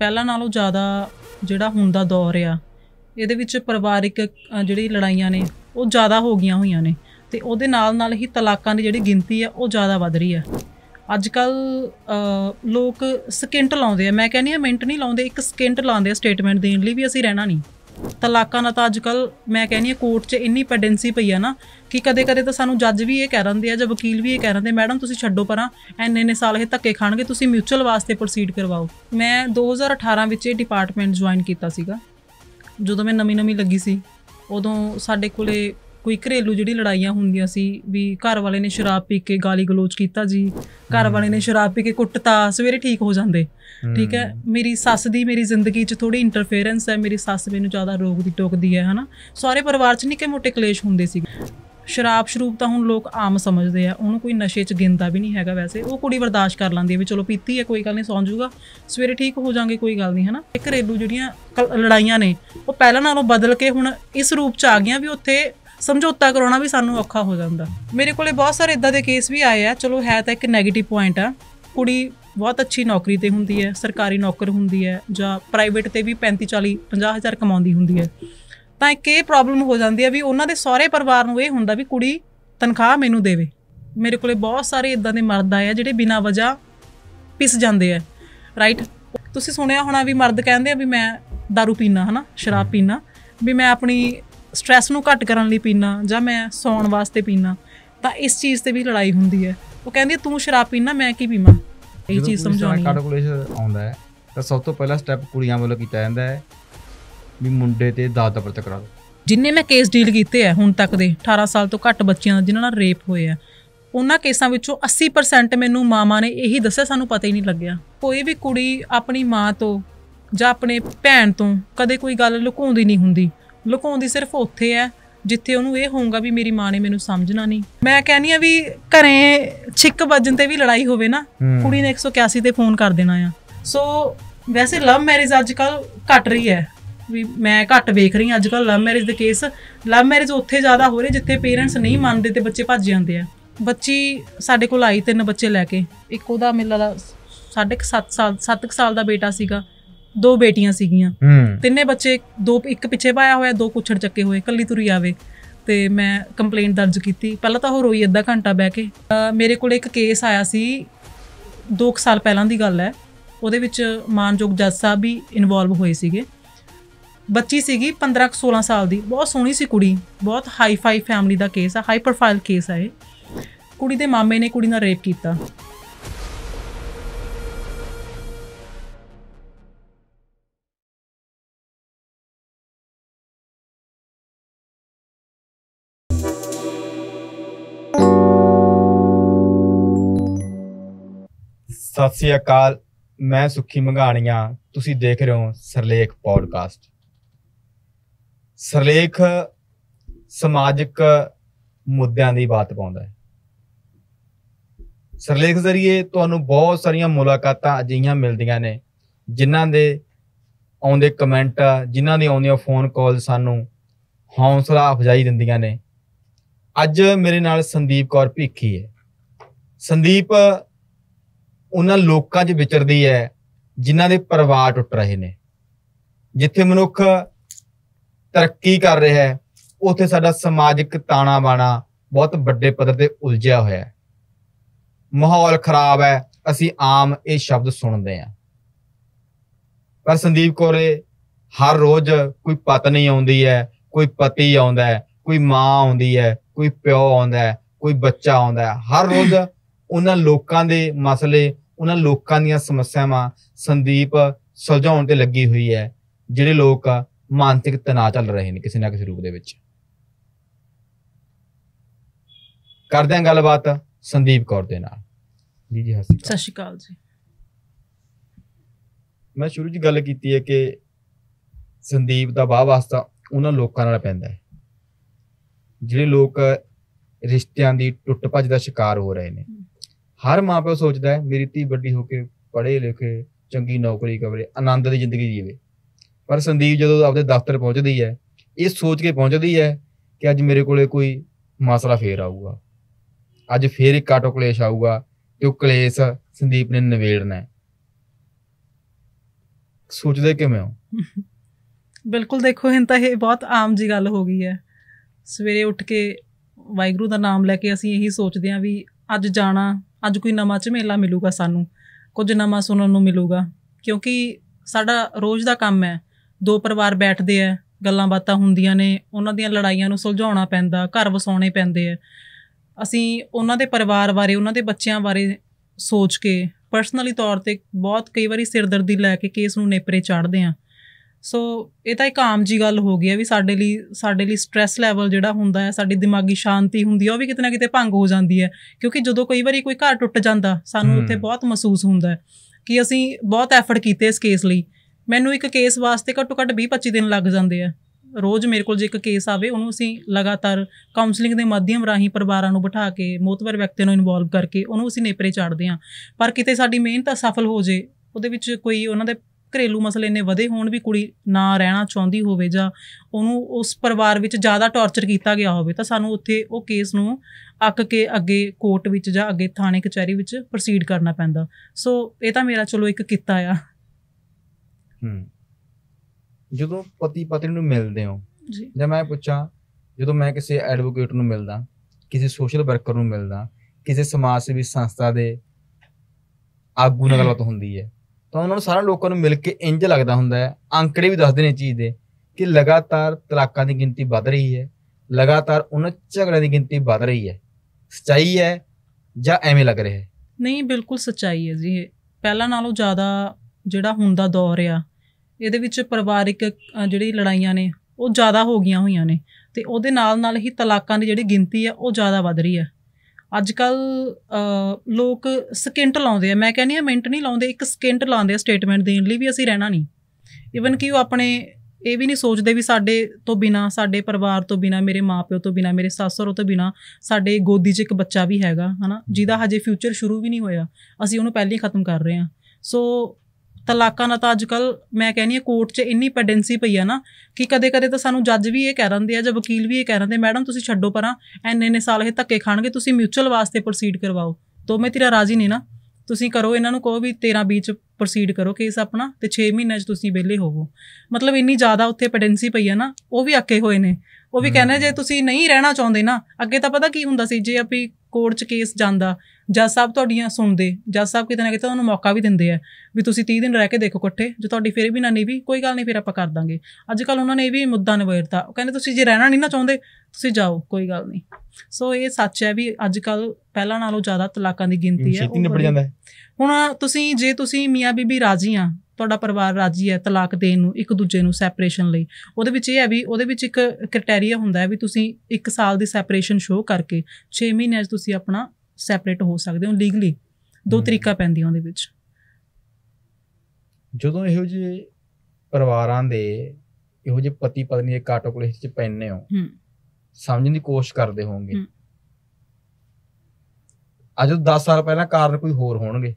ਪਹਿਲਾਂ ਨਾਲੋਂ ਜ਼ਿਆਦਾ ਜਿਹੜਾ ਹੁਣ ਦਾ ਦੌਰ ਆ ਇਹਦੇ ਵਿੱਚ ਪਰਿਵਾਰਿਕ ਜਿਹੜੀ ਲੜਾਈਆਂ ਨੇ ਉਹ ਜ਼ਿਆਦਾ ਹੋ ਗਈਆਂ ਹੋਈਆਂ ਨੇ ਤੇ ਉਹਦੇ ਨਾਲ ਨਾਲ ਹੀ ਤਲਾਕਾਂ ਦੀ ਜਿਹੜੀ ਗਿਣਤੀ ਆ ਉਹ ਜ਼ਿਆਦਾ ਵੱਧ ਰਹੀ ਆ ਅੱਜ ਕੱਲ ਲੋਕ ਸਕਿੰਟ ਲਾਉਂਦੇ ਆ ਮੈਂ ਕਹਿੰਨੀ ਆ ਮਿੰਟ ਨਹੀਂ ਲਾਉਂਦੇ ਇੱਕ ਸਕਿੰਟ ਲਾਉਂਦੇ ਆ ਸਟੇਟਮੈਂਟ ਦੇਣ ਲਈ ਵੀ ਅਸੀਂ ਰਹਿਣਾ ਨਹੀਂ ਤਲਾਕਾਂ ਦਾ ਤਾਂ ਅੱਜ ਕੱਲ ਮੈਂ ਕਹਿੰਨੀ ਆ ਕੋਰਟ 'ਚ ਇੰਨੀ ਪੈਂਡੈਂਸੀ ਪਈ ਆ ਨਾ ਕਿ ਕਦੇ ਕਦੇ ਤਾਂ ਸਾਨੂੰ ਜੱਜ ਵੀ ਇਹ ਕਹਿ ਰਹਿੰਦੇ ਆ ਜਾਂ ਵਕੀਲ ਵੀ ਇਹ ਕਹਿ ਰਹਿੰਦੇ ਮੈਡਮ ਤੁਸੀਂ ਛੱਡੋ ਪਰਾਂ ਐਨੇ ਨੇ ਸਾਲ ਇਹ ਧੱਕੇ ਖਾਣਗੇ ਤੁਸੀਂ ਮਿਊਚੁਅਲ ਵਾਸਤੇ ਪ੍ਰੋਸੀਡ ਕਰਵਾਓ ਮੈਂ 2018 ਵਿੱਚ ਇਹ ਡਿਪਾਰਟਮੈਂਟ ਜੁਆਇਨ ਕੀਤਾ ਸੀਗਾ ਜਦੋਂ ਮੈਂ ਨਵੀਂ ਨਵੀਂ ਲੱਗੀ ਸੀ ਉਦੋਂ ਸਾਡੇ ਕੋਲੇ ਕੋਈ ਘਰੇਲੂ ਜਿਹੜੀ ਲੜਾਈਆਂ ਹੁੰਦੀਆਂ ਸੀ ਵੀ ਘਰ ਵਾਲੇ ਨੇ ਸ਼ਰਾਬ ਪੀ ਕੇ ਗਾਲੀ ਗਲੋਚ ਕੀਤਾ ਜੀ ਘਰ ਵਾਲੇ ਨੇ ਸ਼ਰਾਬ ਪੀ ਕੇ ਕੁੱਟਤਾ ਸਵੇਰੇ ਠੀਕ ਹੋ ਜਾਂਦੇ ਠੀਕ ਹੈ ਮੇਰੀ ਸੱਸ ਦੀ ਮੇਰੀ ਜ਼ਿੰਦਗੀ 'ਚ ਥੋੜੀ ਇੰਟਰਫੇਰੈਂਸ ਹੈ ਮੇਰੀ ਸੱਸ ਮੈਨੂੰ ਜ਼ਿਆਦਾ ਰੋਗ ਦੀ ਟੋਕਦੀ ਹੈ ਹਨਾ ਸਾਰੇ ਪਰਿਵਾਰ 'ਚ ਨਿੱਕੇ ਮੋਟੇ ਕਲੇਸ਼ ਹੁੰਦੇ ਸੀ ਸ਼ਰਾਬ ਸ਼ਰੂਪ ਤਾਂ ਹੁਣ ਲੋਕ ਆਮ ਸਮਝਦੇ ਆ ਉਹਨੂੰ ਕੋਈ ਨਸ਼ੇ 'ਚ ਗਿੰਦਾ ਵੀ ਨਹੀਂ ਹੈਗਾ ਵੈਸੇ ਉਹ ਕੁੜੀ ਬਰਦਾਸ਼ਤ ਕਰ ਲੈਂਦੀ ਹੈ ਵੀ ਚਲੋ ਪੀਤੀ ਹੈ ਕੋਈ ਗੱਲ ਨਹੀਂ ਸੌਂ ਜਾਊਗਾ ਸਵੇਰੇ ਠੀਕ ਹੋ ਜਾਾਂਗੇ ਕੋਈ ਗੱਲ ਨਹੀਂ ਹਨਾ ਇੱਕ ਰੇਲੂ ਜਿਹੜੀਆਂ ਲੜਾਈਆਂ ਨੇ ਉਹ ਪਹਿਲਾਂ ਨਾਲੋਂ ਬਦਲ ਕੇ ਹੁਣ ਇਸ ਰੂਪ 'ਚ ਆ ਗਈਆਂ ਵੀ ਉੱਥੇ ਸਮਝੌਤਾ ਕਰਾਉਣਾ ਵੀ ਸਾਨੂੰ ਔਖਾ ਹੋ ਜਾਂਦਾ ਮੇਰੇ ਕੋਲੇ ਬਹੁਤ ਸਾਰੇ ਇਦਾਂ ਦੇ ਕੇਸ ਵੀ ਆਏ ਆ ਚਲੋ ਹੈ ਤਾਂ ਇੱਕ 네ਗੇਟਿਵ ਪੁਆਇੰਟ ਆ ਕੁੜੀ ਬਹੁਤ ਅੱਛੀ ਨੌਕਰੀ ਤੇ ਹੁੰਦੀ ਹੈ ਸਰਕਾਰੀ ਨੌਕਰ ਹੁੰਦੀ ਹੈ ਜਾਂ ਪ੍ਰਾਈਵੇਟ ਤੇ ਵੀ 35 40 50000 ਕਮਾਉਂਦੀ ਹੁੰਦੀ ਹੈ ਤਾਂ ਇੱਕ ਇਹ ਪ੍ਰੋਬਲਮ ਹੋ ਜਾਂਦੀ ਹੈ ਵੀ ਉਹਨਾਂ ਦੇ ਸਾਰੇ ਪਰਿਵਾਰ ਨੂੰ ਇਹ ਹੁੰਦਾ ਵੀ ਕੁੜੀ ਤਨਖਾਹ ਮੈਨੂੰ ਦੇਵੇ ਮੇਰੇ ਕੋਲੇ ਬਹੁਤ ਸਾਰੇ ਇਦਾਂ ਦੇ ਮਰਦ ਆਏ ਆ ਜਿਹੜੇ ਬਿਨਾਂ ਵਜ੍ਹਾ ਪਿਸ ਜਾਂਦੇ ਆ ਰਾਈਟ ਤੁਸੀਂ ਸੁਣਿਆ ਹੋਣਾ ਵੀ ਮਰਦ ਕਹਿੰਦੇ ਆ ਵੀ ਮੈਂ दारू ਪੀਣਾ ਹਨਾ ਸ਼ਰਾਬ ਪੀਣਾ ਵੀ ਮੈਂ ਆਪਣੀ ਸਟ्रेस ਨੂੰ ਘੱਟ ਕਰਨ ਲਈ ਪੀਣਾ ਜਾਂ ਮੈਂ ਸੌਣ ਵਾਸਤੇ ਪੀਣਾ ਤਾਂ ਇਸ ਚੀਜ਼ ਤੇ ਵੀ ਲੜਾਈ ਹੁੰਦੀ ਹੈ ਉਹ ਕਹਿੰਦੀ ਤੂੰ ਸ਼ਰਾਬ ਪੀਣਾ ਮੈਂ ਕੀ ਪੀਵਾਂ ਇਹ ਚੀਜ਼ ਸਮਝਾਉਣੀ ਹੈ ਕੈਲਕੂਲੇਸ਼ਨ ਆਉਂਦਾ ਹੈ ਤਾਂ ਸਭ ਤੋਂ ਪਹਿਲਾ ਸਟੈਪ ਕੁੜੀਆਂ ਵੱਲੋਂ ਕੀਤਾ ਜਾਂਦਾ ਹੈ ਵੀ ਮੁੰਡੇ ਤੇ ਦਾਤ ਦਾ ਕਰਾ ਦੋ ਜਿੰਨੇ ਮੈਂ ਕੇਸ ਡੀਲ ਕੀਤੇ ਆ ਹੁਣ ਤੱਕ ਦੇ 18 ਸਾਲ ਤੋਂ ਘੱਟ ਬੱਚਿਆਂ ਦਾ ਜਿਨ੍ਹਾਂ ਨਾਲ ਰੇਪ ਹੋਏ ਆ ਉਹਨਾਂ ਕੇਸਾਂ ਵਿੱਚੋਂ 80% ਮੈਨੂੰ ਮਾਮਾ ਨੇ ਇਹੀ ਦੱਸਿਆ ਸਾਨੂੰ ਪਤਾ ਹੀ ਨਹੀਂ ਲੱਗਿਆ ਕੋਈ ਵੀ ਕੁੜੀ ਆਪਣੀ ਮਾਂ ਤੋਂ ਜਾਂ ਆਪਣੇ ਭੈਣ ਤੋਂ ਕਦੇ ਕੋਈ ਗੱਲ ਲੁਕਾਉਂਦੀ ਨਹੀਂ ਹੁੰਦੀ ਲੁਕਾਉਂਦੀ ਸਿਰਫ ਉੱਥੇ ਐ ਜਿੱਥੇ ਉਹਨੂੰ ਇਹ ਹੋਊਗਾ ਵੀ ਮੇਰੀ ਮਾਂ ਨੇ ਮੈਨੂੰ ਸਮਝਣਾ ਨਹੀਂ ਮੈਂ ਕਹਿੰਨੀ ਆ ਵੀ ਘਰੇ ਛਿੱਕ ਵੱਜਣ ਤੇ ਵੀ ਲੜਾਈ ਹੋਵੇ ਨਾ ਕੁੜੀ ਨੇ 181 ਤੇ ਫੋਨ ਕਰ ਦੇਣਾ ਆ ਸੋ ਵੈਸੇ ਲਵ ਮੈਰਿਜ ਅੱਜ ਕੱਲ ਘਟ ਰਹੀ ਹੈ ਵੀ ਮੈਂ ਘੱਟ ਵੇਖ ਰਹੀ ਹਾਂ ਅੱਜ ਕੱਲ ਲਵ ਮੈਰਿਜ ਦੇ ਕੇਸ ਲਵ ਮੈਰਿਜ ਉੱਥੇ ਜ਼ਿਆਦਾ ਹੋ ਰਹੇ ਜਿੱਥੇ ਪੇਰੈਂਟਸ ਨਹੀਂ ਮੰਨਦੇ ਤੇ ਬੱਚੇ ਭੱਜ ਜਾਂਦੇ ਆ ਬੱਚੀ ਸਾਡੇ ਕੋਲ ਆਈ ਤਿੰਨ ਬੱਚੇ ਲੈ ਕੇ ਇੱਕ ਉਹਦਾ ਮੇਲਾ ਦਾ 7 ਸਾਲ 7 ਸਾਲ ਦਾ ਬੇਟਾ ਸੀਗਾ ਦੋ ਬੇਟੀਆਂ ਸੀਗੀਆਂ ਤਿੰਨੇ ਬੱਚੇ ਦੋ ਇੱਕ ਪਿੱਛੇ ਪਾਇਆ ਹੋਇਆ ਦੋ ਕੁਛੜ ਚੱਕੇ ਹੋਏ ਕੱਲੀ ਤੁਰੀ ਆਵੇ ਤੇ ਮੈਂ ਕੰਪਲੇਂਟ ਦਰਜ ਕੀਤੀ ਪਹਿਲਾਂ ਤਾਂ ਉਹ ਰੋਈ ਅੱਧਾ ਘੰਟਾ ਬਹਿ ਕੇ ਮੇਰੇ ਕੋਲ ਇੱਕ ਕੇਸ ਆਇਆ ਸੀ 2 ਸਾਲ ਪਹਿਲਾਂ ਦੀ ਗੱਲ ਹੈ ਉਹਦੇ ਵਿੱਚ ਮਾਨਯੋਗ ਜੱਜ ਸਾਹਿਬ ਵੀ ਇਨਵੋਲਵ ਹੋਏ ਸੀਗੇ ਬੱਚੀ ਸੀਗੀ 15 16 ਸਾਲ ਦੀ ਬਹੁਤ ਸੋਹਣੀ ਸੀ ਕੁੜੀ ਬਹੁਤ ਹਾਈ ਫਾਈ ਫੈਮਿਲੀ ਦਾ ਕੇਸ ਆ ਹਾਈ ਪ੍ਰੋਫਾਈਲ ਕੇਸ ਆ ਇਹ ਕੁੜੀ ਦੇ ਮਾਮੇ ਨੇ ਕੁੜੀ ਨਾਲ ਰੇਪ ਕੀਤਾ ਸਤਿ ਸ੍ਰੀ ਅਕਾਲ ਮੈਂ ਸੁਖੀ ਮੰਗਾਣੀਆਂ ਤੁਸੀਂ ਦੇਖ ਰਹੇ ਹੋ ਸਰਲੇਖ ਪੋਡਕਾਸਟ ਸਰਲੇਖ ਸਮਾਜਿਕ ਮੁੱਦਿਆਂ ਦੀ ਬਾਤ ਪਾਉਂਦਾ ਹੈ ਸਰਲੇਖ ਜ਼ਰੀਏ ਤੁਹਾਨੂੰ ਬਹੁਤ ਸਾਰੀਆਂ ਮੁਲਾਕਾਤਾਂ ਅਜਿਹੀਆਂ ਮਿਲਦੀਆਂ ਨੇ ਜਿਨ੍ਹਾਂ ਦੇ ਆਉਂਦੇ ਕਮੈਂਟ ਜਿਨ੍ਹਾਂ ਦੇ ਆਉਂਦੀਆਂ ਫੋਨ ਕਾਲ ਸਾਨੂੰ ਹੌਸਲਾ ਅਫਜਾਈ ਦਿੰਦੀਆਂ ਨੇ ਅੱਜ ਮੇਰੇ ਨਾਲ ਸੰਦੀਪ ਕੌਰ ਭੀਖੀ ਹੈ ਸੰਦੀਪ ਉਹਨਾਂ ਲੋਕਾਂ 'ਚ ਵਿਚਰਦੀ ਹੈ ਜਿਨ੍ਹਾਂ ਦੇ ਪਰਿਵਾਰ ਟੁੱਟ ਰਹੇ ਨੇ ਜਿੱਥੇ ਮਨੁੱਖ ਤਰੱਕੀ ਕਰ ਰਿਹਾ ਹੈ ਉੱਥੇ ਸਾਡਾ ਸਮਾਜਿਕ ਤਾਣਾ ਬਾਣਾ ਬਹੁਤ ਵੱਡੇ ਪੱਧਰ ਤੇ ਉਲਝਿਆ ਹੋਇਆ ਹੈ ਮਾਹੌਲ ਖਰਾਬ ਹੈ ਅਸੀਂ ਆਮ ਇਹ ਸ਼ਬਦ ਸੁਣਦੇ ਆ ਪਰ ਸੰਦੀਪ ਕੋਰੇ ਹਰ ਰੋਜ਼ ਕੋਈ ਪਤਨੀ ਆਉਂਦੀ ਹੈ ਕੋਈ ਪਤੀ ਆਉਂਦਾ ਹੈ ਕੋਈ ਮਾਂ ਆਉਂਦੀ ਹੈ ਕੋਈ ਪਿਓ ਆਉਂਦਾ ਹੈ ਕੋਈ ਬੱਚਾ ਆਉਂਦਾ ਹੈ ਹਰ ਰੋਜ਼ ਉਹਨਾਂ ਲੋਕਾਂ ਦੇ ਮਸਲੇ ਉਹਨਾਂ ਲੋਕਾਂ ਦੀਆਂ ਸਮੱਸਿਆਵਾਂ ਸੰਦੀਪ ਸੁਲਝਾਉਣ ਤੇ ਲੱਗੀ ਹੋਈ ਹੈ ਜਿਹੜੇ ਲੋਕ ਮਾਨਸਿਕ ਤਣਾਅ ਚੱਲ ਰਹੇ ਨੇ ਕਿਸੇ ਨਾ ਕਿਸੇ ਰੂਪ ਦੇ ਵਿੱਚ ਕਰਦੇ ਹਾਂ ਗੱਲਬਾਤ ਸੰਦੀਪ ਕੌਰ ਦੇ ਨਾਲ ਜੀ ਜੀ ਹਸੀ ਸਤਿ ਸ਼੍ਰੀ ਅਕਾਲ ਜੀ ਮੈਂ ਸ਼ੁਰੂ ਜੀ ਗੱਲ ਕੀਤੀ ਹੈ ਕਿ ਸੰਦੀਪ ਦਾ ਬਾਹ ਵਾਸਤਾ ਉਹਨਾਂ ਲੋਕਾਂ ਨਾਲ ਪੈਂਦਾ ਹੈ ਜਿਹੜੇ ਲੋਕ ਰਿਸ਼ਤਿਆਂ ਦੀ ਟੁੱਟ ਭੱਜ ਦਾ ਸ਼ਿਕਾਰ ਹੋ ਰਹੇ ਨੇ ਹਰ ਮਾਪਿਓ ਸੋਚਦਾ ਹੈ ਮੇਰੀ ਧੀ ਵੱਡੀ ਹੋ ਕੇ ਪੜ੍ਹੇ ਲਿਖੇ ਚੰਗੀ ਨੌਕਰੀ ਕਰੇ ਆਨੰਦ ਦੀ ਜ਼ਿੰਦਗੀ ਜੀਵੇ ਪਰ ਸੰਦੀਪ ਜਦੋਂ ਆਪਦੇ ਦਫ਼ਤਰ ਪਹੁੰਚਦੀ ਹੈ ਇਹ ਸੋਚ ਕੇ ਪਹੁੰਚਦੀ ਹੈ ਕਿ ਅੱਜ ਮੇਰੇ ਕੋਲੇ ਕੋਈ ਮਸਲਾ ਫੇਰ ਆਊਗਾ ਅੱਜ ਫੇਰ ਇੱਕ ਆਟੋ ਕਲੇਸ਼ ਆਊਗਾ ਤੇ ਉਹ ਕਲੇਸ਼ ਸੰਦੀਪ ਨੇ ਨਿਵੇੜਨਾ ਸੋਚਦੇ ਕਿਵੇਂ ਹੋ ਬਿਲਕੁਲ ਦੇਖੋ ਹਿੰ ਤਾਂ ਇਹ ਬਹੁਤ ਆਮ ਜੀ ਗੱਲ ਹੋ ਗਈ ਹੈ ਸਵੇਰੇ ਉੱਠ ਕੇ ਵਾਹਿਗੁਰੂ ਦਾ ਨਾਮ ਲੈ ਕੇ ਅਸੀਂ ਇਹੀ ਸੋਚਦੇ ਆਂ ਵੀ ਅੱਜ ਜਾਣਾ ਅੱਜ ਕੋਈ ਨਵਾਂ ਝਮੇਲਾ ਮਿਲੂਗਾ ਸਾਨੂੰ ਕੁਝ ਨਵਾਂ ਸੁਣਨ ਨੂੰ ਮਿਲੂਗਾ ਕਿਉਂਕਿ ਸਾਡਾ ਰੋਜ਼ ਦਾ ਕੰਮ ਹੈ ਦੋ ਪਰਿਵਾਰ ਬੈਠਦੇ ਆ ਗੱਲਾਂ ਬਾਤਾਂ ਹੁੰਦੀਆਂ ਨੇ ਉਹਨਾਂ ਦੀਆਂ ਲੜਾਈਆਂ ਨੂੰ ਸੁਲਝਾਉਣਾ ਪੈਂਦਾ ਘਰ ਵਸਾਉਣੇ ਪੈਂਦੇ ਆ ਅਸੀਂ ਉਹਨਾਂ ਦੇ ਪਰਿਵਾਰ ਬਾਰੇ ਉਹਨਾਂ ਦੇ ਬੱਚਿਆਂ ਬਾਰੇ ਸੋਚ ਕੇ ਪਰਸਨਲੀ ਤੌਰ ਤੇ ਬਹੁਤ ਕਈ ਵਾਰੀ ਸਿਰਦਰਦੀ ਲੈ ਕੇ ਕੇਸ ਨੂੰ ਨੇਪਰੇ ਚਾੜਦੇ ਆ ਸੋ ਇਹ ਤਾਂ ਇੱਕ ਆਮ ਜੀ ਗੱਲ ਹੋ ਗਈ ਹੈ ਵੀ ਸਾਡੇ ਲਈ ਸਾਡੇ ਲਈ ਸਟ्रेस ਲੈਵਲ ਜਿਹੜਾ ਹੁੰਦਾ ਹੈ ਸਾਡੀ ਦਿਮਾਗੀ ਸ਼ਾਂਤੀ ਹੁੰਦੀ ਹੈ ਉਹ ਵੀ ਕਿਤੇ ਨਾ ਕਿਤੇ ਭੰਗ ਹੋ ਜਾਂਦੀ ਹੈ ਕਿਉਂਕਿ ਜਦੋਂ ਕਈ ਵਾਰੀ ਕੋਈ ਘਰ ਟੁੱਟ ਜਾਂਦਾ ਸਾਨੂੰ ਉੱਥੇ ਬਹੁਤ ਮਹਿਸੂਸ ਹੁੰਦਾ ਹੈ ਕਿ ਅਸੀਂ ਬਹੁਤ ਐਫਰਟ ਕੀਤੇ ਇਸ ਕੇਸ ਲਈ ਮੈਨੂੰ ਇੱਕ ਕੇਸ ਵਾਸਤੇ ਘੱਟੋ ਘੱਟ 20-25 ਦਿਨ ਲੱਗ ਜਾਂਦੇ ਆ ਰੋਜ਼ ਮੇਰੇ ਕੋਲ ਜੇ ਇੱਕ ਕੇਸ ਆਵੇ ਉਹਨੂੰ ਅਸੀਂ ਲਗਾਤਾਰ ਕਾਉਂਸਲਿੰਗ ਦੇ ਮਾਧਿਅਮ ਰਾਹੀਂ ਪਰਿਵਾਰਾਂ ਨੂੰ ਬਿਠਾ ਕੇ ਮੋਤਵਰ ਵਿਅਕਤੀ ਨੂੰ ਇਨਵੋਲਵ ਕਰਕੇ ਉਹਨੂੰ ਅਸੀਂ ਨੇਪਰੇ ਚਾੜਦੇ ਆ ਪਰ ਕਿਤੇ ਸਾਡੀ ਮਿਹਨਤ ਸਫਲ ਹੋ ਜੇ ਉਹਦੇ ਵਿੱਚ ਕੋਈ ਉਹਨਾਂ ਦੇ ਘਰੇਲੂ ਮਸਲੇ ਨੇ ਵਧੇ ਹੋਣ ਵੀ ਕੁੜੀ ਨਾ ਰਹਿਣਾ ਚਾਹੁੰਦੀ ਹੋਵੇ ਜਾਂ ਉਹਨੂੰ ਉਸ ਪਰਿਵਾਰ ਵਿੱਚ ਜ਼ਿਆਦਾ ਟੌਰਚਰ ਕੀਤਾ ਗਿਆ ਹੋਵੇ ਤਾਂ ਸਾਨੂੰ ਉੱਥੇ ਉਹ ਕੇਸ ਨੂੰ ਅੱਕ ਕੇ ਅੱਗੇ ਕੋਰਟ ਵਿੱਚ ਜਾਂ ਅੱਗੇ ਥਾਣੇ ਕਚਹਿਰੀ ਵਿੱਚ ਪ੍ਰੋਸੀਡ ਕਰਨਾ ਪੈਂਦਾ ਸੋ ਇਹ ਤਾਂ ਮੇਰਾ ਚਲੋ ਇੱਕ ਕਿੱਤਾ ਆ ਹੂੰ ਜਦੋਂ ਪਤੀ ਪਤਨੀ ਨੂੰ ਮਿਲਦੇ ਹੋ ਜੀ ਜਦ ਮੈਂ ਪੁੱਛਾਂ ਜਦੋਂ ਮੈਂ ਕਿਸੇ ਐਡਵੋਕੇਟ ਨੂੰ ਮਿਲਦਾ ਕਿਸੇ ਸੋਸ਼ਲ ਵਰਕਰ ਨੂੰ ਮਿਲਦਾ ਕਿਸੇ ਸਮਾਜ ਸੇਵੀ ਸੰਸਥਾ ਦੇ ਆਗੂ ਨਾਲ ਗੱਲਬਾਤ ਹੁੰਦੀ ਹੈ ਤਾਂ ਉਹਨਾਂ ਨੂੰ ਸਾਰਾ ਲੋਕਾਂ ਨੂੰ ਮਿਲ ਕੇ ਇੰਜ ਲੱਗਦਾ ਹੁੰਦਾ ਹੈ ਅੰਕੜੇ ਵੀ ਦੱਸਦੇ ਨੇ ਚੀਜ਼ ਦੇ ਕਿ ਲਗਾਤਾਰ ਤਲਾਕਾਂ ਦੀ ਗਿਣਤੀ ਵੱਧ ਰਹੀ ਹੈ ਲਗਾਤਾਰ ਉਹਨਾਂ ਝਗੜਿਆਂ ਦੀ ਗਿਣਤੀ ਵੱਧ ਰਹੀ ਹੈ ਸਚਾਈ ਹੈ ਜਾਂ ਐਵੇਂ ਲੱਗ ਰਿਹਾ ਹੈ ਨਹੀਂ ਬਿਲਕੁਲ ਸਚਾਈ ਹੈ ਜੀ ਪਹਿਲਾਂ ਨਾਲੋਂ ਜ਼ਿਆਦਾ ਜਿਹੜਾ ਹੁਣ ਦਾ ਦੌਰ ਆ ਇਹਦੇ ਵਿੱਚ ਪਰਿਵਾਰਿਕ ਜਿਹੜੀ ਲੜਾਈਆਂ ਨੇ ਉਹ ਜ਼ਿਆਦਾ ਹੋ ਗਈਆਂ ਹੋਈਆਂ ਨੇ ਤੇ ਉਹਦੇ ਨਾਲ ਨਾਲ ਹੀ ਤਲਾਕਾਂ ਦੀ ਜਿਹੜੀ ਗਿਣਤੀ ਆ ਉਹ ਜ਼ਿਆਦਾ ਵੱਧ ਰਹੀ ਆ ਅੱਜ ਕੱਲ ਲੋਕ ਸਕਿੰਟ ਲਾਉਂਦੇ ਆ ਮੈਂ ਕਹਿੰਨੀ ਆ ਮਿੰਟ ਨਹੀਂ ਲਾਉਂਦੇ ਇੱਕ ਸਕਿੰਟ ਲਾਉਂਦੇ ਆ ਸਟੇਟਮੈਂਟ ਦੇਣ ਲਈ ਵੀ ਅਸੀਂ ਰਹਿਣਾ ਨਹੀਂ ਇਵਨ ਕਿ ਉਹ ਆਪਣੇ ਇਹ ਵੀ ਨਹੀਂ ਸੋਚਦੇ ਵੀ ਸਾਡੇ ਤੋਂ ਬਿਨਾ ਸਾਡੇ ਪਰਿਵਾਰ ਤੋਂ ਬਿਨਾ ਮੇਰੇ ਮਾਪਿਓ ਤੋਂ ਬਿਨਾ ਮੇਰੇ ਸੱਸੋਰੋਂ ਤੋਂ ਬਿਨਾ ਸਾਡੇ ਗੋਦੀ 'ਚ ਇੱਕ ਬੱਚਾ ਵੀ ਹੈਗਾ ਹਨਾ ਜਿਹਦਾ ਹਜੇ ਫਿਊਚਰ ਸ਼ੁਰੂ ਵੀ ਨਹੀਂ ਹੋਇਆ ਅਸੀਂ ਉਹਨੂੰ ਪਹਿਲਾਂ ਹੀ ਖਤਮ ਕਰ ਰਹੇ ਹਾਂ ਸੋ ਤਲਾਕਾਂ ਦਾ ਤਾਂ ਅੱਜਕੱਲ ਮੈਂ ਕਹਿੰਨੀ ਆ ਕੋਰਟ 'ਚ ਇੰਨੀ ਪੈਂਡੈਂਸੀ ਪਈ ਆ ਨਾ ਕਿ ਕਦੇ-ਕਦੇ ਤਾਂ ਸਾਨੂੰ ਜੱਜ ਵੀ ਇਹ ਕਹਿ ਰਹਿੰਦੇ ਆ ਜਾਂ ਵਕੀਲ ਵੀ ਇਹ ਕਹਿ ਰਹਿੰਦੇ ਮੈਡਮ ਤੁਸੀਂ ਛੱਡੋ ਪਰਾਂ ਐਨੇ ਨੇ ਸਾਲ ਇਹ ਧੱਕੇ ਖਾਣਗੇ ਤੁਸੀਂ ਮਿਊਚੁਅਲ ਵਾਸਤੇ ਪ੍ਰੋਸੀਡ ਕਰਵਾਓ ਤੋ ਮੈਂ ਤੇਰਾ ਰਾਜ਼ੀ ਨਹੀਂ ਨਾ ਤੁਸੀਂ ਕਰੋ ਇਹਨਾਂ ਨੂੰ ਕਹੋ ਵੀ 13 ਵਿੱਚ ਪ੍ਰੋਸੀਡ ਕਰੋ ਕੇਸ ਆਪਣਾ ਤੇ 6 ਮਹੀਨਿਆਂ 'ਚ ਤੁਸੀਂ ਵਿਹਲੇ ਹੋਵੋ ਮਤਲਬ ਇੰਨੀ ਜ਼ਿਆਦਾ ਉੱਥੇ ਪੈਂਡੈਂਸੀ ਪਈ ਆ ਨਾ ਉਹ ਵੀ ਅੱਕੇ ਹੋਏ ਨੇ ਉਹ ਵੀ ਕਹਿੰਦੇ ਜੇ ਤੁਸੀਂ ਨਹੀਂ ਰਹਿਣਾ ਚਾਹੁੰਦੇ ਨਾ ਅੱਗੇ ਤਾਂ ਪਤਾ ਕੀ ਹੁੰਦਾ ਸੀ ਜੇ ਆਪੀ ਕੋਰਟ 'ਚ ਕੇਸ ਜਾਂਦਾ ਜੱਜ ਸਾਹਿਬ ਤੁਹਾਡੀਆਂ ਸੁਣਦੇ ਜੱਜ ਸਾਹਿਬ ਕਿਤੇ ਨਾ ਕਿਤੇ ਤੁਹਾਨੂੰ ਮੌਕਾ ਵੀ ਦਿੰਦੇ ਆ ਵੀ ਤੁਸੀਂ 30 ਦਿਨ ਰਹਿ ਕੇ ਦੇਖੋ ਇਕੱਠੇ ਜੇ ਤੁਹਾਡੀ ਫਿਰ ਵੀ ਨਾ ਨਹੀਂ ਵੀ ਕੋਈ ਗੱਲ ਨਹੀਂ ਫਿਰ ਆਪਾਂ ਕਰ ਦਾਂਗੇ ਅੱਜ ਕੱਲ ਉਹਨਾਂ ਨੇ ਇਹ ਵੀ ਮੁੱਦਾ ਨਵੇੜਤਾ ਉਹ ਕਹਿੰਦੇ ਤੁਸੀਂ ਜੇ ਰਹਿਣਾ ਨਹੀਂ ਨਾ ਚਾਹੁੰਦੇ ਤੁਸੀਂ ਜਾਓ ਕੋਈ ਗੱਲ ਨਹੀਂ ਸੋ ਇਹ ਸੱਚ ਹੈ ਵੀ ਅੱਜ ਕੱਲ ਪਹਿਲਾਂ ਨਾਲੋਂ ਜ਼ਿਆਦਾ ਤਲਾਕਾਂ ਦੀ ਗਿਣਤੀ ਹੈ ਛੇਤੀ ਨਿਬੜ ਜਾਂਦਾ ਹੈ ਹੁਣ ਤੁਸੀਂ ਜੇ ਤੁਸੀਂ ਮੀਆਂ ਬੀਬੀ ਰਾਜ਼ੀ ਆ ਤੁਹਾਡਾ ਪਰਿਵਾਰ ਰਾਜੀ ਹੈ ਤਲਾਕ ਦੇਣ ਨੂੰ ਇੱਕ ਦੂਜੇ ਨੂੰ ਸੈਪਰੇਸ਼ਨ ਲਈ ਉਹਦੇ ਵਿੱਚ ਇਹ ਹੈ ਵੀ ਉਹਦੇ ਵਿੱਚ ਇੱਕ ਕ੍ਰਾਈਟੇਰੀਆ ਹੁੰਦਾ ਹੈ ਵੀ ਤੁਸੀਂ 1 ਸਾਲ ਦੀ ਸੈਪਰੇਸ਼ਨ ਸ਼ੋਅ ਕਰਕੇ 6 ਮਹੀਨਿਆਂ 'ਚ ਤੁਸੀਂ ਆਪਣਾ ਸੈਪਰੇਟ ਹੋ ਸਕਦੇ ਹੋ ਲੀਗਲੀ ਦੋ ਤਰੀਕਾ ਪੈਂਦੀ ਉਹਦੇ ਵਿੱਚ ਜਦੋਂ ਇਹੋ ਜਿਹੇ ਪਰਿਵਾਰਾਂ ਦੇ ਇਹੋ ਜਿਹੇ ਪਤੀ ਪਤਨੀ ਦੇ ਕੋਲੇ 'ਚ ਪੈਣੇ ਹੋ ਸਮਝਣ ਦੀ ਕੋਸ਼ਿਸ਼ ਕਰਦੇ ਹੋਵੋਗੇ ਅਜੋ 10 ਸਾਲ ਪਹਿਲਾਂ ਕਾਰਨ ਕੋਈ ਹੋਰ ਹੋਣਗੇ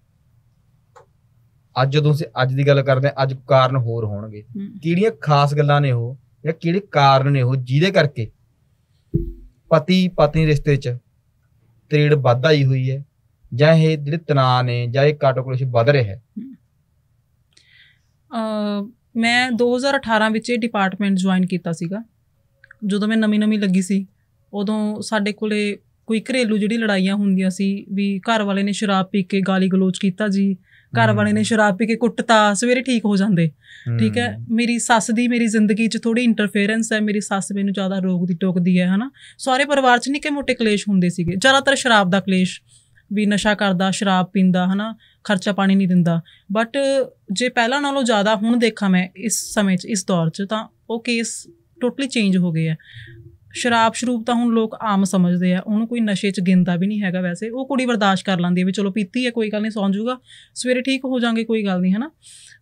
ਅੱਜ ਜਦੋਂ ਅਸੀਂ ਅੱਜ ਦੀ ਗੱਲ ਕਰਦੇ ਆ ਅੱਜ ਕਾਰਨ ਹੋਰ ਹੋਣਗੇ ਕਿਹੜੀਆਂ ਖਾਸ ਗੱਲਾਂ ਨੇ ਉਹ ਜਾਂ ਕਿਹੜੇ ਕਾਰਨ ਨੇ ਉਹ ਜਿਹਦੇ ਕਰਕੇ ਪਤੀ ਪਤਨੀ ਰਿਸ਼ਤੇ 'ਚ ਤ੍ਰੇੜ ਵਧਾਈ ਹੋਈ ਹੈ ਜਾਂ ਇਹ ਜਿਹੜੇ ਤਣਾਅ ਨੇ ਜਾਂ ਇਹ ਕਾਟੋਕੁਲੇਸ਼ ਵਧ ਰਿਹਾ ਹੈ ਅ ਮੈਂ 2018 ਵਿੱਚ ਇਹ ਡਿਪਾਰਟਮੈਂਟ ਜੁਆਇਨ ਕੀਤਾ ਸੀਗਾ ਜਦੋਂ ਮੈਂ ਨਵੀਂ-ਨਵੀਂ ਲੱਗੀ ਸੀ ਉਦੋਂ ਸਾਡੇ ਕੋਲੇ ਕੋਈ ਘਰੇਲੂ ਜਿਹੜੀ ਲੜਾਈਆਂ ਹੁੰਦੀਆਂ ਸੀ ਵੀ ਘਰ ਵਾਲੇ ਨੇ ਸ਼ਰਾਬ ਪੀ ਕੇ ਗਾਲੀ ਗਲੋਚ ਕੀਤਾ ਜੀ ਘਰ ਵਾਲੇ ਨੇ ਸ਼ਰਾਬ ਪੀ ਕੇ ਕੁੱਟਤਾ ਸਵੇਰੇ ਠੀਕ ਹੋ ਜਾਂਦੇ ਠੀਕ ਹੈ ਮੇਰੀ ਸੱਸ ਦੀ ਮੇਰੀ ਜ਼ਿੰਦਗੀ 'ਚ ਥੋੜੀ ਇੰਟਰਫੇਰੈਂਸ ਹੈ ਮੇਰੀ ਸੱਸ ਮੈਨੂੰ ਜ਼ਿਆਦਾ ਰੋਗ ਦੀ ਟੋਕਦੀ ਹੈ ਹਨਾ ਸਾਰੇ ਪਰਿਵਾਰ 'ਚ ਨਿੱਕੇ ਮੋਟੇ ਕਲੇਸ਼ ਹੁੰਦੇ ਸੀਗੇ ਜ਼ਿਆਦਾਤਰ ਸ਼ਰਾਬ ਦਾ ਕਲੇਸ਼ ਵੀ ਨਸ਼ਾ ਕਰਦਾ ਸ਼ਰਾਬ ਪੀਂਦਾ ਹਨਾ ਖਰਚਾ ਪਾਣੀ ਨਹੀਂ ਦਿੰਦਾ ਬਟ ਜੇ ਪਹਿਲਾਂ ਨਾਲੋਂ ਜ਼ਿਆਦਾ ਹੁਣ ਦੇਖਾਂ ਮੈਂ ਇਸ ਸਮੇਂ 'ਚ ਇਸ ਦੌਰ 'ਚ ਤਾਂ ਉਹ ਕੇਸ ਟੋਟਲੀ ਚੇਂਜ ਹੋ ਗਏ ਆ ਸ਼ਰਾਬ ਸ਼ਰੂਪ ਤਾਂ ਹੁਣ ਲੋਕ ਆਮ ਸਮਝਦੇ ਆ ਉਹਨੂੰ ਕੋਈ ਨਸ਼ੇ 'ਚ ਗਿੰਦਾ ਵੀ ਨਹੀਂ ਹੈਗਾ ਵੈਸੇ ਉਹ ਕੁੜੀ ਬਰਦਾਸ਼ਤ ਕਰ ਲੈਂਦੀ ਹੈ ਵੀ ਚਲੋ ਪੀਤੀ ਹੈ ਕੋਈ ਗੱਲ ਨਹੀਂ ਸੌਂ ਜਾਊਗਾ ਸਵੇਰੇ ਠੀਕ ਹੋ ਜਾਾਂਗੇ ਕੋਈ ਗੱਲ ਨਹੀਂ ਹਨਾ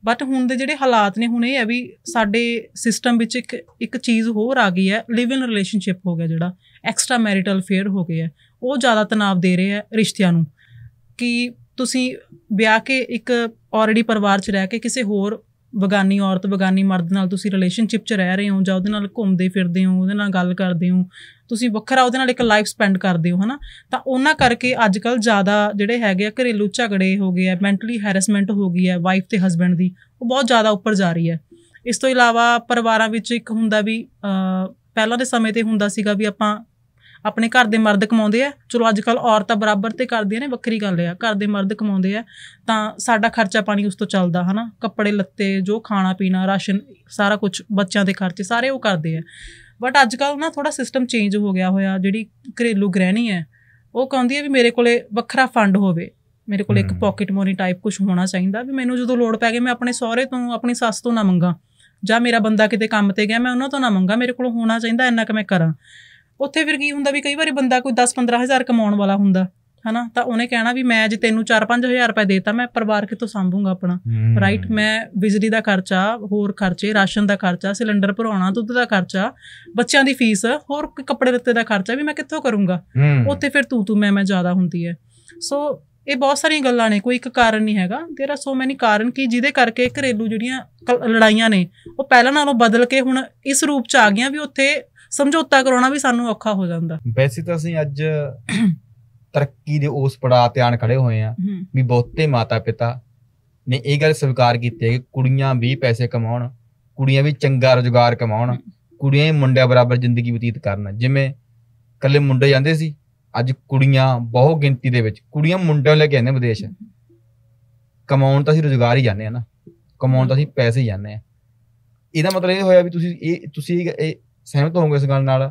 ਬਟ ਹੁਣ ਦੇ ਜਿਹੜੇ ਹਾਲਾਤ ਨੇ ਹੁਣ ਇਹ ਹੈ ਵੀ ਸਾਡੇ ਸਿਸਟਮ ਵਿੱਚ ਇੱਕ ਇੱਕ ਚੀਜ਼ ਹੋਰ ਆ ਗਈ ਹੈ ਲਿਵ ਇਨ ਰਿਲੇਸ਼ਨਸ਼ਿਪ ਹੋ ਗਿਆ ਜਿਹੜਾ ਐਕਸਟਰਾ ਮੈਰਿਟਲ ਫੇਅਰ ਹੋ ਗਿਆ ਉਹ ਜ਼ਿਆਦਾ ਤਣਾਅ ਦੇ ਰਹੇ ਆ ਰਿਸ਼ਤਿਆਂ ਨੂੰ ਕਿ ਤੁਸੀਂ ਵਿਆਹ ਕੇ ਇੱਕ ਆਲਰੇਡੀ ਪਰਿਵਾਰ 'ਚ ਰਹਿ ਕੇ ਕਿਸੇ ਹੋਰ ਬਗਾਨੀ ਔਰਤ ਬਗਾਨੀ ਮਰਦ ਨਾਲ ਤੁਸੀਂ ਰਿਲੇਸ਼ਨਸ਼ਿਪ 'ਚ ਰਹਿ ਰਹੇ ਹੋ ਜਾਂ ਉਹਦੇ ਨਾਲ ਘੁੰਮਦੇ ਫਿਰਦੇ ਹੋ ਉਹਦੇ ਨਾਲ ਗੱਲ ਕਰਦੇ ਹੋ ਤੁਸੀਂ ਵੱਖਰਾ ਉਹਦੇ ਨਾਲ ਇੱਕ ਲਾਈਫ ਸਪੈਂਡ ਕਰਦੇ ਹੋ ਹਨਾ ਤਾਂ ਉਹਨਾਂ ਕਰਕੇ ਅੱਜ ਕੱਲ ਜ਼ਿਆਦਾ ਜਿਹੜੇ ਹੈਗੇ ਆ ਘਰੇਲੂ ਝਗੜੇ ਹੋ ਗਏ ਆ ਮੈਂਟਲੀ ਹੈਰੈਸਮੈਂਟ ਹੋ ਗਈ ਹੈ ਵਾਈਫ ਤੇ ਹਸਬੰਡ ਦੀ ਉਹ ਬਹੁਤ ਜ਼ਿਆਦਾ ਉੱਪਰ ਜਾ ਰਹੀ ਹੈ ਇਸ ਤੋਂ ਇਲਾਵਾ ਪਰਿਵਾਰਾਂ ਵਿੱਚ ਇੱਕ ਹੁੰਦਾ ਵੀ ਪਹਿਲਾਂ ਦੇ ਸਮੇਂ ਤੇ ਹੁੰਦਾ ਸੀਗਾ ਵੀ ਆਪਾਂ ਆਪਣੇ ਘਰ ਦੇ ਮਰਦ ਕਮਾਉਂਦੇ ਆ ਚਲੋ ਅੱਜ ਕੱਲ ਔਰਤਾਂ ਬਰਾਬਰ ਤੇ ਕਰਦੀਆਂ ਨੇ ਵੱਖਰੀ ਗੱਲ ਆ ਘਰ ਦੇ ਮਰਦ ਕਮਾਉਂਦੇ ਆ ਤਾਂ ਸਾਡਾ ਖਰਚਾ ਪਾਣੀ ਉਸ ਤੋਂ ਚੱਲਦਾ ਹਨਾ ਕੱਪੜੇ ਲੱਤੇ ਜੋ ਖਾਣਾ ਪੀਣਾ ਰਾਸ਼ਨ ਸਾਰਾ ਕੁਝ ਬੱਚਿਆਂ ਦੇ ਖਰਚੇ ਸਾਰੇ ਉਹ ਕਰਦੇ ਆ ਬਟ ਅੱਜ ਕੱਲ ਨਾ ਥੋੜਾ ਸਿਸਟਮ ਚੇਂਜ ਹੋ ਗਿਆ ਹੋਇਆ ਜਿਹੜੀ ਘਰੇਲੂ ਗ੍ਰਹਿਣੀ ਹੈ ਉਹ ਕਹਿੰਦੀ ਹੈ ਵੀ ਮੇਰੇ ਕੋਲੇ ਵੱਖਰਾ ਫੰਡ ਹੋਵੇ ਮੇਰੇ ਕੋਲ ਇੱਕ ਪਾਕਟ ਮਨੀ ਟਾਈਪ ਕੁਝ ਹੋਣਾ ਚਾਹੀਦਾ ਵੀ ਮੈਨੂੰ ਜਦੋਂ ਲੋੜ ਪੈ ਗਈ ਮੈਂ ਆਪਣੇ ਸਹੁਰੇ ਤੋਂ ਆਪਣੀ ਸੱਸ ਤੋਂ ਨਾ ਮੰਗਾ ਜਾਂ ਮੇਰਾ ਬੰਦਾ ਕਿਤੇ ਕੰਮ ਤੇ ਗਿਆ ਮੈਂ ਉਹਨਾਂ ਤੋਂ ਨਾ ਮੰਗਾ ਮੇਰੇ ਕੋਲ ਹੋਣਾ ਚਾਹੀਦਾ ਇੰਨਾ ਕਿ ਮੈਂ ਕਰਾਂ ਉੱਥੇ ਫਿਰ ਕੀ ਹੁੰਦਾ ਵੀ ਕਈ ਵਾਰੀ ਬੰਦਾ ਕੋਈ 10-15000 ਕਮਾਉਣ ਵਾਲਾ ਹੁੰਦਾ ਹਨਾ ਤਾਂ ਉਹਨੇ ਕਹਿਣਾ ਵੀ ਮੈਂ ਜੇ ਤੈਨੂੰ 4-5000 ਰੁਪਏ ਦੇਤਾ ਮੈਂ ਪਰਿਵਾਰ ਕਿੱਥੋਂ ਸੰਭੂਗਾ ਆਪਣਾ ਰਾਈਟ ਮੈਂ ਬਿਜਲੀ ਦਾ ਖਰਚਾ ਹੋਰ ਖਰਚੇ ਰਾਸ਼ਨ ਦਾ ਖਰਚਾ ਸਿਲੰਡਰ ਭਰਾਉਣਾ ਦੁੱਧ ਦਾ ਖਰਚਾ ਬੱਚਿਆਂ ਦੀ ਫੀਸ ਹੋਰ ਕੱਪੜੇ ਲੱਤੇ ਦਾ ਖਰਚਾ ਵੀ ਮੈਂ ਕਿੱਥੋਂ ਕਰੂੰਗਾ ਉੱਥੇ ਫਿਰ ਤੂੰ ਤੂੰ ਮੈਂ ਮੈਂ ਜ਼ਿਆਦਾ ਹੁੰਦੀ ਹੈ ਸੋ ਇਹ ਬਹੁਤ ਸਾਰੀਆਂ ਗੱਲਾਂ ਨੇ ਕੋਈ ਇੱਕ ਕਾਰਨ ਨਹੀਂ ਹੈਗਾ ਤੇਰਾ ਸੋ ਮੈਨੀ ਕਾਰਨ ਕਿ ਜਿਹਦੇ ਕਰਕੇ ਘਰੇਲੂ ਜਿਹੜੀਆਂ ਲੜਾਈਆਂ ਨੇ ਉਹ ਪਹਿਲਾਂ ਨਾਲੋਂ ਬਦਲ ਕੇ ਹੁਣ ਇਸ ਰੂਪ ਚ ਆ ਗਈਆਂ ਵੀ ਉੱਥੇ ਸਮਝੌਤਾ ਕਰਾਉਣਾ ਵੀ ਸਾਨੂੰ ਔਖਾ ਹੋ ਜਾਂਦਾ ਵੈਸੇ ਤਾਂ ਅਸੀਂ ਅੱਜ ਤਰੱਕੀ ਦੇ ਉਸ ਪੜਾਅ ਤੇ ਆਣ ਖੜੇ ਹੋਏ ਆ ਵੀ ਬਹੁਤੇ ਮਾਤਾ ਪਿਤਾ ਨੇ ਇਹ ਗੱਲ ਸਵੀਕਾਰ ਕੀਤੀ ਹੈ ਕਿ ਕੁੜੀਆਂ ਵੀ ਪੈਸੇ ਕਮਾਉਣ ਕੁੜੀਆਂ ਵੀ ਚੰਗਾ ਰੋਜ਼ਗਾਰ ਕਮਾਉਣ ਕੁੜੀਆਂ ਮੁੰਡਿਆਂ ਬਰਾਬਰ ਜ਼ਿੰਦਗੀ ਬਤੀਤ ਕਰਨ ਜਿਵੇਂ ਕੱਲੇ ਮੁੰਡੇ ਜਾਂਦੇ ਸੀ ਅੱਜ ਕੁੜੀਆਂ ਬਹੁ ਗਿਣਤੀ ਦੇ ਵਿੱਚ ਕੁੜੀਆਂ ਮੁੰਡਿਆਂ ਲੈ ਕੇ ਆਉਂਦੇ ਵਿਦੇਸ਼ ਕਮਾਉਣ ਤਾਂ ਅਸੀਂ ਰੋਜ਼ਗਾਰ ਹੀ ਜਾਂਦੇ ਆ ਨਾ ਕਮਾਉਣ ਤਾਂ ਅਸੀਂ ਪੈਸੇ ਹੀ ਜਾਂਦੇ ਆ ਇਹਦਾ ਮਤਲਬ ਇਹ ਹੋਇਆ ਵੀ ਤੁਸੀਂ ਇਹ ਤੁਸੀਂ ਇਹ ਸਹਿਮਤ ਹੋਵੋਗੇ ਇਸ ਗੱਲ ਨਾਲ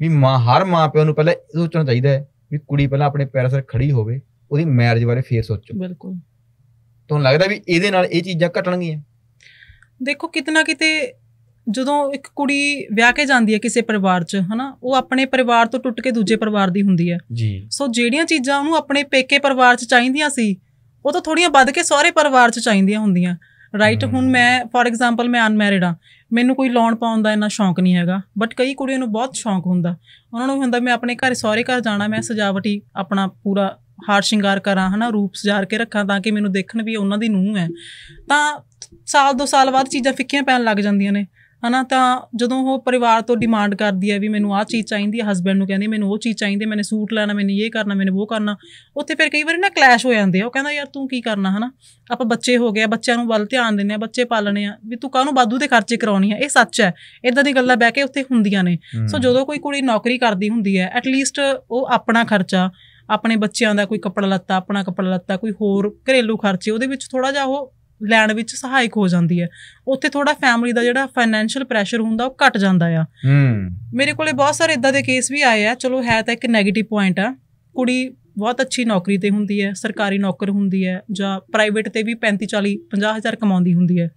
ਵੀ ਮਾਂ ਹਰ ਮਾਂ ਪਿਓ ਨੂੰ ਪਹਿਲਾਂ ਇਹ ਸੋਚਣਾ ਚਾਹੀਦਾ ਹੈ ਵੀ ਕੁੜੀ ਪਹਿਲਾਂ ਆਪਣੇ ਪੈਰਾਂ 'ਤੇ ਖੜੀ ਹੋਵੇ ਉਹਦੀ ਮੈਰਿਜ ਬਾਰੇ ਫੇਰ ਸੋਚੋ ਬਿਲਕੁਲ ਤੁਹਾਨੂੰ ਲੱਗਦਾ ਵੀ ਇਹਦੇ ਨਾਲ ਇਹ ਚੀਜ਼ਾਂ ਘਟਣਗੀਆਂ ਦੇਖੋ ਕਿਤਨਾ ਕਿਤੇ ਜਦੋਂ ਇੱਕ ਕੁੜੀ ਵਿਆਹ ਕੇ ਜਾਂਦੀ ਹੈ ਕਿਸੇ ਪਰਿਵਾਰ 'ਚ ਹਨਾ ਉਹ ਆਪਣੇ ਪਰਿਵਾਰ ਤੋਂ ਟੁੱਟ ਕੇ ਦੂਜੇ ਪਰਿਵਾਰ ਦੀ ਹੁੰਦੀ ਹੈ ਜੀ ਸੋ ਜਿਹੜੀਆਂ ਚੀਜ਼ਾਂ ਉਹਨੂੰ ਆਪਣੇ ਪੇਕੇ ਪਰਿਵਾਰ 'ਚ ਚਾਹੀਦੀਆਂ ਸੀ ਉਹ ਤਾਂ ਥੋੜੀਆਂ ਵੱਧ ਕੇ ਸਹੁਰੇ ਪਰਿਵਾਰ 'ਚ ਚਾਹੀਦੀਆਂ ਹੁੰਦੀਆਂ ਰਾਈਟ ਹੁਣ ਮੈਂ ਫੋਰ ਐਗਜ਼ਾਮਪਲ ਮੈਂ ਅਨਮੈਰਿਡ ਆ ਮੈਨੂੰ ਕੋਈ ਲੋਨ ਪਾਉਣ ਦਾ ਇੰਨਾ ਸ਼ੌਂਕ ਨਹੀਂ ਹੈਗਾ ਬਟ ਕਈ ਕੁੜੀਆਂ ਨੂੰ ਬਹੁਤ ਸ਼ੌਂਕ ਹੁੰਦਾ ਉਹਨਾਂ ਨੂੰ ਹੁੰਦਾ ਮੈਂ ਆਪਣੇ ਘਰ ਸਹੁਰੇ ਘਰ ਜਾਣਾ ਮੈਂ ਸਜਾਵਟੀ ਆਪਣਾ ਪੂਰਾ ਹਾਰ ਸ਼ਿੰਗਾਰ ਕਰਾਂ ਹਨਾ ਰੂਪ ਸਜਾਰ ਕੇ ਰੱਖਾਂ ਤਾਂ ਕਿ ਮੈਨੂੰ ਦੇਖਣ ਵੀ ਉਹਨਾਂ ਦੀ ਨੂੰਹ ਹੈ ਤਾਂ ਸਾਲ ਦੋ ਸਾਲ ਬਾਅਦ ਚੀਜ਼ਾਂ ਫਿੱਕੀਆਂ ਪੈਣ ਲੱਗ ਜਾਂਦੀਆਂ ਨੇ ਹਨਾ ਤਾਂ ਜਦੋਂ ਉਹ ਪਰਿਵਾਰ ਤੋਂ ਡਿਮਾਂਡ ਕਰਦੀ ਹੈ ਵੀ ਮੈਨੂੰ ਆਹ ਚੀਜ਼ ਚਾਹੀਦੀ ਹੈ ਹਸਬੰਡ ਨੂੰ ਕਹਿੰਦੀ ਮੈਨੂੰ ਉਹ ਚੀਜ਼ ਚਾਹੀਦੀ ਮੈਨੇ ਸੂਟ ਲੈਣਾ ਮੈਨੇ ਇਹ ਕਰਨਾ ਮੈਨੇ ਉਹ ਕਰਨਾ ਉੱਥੇ ਫਿਰ ਕਈ ਵਾਰੀ ਨਾ ਕਲੈਸ਼ ਹੋ ਜਾਂਦੇ ਆ ਉਹ ਕਹਿੰਦਾ ਯਾਰ ਤੂੰ ਕੀ ਕਰਨਾ ਹਨਾ ਆਪਾਂ ਬੱਚੇ ਹੋ ਗਏ ਬੱਚਿਆਂ ਨੂੰ ਵੱਲ ਧਿਆਨ ਦਿੰਨੇ ਆ ਬੱਚੇ ਪਾਲਣੇ ਆ ਵੀ ਤੂੰ ਕਾਹਨੂੰ ਬਾਦੂ ਦੇ ਖਰਚੇ ਕਰਾਉਣੀ ਆ ਇਹ ਸੱਚ ਹੈ ਇਦਾਂ ਦੀ ਗੱਲਾਂ ਬਹਿ ਕੇ ਉੱਥੇ ਹੁੰਦੀਆਂ ਨੇ ਸੋ ਜਦੋਂ ਕੋਈ ਕੁੜੀ ਨੌਕਰੀ ਕਰਦੀ ਹੁੰਦੀ ਹੈ ਐਟ ਲੀਸਟ ਉਹ ਆਪਣਾ ਖਰਚਾ ਆਪਣੇ ਬੱਚਿਆਂ ਦਾ ਕੋਈ ਕੱਪੜਾ ਲੱਤਾ ਆਪਣਾ ਕੱਪੜਾ ਲੱਤਾ ਕੋਈ ਹੋਰ ਘਰੇਲੂ ਖਰਚੇ ਉਹਦੇ ਵਿੱਚ ਥੋੜਾ ਜਿਹਾ ਉਹ ਲੈਣ ਵਿੱਚ ਸਹਾਇਕ ਹੋ ਜਾਂਦੀ ਹੈ ਉੱਥੇ ਥੋੜਾ ਫੈਮਿਲੀ ਦਾ ਜਿਹੜਾ ਫਾਈਨੈਂਸ਼ੀਅਲ ਪ੍ਰੈਸ਼ਰ ਹੁੰਦਾ ਉਹ ਘਟ ਜਾਂਦਾ ਆ ਮੇਰੇ ਕੋਲੇ ਬਹੁਤ ਸਾਰੇ ਇਦਾਂ ਦੇ ਕੇਸ ਵੀ ਆਏ ਆ ਚਲੋ ਹੈ ਤਾਂ ਇੱਕ 네ਗੇਟਿਵ ਪੁਆਇੰਟ ਆ ਕੁੜੀ ਬਹੁਤ ਅੱਛੀ ਨੌਕਰੀ ਤੇ ਹੁੰਦੀ ਹੈ ਸਰਕਾਰੀ ਨੌਕਰ ਹੁੰਦੀ ਹੈ ਜਾਂ ਪ੍ਰਾਈਵੇਟ ਤੇ ਵੀ 35 40 50000 ਕਮਾਉਂਦੀ ਹੁੰਦੀ ਹੈ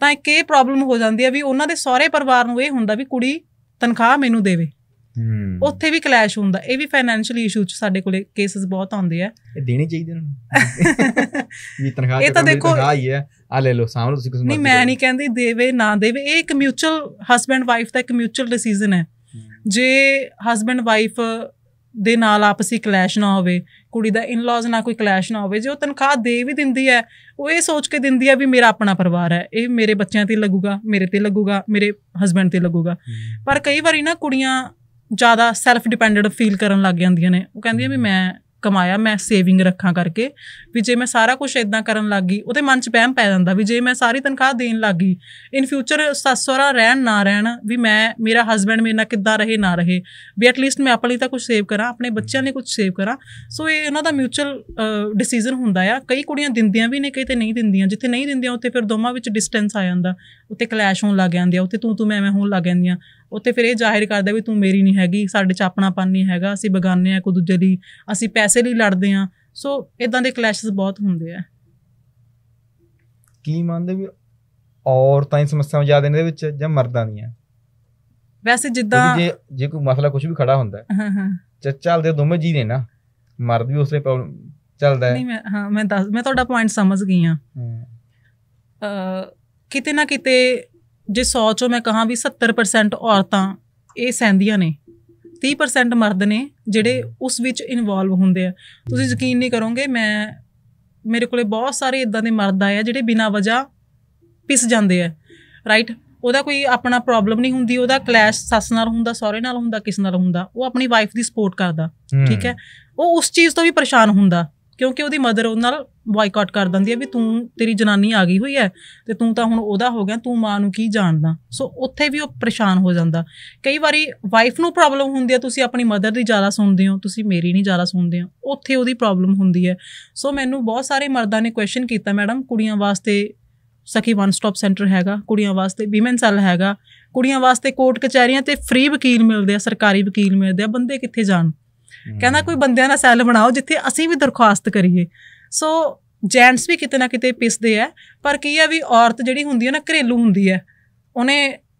ਤਾਂ ਇੱਕ ਇਹ ਪ੍ਰੋਬਲਮ ਹੋ ਜਾਂਦੀ ਹੈ ਵੀ ਉਹਨਾਂ ਦੇ ਸਾਰੇ ਪਰਿਵਾਰ ਨੂੰ ਇਹ ਹੁੰਦਾ ਵੀ ਕੁੜੀ ਤਨਖਾਹ ਮੈਨੂੰ ਦੇਵੇ ਉੱਥੇ ਵੀ ਕਲੈਸ਼ ਹੁੰਦਾ ਇਹ ਵੀ ਫਾਈਨੈਂਸ਼ੀਅਲ ਇਸ਼ੂ ਚ ਸਾਡੇ ਕੋਲੇ ਕੇਸਸ ਬਹੁਤ ਆਉਂਦੇ ਆ ਇਹ ਦੇਣੇ ਚਾਹੀਦੇ ਉਹਨਾਂ ਨੂੰ ਵੀ ਤਨਖਾਹ ਇਹ ਤਾਂ ਦੇਖੋ ਆ ਹੀ ਹੈ ਆ ਲੈ ਲੋ ਸਾਹਮਣੇ ਤੁਸੀਂ ਨੂੰ ਨਹੀਂ ਮੈਂ ਨਹੀਂ ਕਹਿੰਦੀ ਦੇਵੇ ਨਾ ਦੇਵੇ ਇਹ ਇੱਕ ਮਿਊਚੁਅਲ ਹਸਬੰਡ ਵਾਈਫ ਦਾ ਇੱਕ ਮਿਊਚੁਅਲ ਡਿਸੀਜਨ ਹੈ ਜੇ ਹਸਬੰਡ ਵਾਈਫ ਦੇ ਨਾਲ ਆਪਸੀ ਕਲੈਸ਼ ਨਾ ਹੋਵੇ ਕੁੜੀ ਦਾ ਇਨ-ਲॉज ਨਾਲ ਕੋਈ ਕਲੈਸ਼ ਨਾ ਹੋਵੇ ਜੇ ਉਹ ਤਨਖਾਹ ਦੇ ਵੀ ਦਿੰਦੀ ਹੈ ਉਹ ਇਹ ਸੋਚ ਕੇ ਦਿੰਦੀ ਹੈ ਵੀ ਮੇਰਾ ਆਪਣਾ ਪਰਿਵਾਰ ਹੈ ਇਹ ਮੇਰੇ ਬੱਚਿਆਂ ਤੇ ਲੱਗੂਗਾ ਮੇਰੇ ਤੇ ਲੱਗੂਗਾ ਮੇਰੇ ਹਸਬੰਡ ਤੇ ਲੱਗੂਗਾ ਪਰ ਕਈ ਵਾਰੀ ਨਾ ਕੁੜੀਆਂ ਜ਼ਿਆਦਾ ਸੈਲਫ ਡਿਪੈਂਡੈਂਟ ਫੀਲ ਕਰਨ ਲੱਗ ਜਾਂਦੀਆਂ ਨੇ ਉਹ ਕਹਿੰਦੀਆਂ ਵੀ ਮੈਂ ਕਮਾਇਆ ਮੈਂ ਸੇਵਿੰਗ ਰੱਖਾਂ ਕਰਕੇ ਵੀ ਜੇ ਮੈਂ ਸਾਰਾ ਕੁਝ ਇਦਾਂ ਕਰਨ ਲੱਗ ਗਈ ਉਹਦੇ ਮਨ 'ਚ ਵਹਿਮ ਪੈ ਜਾਂਦਾ ਵੀ ਜੇ ਮੈਂ ਸਾਰੀ ਤਨਖਾਹ ਦੇਣ ਲੱਗ ਗਈ ਇਨ ਫਿਊਚਰ ਸੱਸੋਰਾ ਰਹਿਣ ਨਾ ਰਹਿਣ ਵੀ ਮੈਂ ਮੇਰਾ ਹਸਬੰਡ ਮੇਰੇ ਨਾਲ ਕਿੱਦਾਂ ਰਹੇ ਨਾ ਰਹੇ ਵੀ ਐਟ ਲੀਸਟ ਮੈਂ ਆਪਣੇ ਲਈ ਤਾਂ ਕੁਝ ਸੇਵ ਕਰਾਂ ਆਪਣੇ ਬੱਚਿਆਂ ਲਈ ਕੁਝ ਸੇਵ ਕਰਾਂ ਸੋ ਇਹ ਉਹਨਾਂ ਦਾ ਮਿਊਚੁਅਲ ਡਿਸੀਜਨ ਹੁੰਦਾ ਆ ਕਈ ਕੁੜੀਆਂ ਦਿੰਦੀਆਂ ਵੀ ਨੇ ਕਈ ਤੇ ਨਹੀਂ ਦਿੰਦੀਆਂ ਜਿੱਥੇ ਨਹੀਂ ਦਿੰਦੀਆਂ ਉੱਥੇ ਫਿਰ ਦੋਵਾਂ ਵਿੱਚ ਡਿਸਟੈਂਸ ਆ ਜਾਂਦਾ ਉੱਤੇ ਕਲੈਸ਼ ਹੋਣ ਲੱਗ ਜਾਂਦੇ ਆ ਉੱਥੇ ਤੂੰ ਤੂੰ ਮੈਂ ਮੈਂ ਹੋਣ ਲੱਗ ਜਾਂਦੀਆਂ ਉੱਥੇ ਫਿਰ ਇਹ ਜ਼ਾਹਿਰ ਕਰਦਾ ਵੀ ਤੂੰ ਮੇਰੀ ਨਹੀਂ ਹੈਗੀ ਸਾਡੇ 'ਚ ਆਪਣਾਪਨ ਨਹੀਂ ਹੈਗਾ ਅਸੀਂ ਬਗਾਨੇ ਆ ਕੋ ਦੂਜੇ ਲਈ ਅਸੀਂ ਪੈਸੇ ਲਈ ਲੜਦੇ ਆ ਸੋ ਇਦਾਂ ਦੇ ਕਲੈਸ਼ਸ ਬਹੁਤ ਹੁੰਦੇ ਆ ਕੀ ਮੰਨਦੇ ਵੀ ਔਰਤਾਂ ਦੀ ਸਮੱਸਿਆਵਾਂ ਜ਼ਿਆਦਾ ਨੇ ਦੇ ਵਿੱਚ ਜਾਂ ਮਰਦਾਂ ਦੀਆਂ ਵੈਸੇ ਜਿੱਦਾਂ ਜੇ ਜੇ ਕੋਈ ਮਸਲਾ ਕੁਝ ਵੀ ਖੜਾ ਹੁੰਦਾ ਹਾਂ ਹਾਂ ਚੱਲਦੇ ਦੋਵੇਂ ਜੀ ਨੇ ਨਾ ਮਰਦ ਵੀ ਉਸੇ ਪ੍ਰੋਬਲਮ ਚੱਲਦਾ ਹੈ ਨਹੀਂ ਮੈਂ ਹਾਂ ਮੈਂ ਦੱਸ ਮੈਂ ਤੁਹਾਡਾ ਪੁਆਇੰਟ ਸਮਝ ਗਈ ਆ ਕਿਤੇ ਨਾ ਕਿਤੇ ਜੇ 100 ਚੋਂ ਮੈਂ ਕਹਾਂ ਵੀ 70% ਔਰਤਾਂ ਇਹ ਸੈਂਦੀਆਂ ਨੇ 30% ਮਰਦ ਨੇ ਜਿਹੜੇ ਉਸ ਵਿੱਚ ਇਨਵੋਲਵ ਹੁੰਦੇ ਆ ਤੁਸੀਂ ਯਕੀਨ ਨਹੀਂ ਕਰੋਗੇ ਮੈਂ ਮੇਰੇ ਕੋਲੇ ਬਹੁਤ ਸਾਰੇ ਇਦਾਂ ਦੇ ਮਰਦ ਆਏ ਆ ਜਿਹੜੇ ਬਿਨਾਂ ਵਜ੍ਹਾ ਪਿਸ ਜਾਂਦੇ ਆ ਰਾਈਟ ਉਹਦਾ ਕੋਈ ਆਪਣਾ ਪ੍ਰੋਬਲਮ ਨਹੀਂ ਹੁੰਦੀ ਉਹਦਾ ਕਲੈਸ਼ ਸੱਸ ਨਾਲ ਹੁੰਦਾ ਸਹੁਰੇ ਨਾਲ ਹੁੰਦਾ ਕਿਸ ਨਾਲ ਹੁੰਦਾ ਉਹ ਆਪਣੀ ਵਾਈਫ ਦੀ ਸਪੋਰਟ ਕਰਦਾ ਠੀਕ ਹੈ ਉਹ ਉਸ ਚੀਜ਼ ਤੋਂ ਵੀ ਪਰੇਸ਼ਾਨ ਹੁੰਦਾ ਕਿਉਂਕਿ ਉਹਦੀ ਮਦਰ ਉਹ ਨਾਲ ਬਾਈਕਾਟ ਕਰ ਦਿੰਦੀ ਹੈ ਵੀ ਤੂੰ ਤੇਰੀ ਜਨਾਨੀ ਆ ਗਈ ਹੋਈ ਹੈ ਤੇ ਤੂੰ ਤਾਂ ਹੁਣ ਉਹਦਾ ਹੋ ਗਿਆ ਤੂੰ ਮਾਂ ਨੂੰ ਕੀ ਜਾਣਦਾ ਸੋ ਉੱਥੇ ਵੀ ਉਹ ਪਰੇਸ਼ਾਨ ਹੋ ਜਾਂਦਾ ਕਈ ਵਾਰੀ ਵਾਈਫ ਨੂੰ ਪ੍ਰੋਬਲਮ ਹੁੰਦੀ ਹੈ ਤੁਸੀਂ ਆਪਣੀ ਮਦਰ ਦੀ ਜ਼ਿਆਦਾ ਸੁਣਦੇ ਹੋ ਤੁਸੀਂ ਮੇਰੀ ਨਹੀਂ ਜ਼ਿਆਦਾ ਸੁਣਦੇ ਹੋ ਉੱਥੇ ਉਹਦੀ ਪ੍ਰੋਬਲਮ ਹੁੰਦੀ ਹੈ ਸੋ ਮੈਨੂੰ ਬਹੁਤ ਸਾਰੇ ਮਰਦਾਂ ਨੇ ਕੁਐਸਚਨ ਕੀਤਾ ਮੈਡਮ ਕੁੜੀਆਂ ਵਾਸਤੇ ਸਖੀ ਵਨ ਸਟਾਪ ਸੈਂਟਰ ਹੈਗਾ ਕੁੜੀਆਂ ਵਾਸਤੇ ਵਿਮਨ ਸੈਲ ਹੈਗਾ ਕੁੜੀਆਂ ਵਾਸਤੇ ਕੋਰਟ ਕਚਹਿਰੀਆਂ ਤੇ ਫ੍ਰੀ ਵਕੀਲ ਮਿਲਦੇ ਆ ਸਰਕਾਰੀ ਵਕੀਲ ਮਿਲਦੇ ਆ ਬੰਦੇ ਕਿੱਥੇ ਜਾਣ ਕਹਿੰਦਾ ਕੋਈ ਬੰਦਿਆਂ ਦਾ ਸੈੱਲ ਬਣਾਓ ਜਿੱਥੇ ਅਸੀਂ ਵੀ ਦਰਖਾਸਤ ਕਰੀਏ ਸੋ ਜੈਂਟਸ ਵੀ ਕਿਤੇ ਨਾ ਕਿਤੇ ਪਿਸਦੇ ਆ ਪਰ ਕੀ ਆ ਵੀ ਔਰਤ ਜਿਹੜੀ ਹੁੰਦੀ ਹੈ ਨਾ ਘਰੇਲੂ ਹੁੰਦੀ ਹੈ ਉਹਨੇ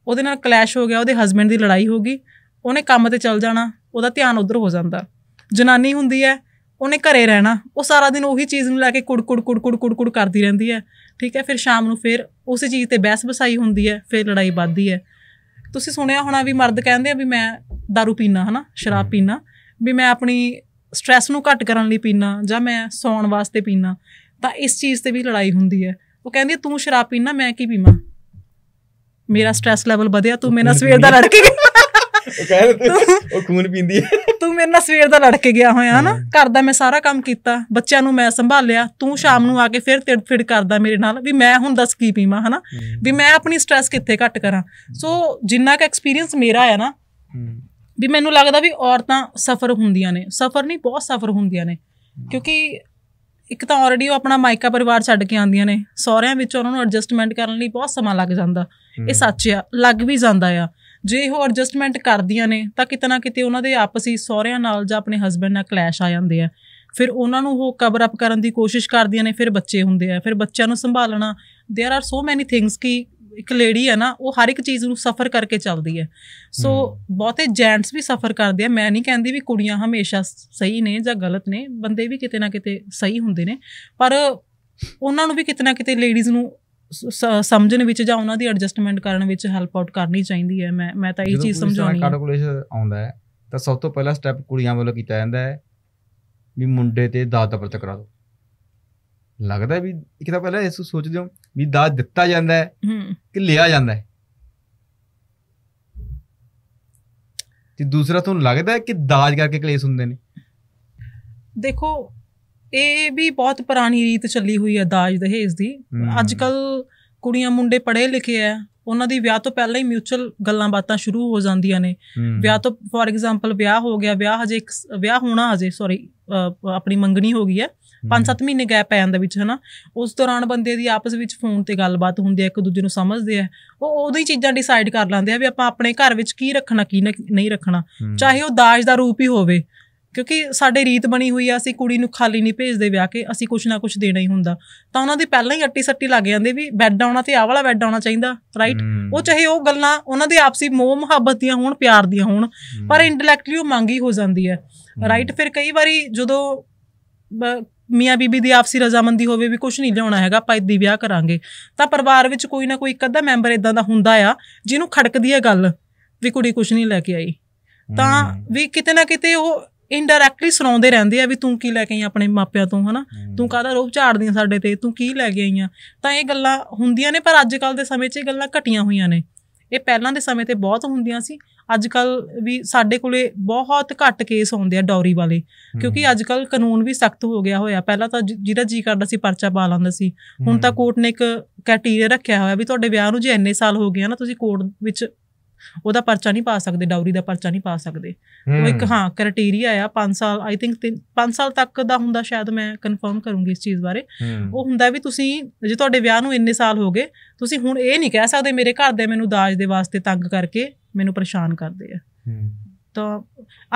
ਉਹਦੇ ਨਾਲ ਕਲੈਸ਼ ਹੋ ਗਿਆ ਉਹਦੇ ਹਸਬੰਡ ਦੀ ਲੜਾਈ ਹੋ ਗਈ ਉਹਨੇ ਕੰਮ ਤੇ ਚੱਲ ਜਾਣਾ ਉਹਦਾ ਧਿਆਨ ਉਧਰ ਹੋ ਜਾਂਦਾ ਜਨਾਨੀ ਹੁੰਦੀ ਹੈ ਉਹਨੇ ਘਰੇ ਰਹਿਣਾ ਉਹ ਸਾਰਾ ਦਿਨ ਉਹੀ ਚੀਜ਼ ਨੂੰ ਲੈ ਕੇ ਕੁੜ ਕੁੜ ਕੁੜ ਕੁੜ ਕੁੜ ਕਰਦੀ ਰਹਿੰਦੀ ਹੈ ਠੀਕ ਹੈ ਫਿਰ ਸ਼ਾਮ ਨੂੰ ਫਿਰ ਉਸੇ ਚੀਜ਼ ਤੇ ਬਹਿਸ ਬਸਾਈ ਹੁੰਦੀ ਹੈ ਫਿਰ ਲੜਾਈ ਵੱਧਦੀ ਹੈ ਤੁਸੀਂ ਸੁਣਿਆ ਹੋਣਾ ਵੀ ਮਰਦ ਕਹਿੰਦੇ ਆ ਵੀ ਮੈਂ दारू ਪੀਣਾ ਹਨਾ ਸ਼ਰਾਬ ਪੀਣਾ ਵੀ ਮੈਂ ਆਪਣੀ ਸਟ्रेस ਨੂੰ ਘੱਟ ਕਰਨ ਲਈ ਪੀਣਾ ਜਾਂ ਮੈਂ ਸੌਣ ਵਾਸਤੇ ਪੀਣਾ ਤਾਂ ਇਸ ਚੀਜ਼ ਤੇ ਵੀ ਲੜਾਈ ਹੁੰਦੀ ਹੈ ਉਹ ਕਹਿੰਦੀ ਤੂੰ ਸ਼ਰਾਬ ਪੀਣਾ ਮੈਂ ਕੀ ਪੀਵਾਂ ਮੇਰਾ ਸਟ्रेस ਲੈਵਲ ਵਧਿਆ ਤੂੰ ਮੇਰੇ ਨਾਲ ਸਵੇਰ ਦਾ ਲੜ ਕੇ ਗਿਆ ਉਹ ਕਹਿੰਦੇ ਉਹ ਖੂਨ ਪੀਂਦੀ ਹੈ ਤੂੰ ਮੇਰੇ ਨਾਲ ਸਵੇਰ ਦਾ ਲੜ ਕੇ ਗਿਆ ਹੋਇਆ ਹਨਾ ਘਰ ਦਾ ਮੈਂ ਸਾਰਾ ਕੰਮ ਕੀਤਾ ਬੱਚਿਆਂ ਨੂੰ ਮੈਂ ਸੰਭਾਲਿਆ ਤੂੰ ਸ਼ਾਮ ਨੂੰ ਆ ਕੇ ਫਿਰ ਫਿੜ ਕਰਦਾ ਮੇਰੇ ਨਾਲ ਵੀ ਮੈਂ ਹੁਣ ਦੱਸ ਕੀ ਪੀਵਾਂ ਹਨਾ ਵੀ ਮੈਂ ਆਪਣੀ ਸਟ्रेस ਕਿੱਥੇ ਘੱਟ ਕਰਾਂ ਸੋ ਜਿੰਨਾ ਕ ਐਕਸਪੀਰੀਅੰਸ ਮੇਰਾ ਹੈ ਨਾ ਵੀ ਮੈਨੂੰ ਲੱਗਦਾ ਵੀ ਔਰਤਾਂ ਸਫਰ ਹੁੰਦੀਆਂ ਨੇ ਸਫਰ ਨਹੀਂ ਬਹੁਤ ਸਫਰ ਹੁੰਦੀਆਂ ਨੇ ਕਿਉਂਕਿ ਇੱਕ ਤਾਂ ਆਲਰੇਡੀ ਉਹ ਆਪਣਾ ਮਾਇਕਾ ਪਰਿਵਾਰ ਛੱਡ ਕੇ ਆਉਂਦੀਆਂ ਨੇ ਸਹੁਰਿਆਂ ਵਿੱਚ ਉਹਨਾਂ ਨੂੰ ਐਡਜਸਟਮੈਂਟ ਕਰਨ ਲਈ ਬਹੁਤ ਸਮਾਂ ਲੱਗ ਜਾਂਦਾ ਇਹ ਸੱਚ ਆ ਲੱਗ ਵੀ ਜਾਂਦਾ ਆ ਜੇ ਉਹ ਐਡਜਸਟਮੈਂਟ ਕਰਦੀਆਂ ਨੇ ਤਾਂ ਕਿਤਨਾ ਕਿਤੇ ਉਹਨਾਂ ਦੇ ਆਪਸੀ ਸਹੁਰਿਆਂ ਨਾਲ ਜਾਂ ਆਪਣੇ ਹਸਬੰਡ ਨਾਲ ਕਲੈਸ਼ ਆ ਜਾਂਦੇ ਆ ਫਿਰ ਉਹਨਾਂ ਨੂੰ ਉਹ ਕਵਰ ਅਪ ਕਰਨ ਦੀ ਕੋਸ਼ਿਸ਼ ਕਰਦੀਆਂ ਨੇ ਫਿਰ ਬੱਚੇ ਹੁੰਦੇ ਆ ਫਿਰ ਬੱਚਿਆਂ ਨੂੰ ਸੰਭਾਲਣਾ देयर आर ਸੋ ਮੈਨੀ ਥਿੰਗਸ ਕਿ ਇੱਕ ਲੇਡੀ ਹੈ ਨਾ ਉਹ ਹਰ ਇੱਕ ਚੀਜ਼ ਨੂੰ ਸਫਰ ਕਰਕੇ ਚੱਲਦੀ ਹੈ ਸੋ ਬਹੁਤੇ ਜੈਂਟਸ ਵੀ ਸਫਰ ਕਰਦੇ ਆ ਮੈਂ ਨਹੀਂ ਕਹਿੰਦੀ ਵੀ ਕੁੜੀਆਂ ਹਮੇਸ਼ਾ ਸਹੀ ਨੇ ਜਾਂ ਗਲਤ ਨੇ ਬੰਦੇ ਵੀ ਕਿਤੇ ਨਾ ਕਿਤੇ ਸਹੀ ਹੁੰਦੇ ਨੇ ਪਰ ਉਹਨਾਂ ਨੂੰ ਵੀ ਕਿਤੇ ਨਾ ਕਿਤੇ ਲੇਡੀਜ਼ ਨੂੰ ਸਮਝਣ ਵਿੱਚ ਜਾਂ ਉਹਨਾਂ ਦੀ ਐਡਜਸਟਮੈਂਟ ਕਰਨ ਵਿੱਚ ਹੈਲਪ ਆਊਟ ਕਰਨੀ ਚਾਹੀਦੀ ਹੈ ਮੈਂ ਮੈਂ ਤਾਂ ਇਹ ਚੀਜ਼ ਸਮਝਾਉਣੀ ਹੈ ਕੈਲਕੂਲੇਸ਼ਨ ਆਉਂਦਾ ਹੈ ਤਾਂ ਸਭ ਤੋਂ ਪਹਿਲਾ ਸਟੈਪ ਕੁੜੀਆਂ ਵੱਲੋਂ ਕੀਤਾ ਜਾਂਦਾ ਹੈ ਵੀ ਮੁੰਡੇ ਤੇ ਦਾਤ ਦਾ ਵਰਤ ਕਰਾ ਲੱਗਦਾ ਵੀ ਇੱਕ ਤਾਂ ਪਹਿਲਾਂ ਇਸ ਸੋਚਦੇ ਹੋ ਵੀ ਦਾਜ ਦਿੱਤਾ ਜਾਂਦਾ ਹੈ ਕਿ ਲਿਆ ਜਾਂਦਾ ਹੈ ਤੇ ਦੂਸਰਾ ਤੁਹਾਨੂੰ ਲੱਗਦਾ ਹੈ ਕਿ ਦਾਜ ਕਰਕੇ ਕਲੇਸ਼ ਹੁੰਦੇ ਨੇ ਦੇਖੋ ਇਹ ਵੀ ਬਹੁਤ ਪੁਰਾਣੀ ਰੀਤ ਚੱਲੀ ਹੋਈ ਹੈ ਦਾਜ ਦਹੇਜ ਦੀ ਅੱਜ ਕੱਲ ਕੁੜੀਆਂ ਮੁੰਡੇ ਪੜ੍ਹੇ ਲਿਖੇ ਆ ਉਹਨਾਂ ਦੀ ਵਿਆਹ ਤੋਂ ਪਹਿਲਾਂ ਹੀ ਮਿਊਚੁਅਲ ਗੱਲਾਂ ਬਾਤਾਂ ਸ਼ੁਰੂ ਹੋ ਜਾਂਦੀਆਂ ਨੇ ਵਿਆਹ ਤੋਂ ਫੋਰ ਐਗਜ਼ਾਮਪਲ ਵਿਆਹ ਹੋ ਗਿਆ ਵਿਆਹ ਹਜੇ ਇੱਕ ਵਿਆਹ ਹੋਣਾ ਹਜੇ ਸੌਰੀ ਆਪਣੀ ਮੰਗਣੀ ਹੋ ਗਈ ਹੈ 5-7 ਮਹੀਨੇ ਗੈਪ ਪੈ ਜਾਂਦਾ ਵਿੱਚ ਹਨਾ ਉਸ ਦੌਰਾਨ ਬੰਦੇ ਦੀ ਆਪਸ ਵਿੱਚ ਫੋਨ ਤੇ ਗੱਲਬਾਤ ਹੁੰਦੀ ਹੈ ਇੱਕ ਦੂਜੇ ਨੂੰ ਸਮਝਦੇ ਆ ਉਹ ਉਹਦੋਂ ਹੀ ਚੀਜ਼ਾਂ ਡਿਸਾਈਡ ਕਰ ਲੈਂਦੇ ਆ ਵੀ ਆਪਾਂ ਆਪਣੇ ਘਰ ਵਿੱਚ ਕੀ ਰੱਖਣਾ ਕੀ ਨਹੀਂ ਰੱਖਣਾ ਚਾਹੇ ਉਹ ਦਾਜ ਦਾ ਰੂਪ ਹੀ ਹੋਵੇ ਕਿਉਂਕਿ ਸਾਡੇ ਰੀਤ ਬਣੀ ਹੋਈ ਆ ਅਸੀਂ ਕੁੜੀ ਨੂੰ ਖਾਲੀ ਨਹੀਂ ਭੇਜਦੇ ਵਿਆਹ ਕੇ ਅਸੀਂ ਕੁਛ ਨਾ ਕੁਛ ਦੇਣਾ ਹੀ ਹੁੰਦਾ ਤਾਂ ਉਹਨਾਂ ਦੇ ਪਹਿਲਾਂ ਹੀ ਅੱਟੀ ਸੱਟੀ ਲੱਗ ਜਾਂਦੇ ਵੀ ਬੈੱਡ ਆਉਣਾ ਤੇ ਆਹ ਵਾਲਾ ਬੈੱਡ ਆਉਣਾ ਚਾਹੀਦਾ ਰਾਈਟ ਉਹ ਚਾਹੇ ਉਹ ਗੱਲਾਂ ਉਹਨਾਂ ਦੇ ਆਪਸੀ ਮੋਹ ਮੁਹੱਬਤ ਦੀਆਂ ਹੋਣ ਪਿਆਰ ਦੀਆਂ ਹੋਣ ਪਰ ਇੰਟੈਲੈਕਚੁਅਲੀ ਉਹ ਮੰਗ ਹੀ ਹੋ ਜਾਂਦੀ ਹੈ ਰਾਈਟ ਫਿਰ ਕਈ ਵਾਰੀ ਜਦੋਂ ਮੀਆਂ ਬੀਬੀ ਦੀ ਆਪਸੀ ਰਜ਼ਾਮੰਦੀ ਹੋਵੇ ਵੀ ਕੁਝ ਨਹੀਂ ਲਿਆਉਣਾ ਹੈਗਾ ਆਪਾਂ ਇੱਦੀ ਵਿਆਹ ਕਰਾਂਗੇ ਤਾਂ ਪਰਿਵਾਰ ਵਿੱਚ ਕੋਈ ਨਾ ਕੋਈ ਇੱਕ ਅੱਧਾ ਮੈਂਬਰ ਇਦਾਂ ਦਾ ਹੁੰਦਾ ਆ ਜਿਹਨੂੰ ਖੜਕਦੀ ਹੈ ਗੱਲ ਵੀ ਕੁੜੀ ਕੁਝ ਨਹੀਂ ਲੈ ਕੇ ਆਈ ਤਾਂ ਵੀ ਕਿਤੇ ਨਾ ਕਿਤੇ ਉਹ ਇਨਡਾਇਰੈਕਟਲੀ ਸੁਣਾਉਂਦੇ ਰਹਿੰਦੇ ਆ ਵੀ ਤੂੰ ਕੀ ਲੈ ਕੇ ਆਈ ਆਪਣੇ ਮਾਪਿਆਂ ਤੋਂ ਹਨਾ ਤੂੰ ਕਾਹਦਾ ਰੋਪ ਝਾੜਦੀਆਂ ਸਾਡੇ ਤੇ ਤੂੰ ਕੀ ਲੈ ਕੇ ਆਈਆਂ ਤਾਂ ਇਹ ਗੱਲਾਂ ਹੁੰਦੀਆਂ ਨੇ ਪਰ ਅੱਜ ਕੱਲ ਦੇ ਸਮੇਂ 'ਚ ਇਹ ਗੱਲਾਂ ਘਟੀਆਂ ਹੋਈਆਂ ਨੇ ਇਹ ਪਹਿਲਾਂ ਦੇ ਸਮੇਂ ਤੇ ਬਹੁਤ ਹੁੰਦੀਆਂ ਸੀ ਅੱਜ ਕੱਲ ਵੀ ਸਾਡੇ ਕੋਲੇ ਬਹੁਤ ਘੱਟ ਕੇਸ ਆਉਂਦੇ ਆ ਡੌਰੀ ਵਾਲੇ ਕਿਉਂਕਿ ਅੱਜ ਕੱਲ ਕਾਨੂੰਨ ਵੀ ਸਖਤ ਹੋ ਗਿਆ ਹੋਇਆ ਪਹਿਲਾਂ ਤਾਂ ਜਿਹੜਾ ਜੀ ਕਰਦਾ ਸੀ ਪਰਚਾ ਪਾ ਲਾਂਦਾ ਸੀ ਹੁਣ ਤਾਂ ਕੋਰਟ ਨੇ ਇੱਕ ਕ੍ਰਾਈਟੇਰੀਆ ਰੱਖਿਆ ਹੋਇਆ ਵੀ ਤੁਹਾਡੇ ਵਿਆਹ ਨੂੰ ਜੇ ਇੰਨੇ ਸਾਲ ਹੋ ਗਏ ਨਾ ਤੁਸੀਂ ਕੋਰਟ ਵਿੱਚ ਉਹਦਾ ਪਰਚਾ ਨਹੀਂ ਪਾ ਸਕਦੇ ਡਾਊਰੀ ਦਾ ਪਰਚਾ ਨਹੀਂ ਪਾ ਸਕਦੇ ਉਹ ਇੱਕ ਹਾਂ ਕ੍ਰਾਈਟੇਰੀਆ ਆ 5 ਸਾਲ ਆਈ ਥਿੰਕ 5 ਸਾਲ ਤੱਕ ਦਾ ਹੁੰਦਾ ਸ਼ਾਇਦ ਮੈਂ ਕਨਫਰਮ ਕਰੂੰਗੀ ਇਸ ਚੀਜ਼ ਬਾਰੇ ਉਹ ਹੁੰਦਾ ਵੀ ਤੁਸੀਂ ਜੇ ਤੁਹਾਡੇ ਵਿਆਹ ਨੂੰ ਇੰਨੇ ਸਾਲ ਹੋ ਗਏ ਤੁਸੀਂ ਹੁਣ ਇਹ ਨਹੀਂ ਕਹਿ ਸਕਦੇ ਮੇਰੇ ਘਰ ਦੇ ਮੈਨੂੰ ਦਾਜ ਦੇ ਵਾਸਤੇ ਤੰਗ ਕਰਕੇ ਮੈਨੂੰ ਪਰੇਸ਼ਾਨ ਕਰਦੇ ਆ ਤਾਂ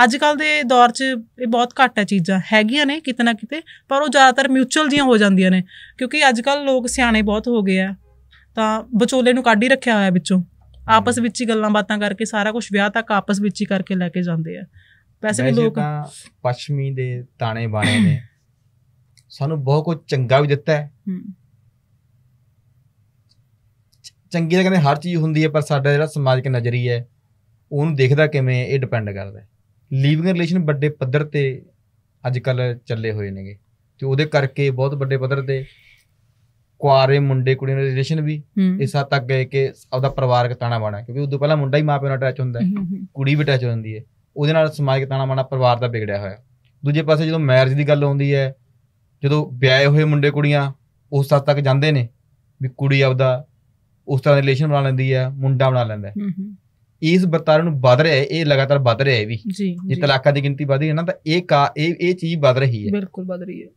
ਅੱਜ ਕੱਲ ਦੇ ਦੌਰ 'ਚ ਇਹ ਬਹੁਤ ਘੱਟ ਹੈ ਚੀਜ਼ਾਂ ਹੈਗੀਆਂ ਨੇ ਕਿਤਨਾ ਕਿਤੇ ਪਰ ਉਹ ਜ਼ਿਆਦਾਤਰ ਮਿਊਚੁਅਲ ਦੀਆਂ ਹੋ ਜਾਂਦੀਆਂ ਨੇ ਕਿਉਂਕਿ ਅੱਜ ਕੱਲ ਲੋਕ ਸਿਆਣੇ ਬਹੁਤ ਹੋ ਗਏ ਆ ਤਾਂ ਵਿਚੋਲੇ ਨੂੰ ਕੱਢ ਹੀ ਰੱਖਿਆ ਹੋਇਆ ਵਿੱਚੋਂ ਆਪਸ ਵਿੱਚ ਹੀ ਗੱਲਾਂ ਬਾਤਾਂ ਕਰਕੇ ਸਾਰਾ ਕੁਝ ਵਿਆਹ ਤੱਕ ਆਪਸ ਵਿੱਚ ਹੀ ਕਰਕੇ ਲੈ ਕੇ ਜਾਂਦੇ ਆ ਵੈਸੇ ਵੀ ਲੋਕ ਪੱਛਮੀ ਦੇ ਤਾਣੇ ਬਾਣੇ ਨੇ ਸਾਨੂੰ ਬਹੁਤ ਕੁਝ ਚੰਗਾ ਵੀ ਦਿੱਤਾ ਹੈ ਚੰਗੀ ਤਾਂ ਕਹਿੰਦੇ ਹਰ ਚੀਜ਼ ਹੁੰਦੀ ਹੈ ਪਰ ਸਾਡਾ ਜਿਹੜਾ ਸਮਾਜਿਕ ਨਜ਼ਰੀਆ ਹੈ ਉਹਨੂੰ ਦੇਖਦਾ ਕਿਵੇਂ ਇਹ ਡਿਪੈਂਡ ਕਰਦਾ ਹੈ ਲੀਵਿੰਗ ਰਿਲੇਸ਼ਨ ਵੱਡੇ ਪੱਧਰ ਤੇ ਅੱਜ ਕੱਲ ਚੱਲੇ ਹੋਏ ਨੇਗੇ ਤੇ ਉਹਦੇ ਕਰਕੇ ਬਹੁਤ ਵੱਡੇ ਪੱਧਰ ਤੇ ਕੁਆਰੇ ਮੁੰਡੇ ਕੁੜੀਆਂ ਦੇ ਰਿਲੇਸ਼ਨ ਵੀ ਇਸ ਹੱਦ ਤੱਕ ਗਏ ਕਿ ਆਪਦਾ ਪਰਿਵਾਰਕ ਤਾਣਾ ਬਾਣਾ ਕਿਉਂਕਿ ਉਦੋਂ ਪਹਿਲਾਂ ਮੁੰਡਾ ਹੀ ਮਾਪਿਆਂ ਨਾਲ ਅਟੈਚ ਹੁੰਦਾ ਹੈ ਕੁੜੀ ਵੀ ਅਟੈਚ ਹੋ ਜਾਂਦੀ ਹੈ ਉਹਦੇ ਨਾਲ ਸਮਾਜਿਕ ਤਾਣਾ ਬਾਣਾ ਪਰਿਵਾਰ ਦਾ ਵਿਗੜਿਆ ਹੋਇਆ ਦੂਜੇ ਪਾਸੇ ਜਦੋਂ ਮੈਰਿਜ ਦੀ ਗੱਲ ਆਉਂਦੀ ਹੈ ਜਦੋਂ ਵਿਆਹੇ ਹੋਏ ਮੁੰਡੇ ਕੁੜੀਆਂ ਉਸ ਹੱਦ ਤੱਕ ਜਾਂਦੇ ਨੇ ਵੀ ਕੁੜੀ ਆਪਦਾ ਉਸ ਤਰ੍ਹਾਂ ਦੇ ਰਿਲੇਸ਼ਨ ਬਣਾ ਲੈਂਦੀ ਆ ਮੁੰਡਾ ਬਣਾ ਲੈਂਦਾ ਹੂੰ ਇਸ ਵਰਤਾਰੇ ਨੂੰ ਵਧ ਰਿਹਾ ਹੈ ਇਹ ਲਗਾਤਾਰ ਵਧ ਰਿਹਾ ਹੈ ਵੀ ਜੇ ਤਲਾਕਾਂ ਦੀ ਗਿਣਤੀ ਵਧ ਰਹੀ ਹੈ ਨਾ ਤਾਂ ਇਹ ਕਾ ਇਹ ਇਹ ਚੀਜ਼ ਵਧ ਰਹੀ ਹੈ ਬਿਲਕੁਲ ਵਧ ਰਹੀ ਹੈ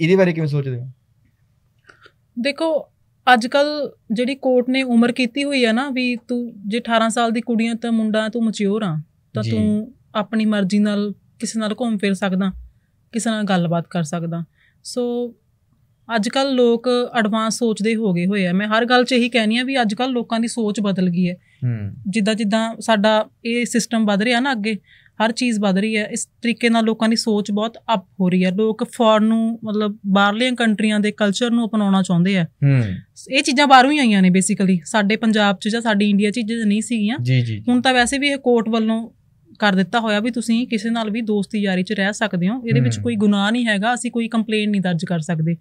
ਇਹਦੇ ਬਾਰੇ ਕਿਵੇਂ ਸੋਚਦੇ ਹੋ ਦੇਖੋ ਅੱਜ ਕੱਲ ਜਿਹੜੀ ਕੋਰਟ ਨੇ ਉਮਰ ਕੀਤੀ ਹੋਈ ਹੈ ਨਾ ਵੀ ਤੂੰ ਜੇ 18 ਸਾਲ ਦੀ ਕੁੜੀਆਂ ਤਾਂ ਮੁੰਡਾ ਤੂੰ ਮਚਿਓਰ ਆ ਤਾਂ ਤੂੰ ਆਪਣੀ ਮਰਜ਼ੀ ਨਾਲ ਕਿਸੇ ਨਾਲ ਘੁੰਮ ਫਿਰ ਸਕਦਾ ਕਿਸੇ ਨਾਲ ਗੱਲਬਾਤ ਕਰ ਸਕਦਾ ਸੋ ਅੱਜ ਕੱਲ ਲੋਕ ਐਡਵਾਂਸ ਸੋਚਦੇ ਹੋ ਗਏ ਹੋਏ ਆ ਮੈਂ ਹਰ ਗੱਲ 'ਚ ਇਹੀ ਕਹਿਣੀ ਆ ਵੀ ਅੱਜ ਕੱਲ ਲੋਕਾਂ ਦੀ ਸੋਚ ਬਦਲ ਗਈ ਹੈ ਜਿੱਦਾਂ ਜਿੱਦਾਂ ਸਾਡਾ ਇਹ ਸਿਸਟਮ ਵੱਧ ਰਿਹਾ ਨਾ ਅੱਗੇ ਹਰ ਚੀਜ਼ ਵੱਧ ਰਹੀ ਹੈ ਇਸ ਤਰੀਕੇ ਨਾਲ ਲੋਕਾਂ ਦੀ ਸੋਚ ਬਹੁਤ ਅਪ ਹੋ ਰਹੀ ਹੈ ਲੋਕ ਫੋਰਨ ਨੂੰ ਮਤਲਬ ਬਾਹਰਲੀਆਂ ਕੰਟਰੀਆਂ ਦੇ ਕਲਚਰ ਨੂੰ ਅਪਣਾਉਣਾ ਚਾਹੁੰਦੇ ਆ ਹੂੰ ਇਹ ਚੀਜ਼ਾਂ ਬਾਹਰੋਂ ਹੀ ਆਈਆਂ ਨੇ ਬੇਸਿਕਲੀ ਸਾਡੇ ਪੰਜਾਬ 'ਚ ਜਾਂ ਸਾਡੀ ਇੰਡੀਆ 'ਚ ਚੀਜ਼ਾਂ ਨਹੀਂ ਸੀਗੀਆਂ ਹੁਣ ਤਾਂ ਵੈਸੇ ਵੀ ਇਹ ਕੋਰਟ ਵੱਲੋਂ ਕਰ ਦਿੱਤਾ ਹੋਇਆ ਵੀ ਤੁਸੀਂ ਕਿਸੇ ਨਾਲ ਵੀ ਦੋਸਤੀ ਯਾਰੀ 'ਚ ਰਹਿ ਸਕਦੇ ਹੋ ਇਹਦੇ ਵਿੱਚ ਕੋਈ ਗੁਨਾਹ ਨਹੀਂ ਹੈਗਾ ਅਸੀਂ ਕੋਈ ਕੰਪਲੇਨ ਨਹੀਂ ਦਰਜ ਕਰ ਸਕਦੇ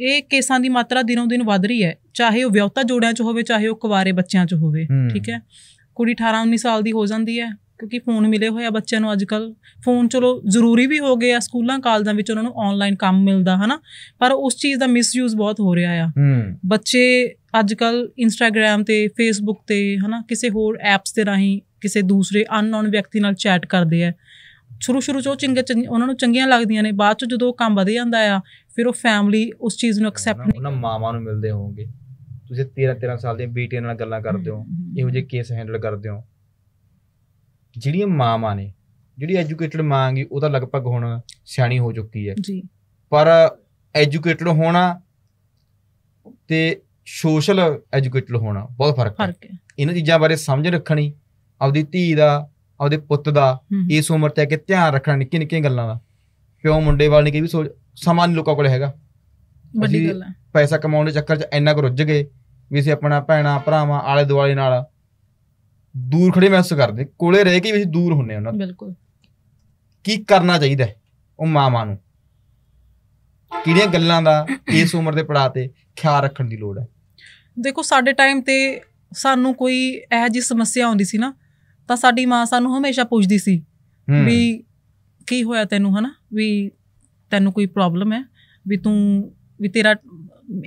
ਇਹ ਕੇਸਾਂ ਦੀ ਮਾਤਰਾ ਦਿਨੋਂ ਦਿਨ ਵਧ ਰਹੀ ਹੈ ਚਾਹੇ ਉਹ ਵਿਆਹਤਾ ਜੋੜਿਆਂ 'ਚ ਹੋਵੇ ਚਾਹੇ ਉਹ ਕੁਵਾਰੇ ਬੱਚਿਆਂ 'ਚ ਹੋਵੇ ਠੀਕ ਹੈ ਕੁੜੀ 18 19 ਸਾਲ ਦੀ ਹੋ ਜਾਂਦੀ ਹੈ ਕਿਉਂਕਿ ਫੋਨ ਮਿਲੇ ਹੋਏ ਆ ਬੱਚਿਆਂ ਨੂੰ ਅੱਜਕੱਲ ਫੋਨ ਚਲੋ ਜ਼ਰੂਰੀ ਵੀ ਹੋ ਗਏ ਆ ਸਕੂਲਾਂ ਕਾਲਜਾਂ ਵਿੱਚ ਉਹਨਾਂ ਨੂੰ ਆਨਲਾਈਨ ਕੰਮ ਮਿਲਦਾ ਹਨਾ ਪਰ ਉਸ ਚੀਜ਼ ਦਾ ਮਿਸਯੂਜ਼ ਬਹੁਤ ਹੋ ਰਿਹਾ ਆ ਬੱਚੇ ਅੱਜਕੱਲ ਇੰਸਟਾਗ੍ਰam ਤੇ ਫੇਸਬੁੱਕ ਤੇ ਹਨਾ ਕਿਸੇ ਹੋਰ ਐਪਸ ਦੇ ਰਾਹੀਂ ਕਿਸੇ ਦੂਸਰੇ ਅਨਨੋਨ ਵਿਅਕਤੀ ਨਾਲ ਚੈਟ ਕਰਦੇ ਆ ਸ਼ੁਰੂ ਸ਼ੁਰੂ ਚ ਉਹ ਚੰਗੇ ਉਹਨਾਂ ਨੂੰ ਚੰਗੀਆਂ ਲੱਗਦੀਆਂ ਨੇ ਬਾਅਦ ਚ ਜਦੋਂ ਕੰਮ ਵਧ ਜਾਂਦਾ ਆ ਫਿਰ ਉਹ ਫੈਮਿਲੀ ਉਸ ਚੀਜ਼ ਨੂੰ ਐਕਸੈਪਟ ਨਹੀਂ ਉਹਨਾਂ ਮਾਵਾਂ ਨੂੰ ਮਿਲਦੇ ਹੋਵੋਗੇ ਤੁਸੀਂ 13 13 ਸਾਲ ਦੇ ਬੇਟੇ ਨਾਲ ਗੱਲਾਂ ਕਰਦੇ ਹੋ ਇਹੋ ਜਿਹੇ ਕੇਸ ਹੈਂਡਲ ਕਰਦੇ ਹੋ ਜਿਹੜੀਆਂ ਮਾਵਾਂ ਨੇ ਜਿਹੜੀ ਐਜੂਕੇਟਡ ਮਾਂ ਗਈ ਉਹ ਤਾਂ ਲਗਭਗ ਹੁਣ ਸਿਆਣੀ ਹੋ ਚੁੱਕੀ ਹੈ ਜੀ ਪਰ ਐਜੂਕੇਟਡ ਹੋਣਾ ਤੇ ਸੋਸ਼ਲ ਐਜੂਕੇਟਡ ਹੋਣਾ ਬਹੁਤ ਫਰਕ ਹੈ ਇਹਨਾਂ ਚੀਜ਼ਾਂ ਬਾਰੇ ਸਮਝ ਰੱਖਣੀ ਆਪਦੀ ਧੀ ਦਾ ਆਪਦੇ ਪੁੱਤ ਦਾ ਇਸ ਉਮਰ ਤੇ ਆ ਕੇ ਧਿਆਨ ਰੱਖਣਾ ਨਿੱਕੀ ਨਿੱਕੀ ਗੱਲਾਂ ਦਾ ਪਿਓ ਮੁੰਡੇ ਵਾਲ ਨੇ ਕਈ ਵੀ ਸੋਚ ਨਹੀਂ ਲੋਕਾਂ ਕੋਲ ਹੈਗਾ ਵੱਡੀ ਗੱਲ ਹੈ ਪੈਸਾ ਕਮਾਉਣ ਦੇ ਚੱਕਰ 'ਚ ਇੰਨਾ ਕੁ ਰੁੱਝ ਗਏ ਵੀ ਅਸੀਂ ਆਪਣਾ ਭੈਣਾ ਭਰਾਵਾਂ ਆਲੇ ਦੁਆਲੇ ਨਾਲ ਦੂਰ ਖੜੇ ਮਹਿਸੂਸ ਕਰਦੇ ਕੋਲੇ ਰਹਿ ਕੇ ਵੀ ਅਸੀਂ ਦੂਰ ਹੁੰਨੇ ਉਹਨਾਂ ਤੋਂ ਬਿਲਕੁਲ ਕੀ ਕਰਨਾ ਚਾਹੀਦਾ ਉਹ ਮਾਂ ਨੂੰ ਕਿਹੜੀਆਂ ਗੱਲਾਂ ਦਾ ਇਸ ਉਮਰ ਦੇ ਪੜਾ ਤੇ ਖਿਆਲ ਰੱਖਣ ਦੀ ਲੋੜ ਹੈ ਦੇਖੋ ਸਾਡੇ ਟਾਈਮ ਤੇ ਸਾਨੂੰ ਕੋਈ ਇਹ ਜੀ ਸਮੱਸਿਆ ਆਉਂਦੀ ਸੀ ਨਾ ਤਾਂ ਸਾਡੀ ਮਾਂ ਸਾਨੂੰ ਹਮੇਸ਼ਾ ਪੁੱਛਦੀ ਸੀ ਵੀ ਕੀ ਹੋਇਆ ਤੈਨੂੰ ਹਨਾ ਵੀ ਤੈਨੂੰ ਕੋਈ ਪ੍ਰੋਬਲਮ ਹੈ ਵੀ ਤੂੰ ਵੀ ਤੇਰਾ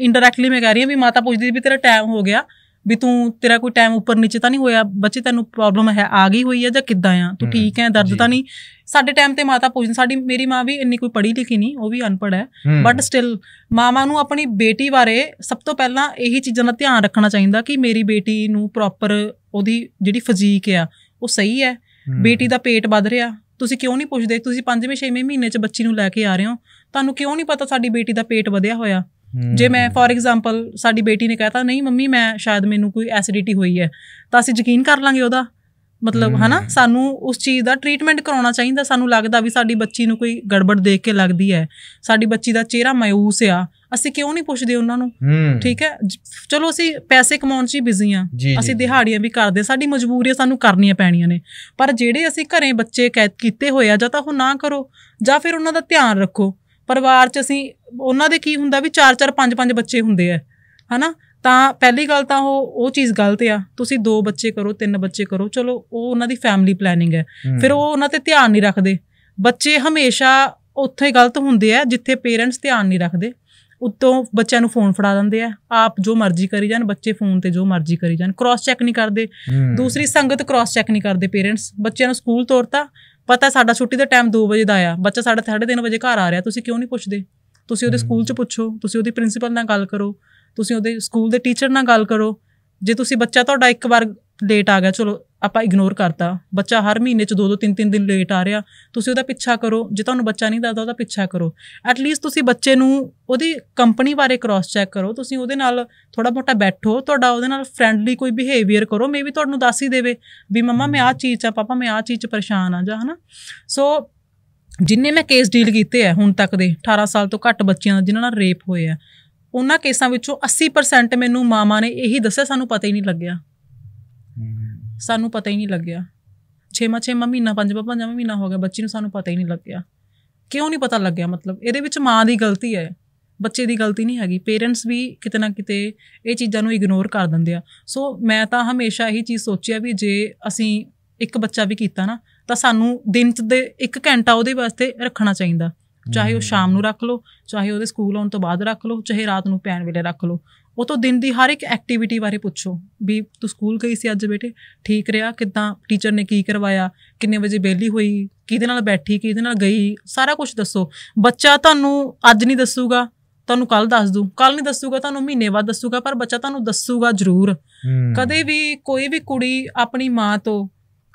ਇਨਡਾਇਰੈਕਟਲੀ ਮੈਂ ਕਹਿ ਰਹੀ ਹਾਂ ਵੀ ਮਾਤਾ ਪੁੱਛਦੀ ਵੀ ਤੇਰਾ ਟਾਈਮ ਹੋ ਗਿਆ ਵੀ ਤੂੰ ਤੇਰਾ ਕੋਈ ਟਾਈਮ ਉੱਪਰ ਨੀਚੇ ਤਾਂ ਨਹੀਂ ਹੋਇਆ ਬੱਚੇ ਤੈਨੂੰ ਪ੍ਰੋਬਲਮ ਹੈ ਆ ਗਈ ਹੋਈ ਹੈ ਜਾਂ ਕਿੱਦਾਂ ਆ ਤੂੰ ਠੀਕ ਹੈ ਦਰਦ ਤਾਂ ਨਹੀਂ ਸਾਡੇ ਟਾਈਮ ਤੇ ਮਾਤਾ ਪੁੱਛਦੀ ਸਾਡੀ ਮੇਰੀ ਮਾਂ ਵੀ ਇੰਨੀ ਕੋਈ ਪੜ੍ਹੀ ਲਿਖੀ ਨਹੀਂ ਉਹ ਵੀ ਅਨਪੜ੍ਹ ਹੈ ਬਟ ਸਟਿਲ ਮਾਮਾ ਨੂੰ ਆਪਣੀ ਬੇਟੀ ਬਾਰੇ ਸਭ ਤੋਂ ਪਹਿਲਾਂ ਇਹੀ ਚੀਜ਼ਾਂ ਦਾ ਧਿਆਨ ਰੱਖਣਾ ਚਾਹੀਦਾ ਕਿ ਮੇਰੀ ਬੇਟੀ ਨੂੰ ਪ੍ਰੋਪਰ ਉਹਦੀ ਜਿਹੜੀ ਫਿਜ਼ੀਕ ਆ ਉਹ ਸਹੀ ਹੈ ਬੇਟੀ ਦਾ ਪੇਟ ਵੱਧ ਰਿਹਾ ਤੁਸੀਂ ਕਿਉਂ ਨਹੀਂ ਪੁੱਛਦੇ ਤੁਸੀਂ 5ਵੇਂ 6ਵੇਂ ਮਹੀਨੇ 'ਚ ਬੱਚੀ ਨੂੰ ਲੈ ਕੇ ਆ ਰਹੇ ਹੋ ਤੁਹਾਨੂੰ ਕਿਉਂ ਨਹੀਂ ਪਤਾ ਸਾਡੀ ਬੇਟੀ ਦਾ ਪੇਟ ਵਧਿਆ ਹੋਇਆ ਜੇ ਮੈਂ ਫੋਰ ਐਗਜ਼ਾਮਪਲ ਸਾਡੀ ਬੇਟੀ ਨੇ ਕਹਿਤਾ ਨਹੀਂ ਮੰਮੀ ਮੈਂ ਸ਼ਾਇਦ ਮੈਨੂੰ ਕੋਈ ਐਸਿਡਿਟੀ ਹੋਈ ਹੈ ਤਾਂ ਅਸੀਂ ਯਕੀਨ ਕਰ ਲਾਂਗੇ ਉਹਦਾ ਮਤਲਬ ਹਨਾ ਸਾਨੂੰ ਉਸ ਚੀਜ਼ ਦਾ ਟ੍ਰੀਟਮੈਂਟ ਕਰਾਉਣਾ ਚਾਹੀਦਾ ਸਾਨੂੰ ਲੱਗਦਾ ਵੀ ਸਾਡੀ ਬੱਚੀ ਨੂੰ ਕੋਈ ਗੜਬੜ ਦੇਖ ਕੇ ਲੱਗਦੀ ਹੈ ਸਾਡੀ ਬੱਚੀ ਦਾ ਚਿਹਰਾ ਮਾਇੂਸ ਆ ਅਸੀਂ ਕਿਉਂ ਨਹੀਂ ਪੁੱਛਦੇ ਉਹਨਾਂ ਨੂੰ ਠੀਕ ਹੈ ਚਲੋ ਅਸੀਂ ਪੈਸੇ ਕਮਾਉਣ 'ਚ ਹੀ ਬਿਜ਼ੀ ਆ ਅਸੀਂ ਦਿਹਾੜੀਆਂ ਵੀ ਕਰਦੇ ਸਾਡੀ ਮਜਬੂਰੀ ਸਾਨੂੰ ਕਰਨੀਆਂ ਪੈਣੀਆਂ ਨੇ ਪਰ ਜਿਹੜੇ ਅਸੀਂ ਘਰੇ ਬੱਚੇ ਕੈਦ ਕੀਤੇ ਹੋਏ ਆ ਜਾਂ ਤਾਂ ਉਹ ਨਾ ਕਰੋ ਜਾਂ ਫਿਰ ਉਹਨਾਂ ਦਾ ਧਿਆਨ ਰੱਖੋ ਪਰਿਵਾਰ 'ਚ ਅਸੀਂ ਉਹਨਾਂ ਦੇ ਕੀ ਹੁੰਦਾ ਵੀ 4-4 5-5 ਬੱਚੇ ਹੁੰਦੇ ਆ ਹਨਾ ਤਾਂ ਪਹਿਲੀ ਗੱਲ ਤਾਂ ਉਹ ਉਹ ਚੀਜ਼ ਗਲਤ ਆ ਤੁਸੀਂ ਦੋ ਬੱਚੇ ਕਰੋ ਤਿੰਨ ਬੱਚੇ ਕਰੋ ਚਲੋ ਉਹ ਉਹਨਾਂ ਦੀ ਫੈਮਿਲੀ ਪਲੈਨਿੰਗ ਹੈ ਫਿਰ ਉਹ ਉਹਨਾਂ ਤੇ ਧਿਆਨ ਨਹੀਂ ਰੱਖਦੇ ਬੱਚੇ ਹਮੇਸ਼ਾ ਉੱਥੇ ਗਲਤ ਹੁੰਦੇ ਆ ਜਿੱਥੇ ਪੇਰੈਂਟਸ ਧਿਆਨ ਨਹੀਂ ਰੱਖਦੇ ਉੱਤੋਂ ਬੱਚਿਆਂ ਨੂੰ ਫੋਨ ਫੜਾ ਦਿੰਦੇ ਆ ਆਪ ਜੋ ਮਰਜ਼ੀ ਕਰੀ ਜਾਣ ਬੱਚੇ ਫੋਨ ਤੇ ਜੋ ਮਰਜ਼ੀ ਕਰੀ ਜਾਣ ਕ੍ਰਾਸ ਚੈੱਕ ਨਹੀਂ ਕਰਦੇ ਦੂਸਰੀ ਸੰਗਤ ਕ੍ਰਾਸ ਚੈੱਕ ਨਹੀਂ ਕਰਦੇ ਪੇਰੈਂਟਸ ਬੱਚਿਆਂ ਨੂੰ ਸਕੂਲ ਤੋਰਤਾ ਪਤਾ ਸਾਡਾ ਛੁੱਟੀ ਦਾ ਟਾਈਮ 2 ਵਜੇ ਦਾ ਆ ਬੱਚਾ ਸਾਡਾ 3:30 ਵਜੇ ਘਰ ਆ ਰਿਹਾ ਤੁਸੀਂ ਕਿਉਂ ਨਹੀਂ ਪੁੱਛਦੇ ਤੁਸੀਂ ਉਹਦੇ ਸਕੂਲ 'ਚ ਪੁੱਛੋ ਤੁਸੀਂ ਉਹਦੀ ਪ੍ਰਿੰਸੀਪਲ ਨਾਲ ਗੱਲ ਕਰੋ ਤੁਸੀਂ ਉਹਦੇ ਸਕੂਲ ਦੇ ਟੀਚਰ ਨਾਲ ਗੱਲ ਕਰੋ ਜੇ ਤੁਸੀਂ ਬੱਚਾ ਤੁਹਾਡਾ ਇੱਕ ਵਾਰ ਲੇਟ ਆ ਗਿਆ ਚਲੋ ਆਪਾਂ ਇਗਨੋਰ ਕਰਤਾ ਬੱਚਾ ਹਰ ਮਹੀਨੇ ਚ ਦੋ ਦੋ ਤਿੰਨ ਤਿੰਨ ਦਿਨ ਲੇਟ ਆ ਰਿਹਾ ਤੁਸੀਂ ਉਹਦਾ ਪਿੱਛਾ ਕਰੋ ਜੇ ਤੁਹਾਨੂੰ ਬੱਚਾ ਨਹੀਂ ਦੱਸਦਾ ਉਹਦਾ ਪਿੱਛਾ ਕਰੋ ਐਟ ਲੀਸਟ ਤੁਸੀਂ ਬੱਚੇ ਨੂੰ ਉਹਦੀ ਕੰਪਨੀ ਬਾਰੇ ਕ੍ਰਾਸ ਚੈੱਕ ਕਰੋ ਤੁਸੀਂ ਉਹਦੇ ਨਾਲ ਥੋੜਾ ਮੋਟਾ ਬੈਠੋ ਤੁਹਾਡਾ ਉਹਦੇ ਨਾਲ ਫ੍ਰੈਂਡਲੀ ਕੋਈ ਬਿਹੇਵੀਅਰ ਕਰੋ ਮੇਬੀ ਤੁਹਾਨੂੰ ਦੱਸ ਹੀ ਦੇਵੇ ਵੀ ਮਮਾ ਮੈਂ ਆ ਚੀਜ਼ ਆ ਪਾਪਾ ਮੈਂ ਆ ਚੀਜ਼ ਚ ਪਰੇਸ਼ਾਨ ਆ ਜਾਂ ਹਨਾ ਸੋ ਜਿੰਨੇ ਮੈਂ ਕੇਸ ਡੀਲ ਕੀਤੇ ਆ ਹੁਣ ਤੱਕ ਦੇ 18 ਸਾਲ ਤੋਂ ਘੱਟ ਬੱਚਿਆਂ ਦਾ ਜਿਨ੍ਹਾਂ ਨਾਲ ਰੇਪ ਹੋਇਆ ਉਹਨਾਂ ਕੇਸਾਂ ਵਿੱਚੋਂ 80% ਮੈਨੂੰ ਮਾਮਾ ਨੇ ਇਹੀ ਦੱਸਿਆ ਸਾਨੂੰ ਪਤਾ ਹੀ ਨਹੀਂ ਲੱਗਿਆ ਸਾਨੂੰ ਪਤਾ ਹੀ ਨਹੀਂ ਲੱਗਿਆ 6ਵਾਂ 6 ਮਹੀਨਾ 5ਵਾਂ 5ਵਾਂ ਮਹੀਨਾ ਹੋ ਗਿਆ ਬੱਚੀ ਨੂੰ ਸਾਨੂੰ ਪਤਾ ਹੀ ਨਹੀਂ ਲੱਗਿਆ ਕਿਉਂ ਨਹੀਂ ਪਤਾ ਲੱਗਿਆ ਮਤਲਬ ਇਹਦੇ ਵਿੱਚ ਮਾਂ ਦੀ ਗਲਤੀ ਹੈ ਬੱਚੇ ਦੀ ਗਲਤੀ ਨਹੀਂ ਹੈਗੀ ਪੇਰੈਂਟਸ ਵੀ ਕਿਤੇ ਨਾ ਕਿਤੇ ਇਹ ਚੀਜ਼ਾਂ ਨੂੰ ਇਗਨੋਰ ਕਰ ਦਿੰਦੇ ਆ ਸੋ ਮੈਂ ਤਾਂ ਹਮੇਸ਼ਾ ਇਹੀ ਚੀਜ਼ ਸੋਚਿਆ ਵੀ ਜੇ ਅਸੀਂ ਇੱਕ ਬੱਚਾ ਵੀ ਕੀਤਾ ਨਾ ਤਾਂ ਸਾਨੂੰ ਦਿਨ ਦੇ 1 ਘੰਟਾ ਉਹਦੇ ਵਾਸਤੇ ਰੱਖਣਾ ਚਾਹੀਦਾ ਚਾਹੇ ਉਹ ਸ਼ਾਮ ਨੂੰ ਰੱਖ ਲਓ ਚਾਹੇ ਉਹਦੇ ਸਕੂਲ ਆਉਣ ਤੋਂ ਬਾਅਦ ਰੱਖ ਲਓ ਚਾਹੇ ਰਾਤ ਨੂੰ ਪੈਣ ਵੇਲੇ ਰੱਖ ਲਓ ਉਹ ਤੋਂ ਦਿਨ ਦੀ ਹਰ ਇੱਕ ਐਕਟੀਵਿਟੀ ਬਾਰੇ ਪੁੱਛੋ ਵੀ ਤੂੰ ਸਕੂਲ ਗਈ ਸੀ ਅੱਜ ਬੇਟੇ ਠੀਕ ਰਿਹਾ ਕਿਦਾਂ ਟੀਚਰ ਨੇ ਕੀ ਕਰਵਾਇਆ ਕਿੰਨੇ ਵਜੇ ਬੇਲੀ ਹੋਈ ਕਿਹਦੇ ਨਾਲ ਬੈਠੀ ਕਿਹਦੇ ਨਾਲ ਗਈ ਸਾਰਾ ਕੁਝ ਦੱਸੋ ਬੱਚਾ ਤੁਹਾਨੂੰ ਅੱਜ ਨਹੀਂ ਦੱਸੂਗਾ ਤੁਹਾਨੂੰ ਕੱਲ ਦੱਸ ਦੂ ਕੱਲ ਨਹੀਂ ਦੱਸੂਗਾ ਤੁਹਾਨੂੰ ਮਹੀਨੇ ਬਾਅਦ ਦੱਸੂਗਾ ਪਰ ਬੱਚਾ ਤੁਹਾਨੂੰ ਦੱਸੂਗਾ ਜ਼ਰੂਰ ਕਦੇ ਵੀ ਕੋਈ ਵੀ ਕੁੜੀ ਆਪਣੀ ਮਾਂ ਤੋਂ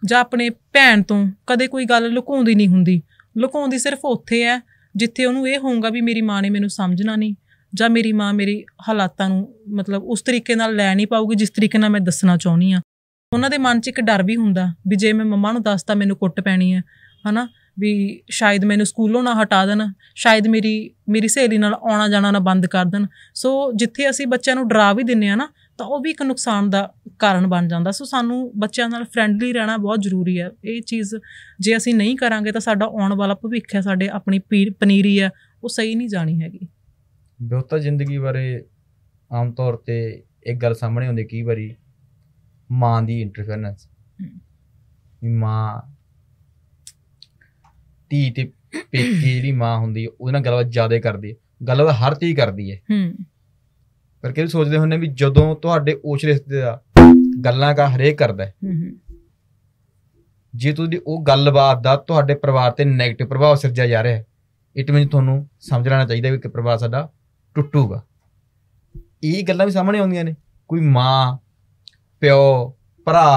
ਜਾਂ ਆਪਣੇ ਭੈਣ ਤੋਂ ਕਦੇ ਕੋਈ ਗੱਲ ਲੁਕਾਉਂਦੀ ਨਹੀਂ ਹੁੰਦੀ ਲੁਕਾਉਂਦੀ ਸਿਰਫ ਉੱਥੇ ਹੈ ਜਿੱਥੇ ਉਹਨੂੰ ਇਹ ਹੋਊਗਾ ਵੀ ਮੇਰੀ ਮਾਂ ਨੇ ਮੈਨੂੰ ਸਮਝਣਾ ਨਹੀਂ ਜਾਂ ਮੇਰੀ ਮਾਂ ਮੇਰੀ ਹਾਲਾਤਾਂ ਨੂੰ ਮਤਲਬ ਉਸ ਤਰੀਕੇ ਨਾਲ ਲੈ ਨਹੀਂ ਪਾਉਗੀ ਜਿਸ ਤਰੀਕੇ ਨਾਲ ਮੈਂ ਦੱਸਣਾ ਚਾਹੁੰਦੀ ਆ ਉਹਨਾਂ ਦੇ ਮਨ 'ਚ ਇੱਕ ਡਰ ਵੀ ਹੁੰਦਾ ਵੀ ਜੇ ਮੈਂ ਮਮਾ ਨੂੰ ਦੱਸਤਾ ਮੈਨੂੰ ਕੁੱਟ ਪੈਣੀ ਹੈ ਹਨਾ ਵੀ ਸ਼ਾਇਦ ਮੈਨੂੰ ਸਕੂਲੋਂ ਨਾ ਹਟਾ ਦੇਣ ਸ਼ਾਇਦ ਮੇਰੀ ਮੇਰੀ ਸਹੇਲੀ ਨਾਲ ਆਉਣਾ ਜਾਣਾ ਨਾ ਬੰਦ ਕਰ ਦੇਣ ਸੋ ਜਿੱਥੇ ਅਸੀਂ ਬੱਚਿਆਂ ਨੂੰ ਡਰਾ ਵੀ ਦਿੰਨੇ ਆ ਨਾ ਤਾਂ ਉਹ ਵੀ ਇੱਕ ਨੁਕਸਾਨ ਦਾ ਕਾਰਨ ਬਣ ਜਾਂਦਾ ਸੋ ਸਾਨੂੰ ਬੱਚਿਆਂ ਨਾਲ ਫਰੈਂਡਲੀ ਰਹਿਣਾ ਬਹੁਤ ਜ਼ਰੂਰੀ ਹੈ ਇਹ ਚੀਜ਼ ਜੇ ਅਸੀਂ ਨਹੀਂ ਕਰਾਂਗੇ ਤਾਂ ਸਾਡਾ ਆਉਣ ਵਾਲਾ ਭਵਿੱਖ ਹੈ ਸਾਡੇ ਆਪਣੀ ਪਨੀਰੀ ਹੈ ਉਹ ਸਹੀ ਨਹੀਂ ਜਾਣੀ ਹੈਗੀ ਬਹੁਤਾ ਜ਼ਿੰਦਗੀ ਬਾਰੇ ਆਮ ਤੌਰ ਤੇ ਇੱਕ ਗੱਲ ਸਾਹਮਣੇ ਆਉਂਦੀ ਕਈ ਵਾਰੀ ਮਾਂ ਦੀ ਇੰਟਰਫੇਰੈਂਸ ਮਾਂ ਦੀ ਤੇ ਪੇਕੇ ਜਿਹੜੀ ਮਾਂ ਹੁੰਦੀ ਉਹਦੇ ਨਾਲ ਗੱਲਬਾਤ ਜ਼ਿਆਦਾ ਕਰਦੀ ਹੈ ਗੱਲਬਾਤ ਹਰ ਚੀਜ਼ ਕਰਦੀ ਹੈ ਹੂੰ ਕਰਕੇ ਵੀ ਸੋਚਦੇ ਹੁੰਨੇ ਵੀ ਜਦੋਂ ਤੁਹਾਡੇ ਉਸ ਰਿਸ਼ਤੇ ਦਾ ਗੱਲਾਂ ਦਾ ਹਰੇਕ ਕਰਦਾ ਜੇ ਤੁਹਾਡੀ ਉਹ ਗੱਲਬਾਤ ਦਾ ਤੁਹਾਡੇ ਪਰਿਵਾਰ ਤੇ 네ਗੇਟਿਵ ਪ੍ਰਭਾਵ ਸਿਰਜਿਆ ਜਾ ਰਿਹਾ ਹੈ ਇਟ ਮੀਨ ਤੁਹਾਨੂੰ ਸਮਝ ਲੈਣਾ ਚਾਹੀਦਾ ਵੀ ਕਿ ਪਰਿਵਾਰ ਸਾਡਾ ਟੁੱਟੂਗਾ ਇਹ ਗੱਲਾਂ ਵੀ ਸਾਹਮਣੇ ਆਉਂਦੀਆਂ ਨੇ ਕੋਈ ਮਾਂ ਪਿਓ ਭਰਾ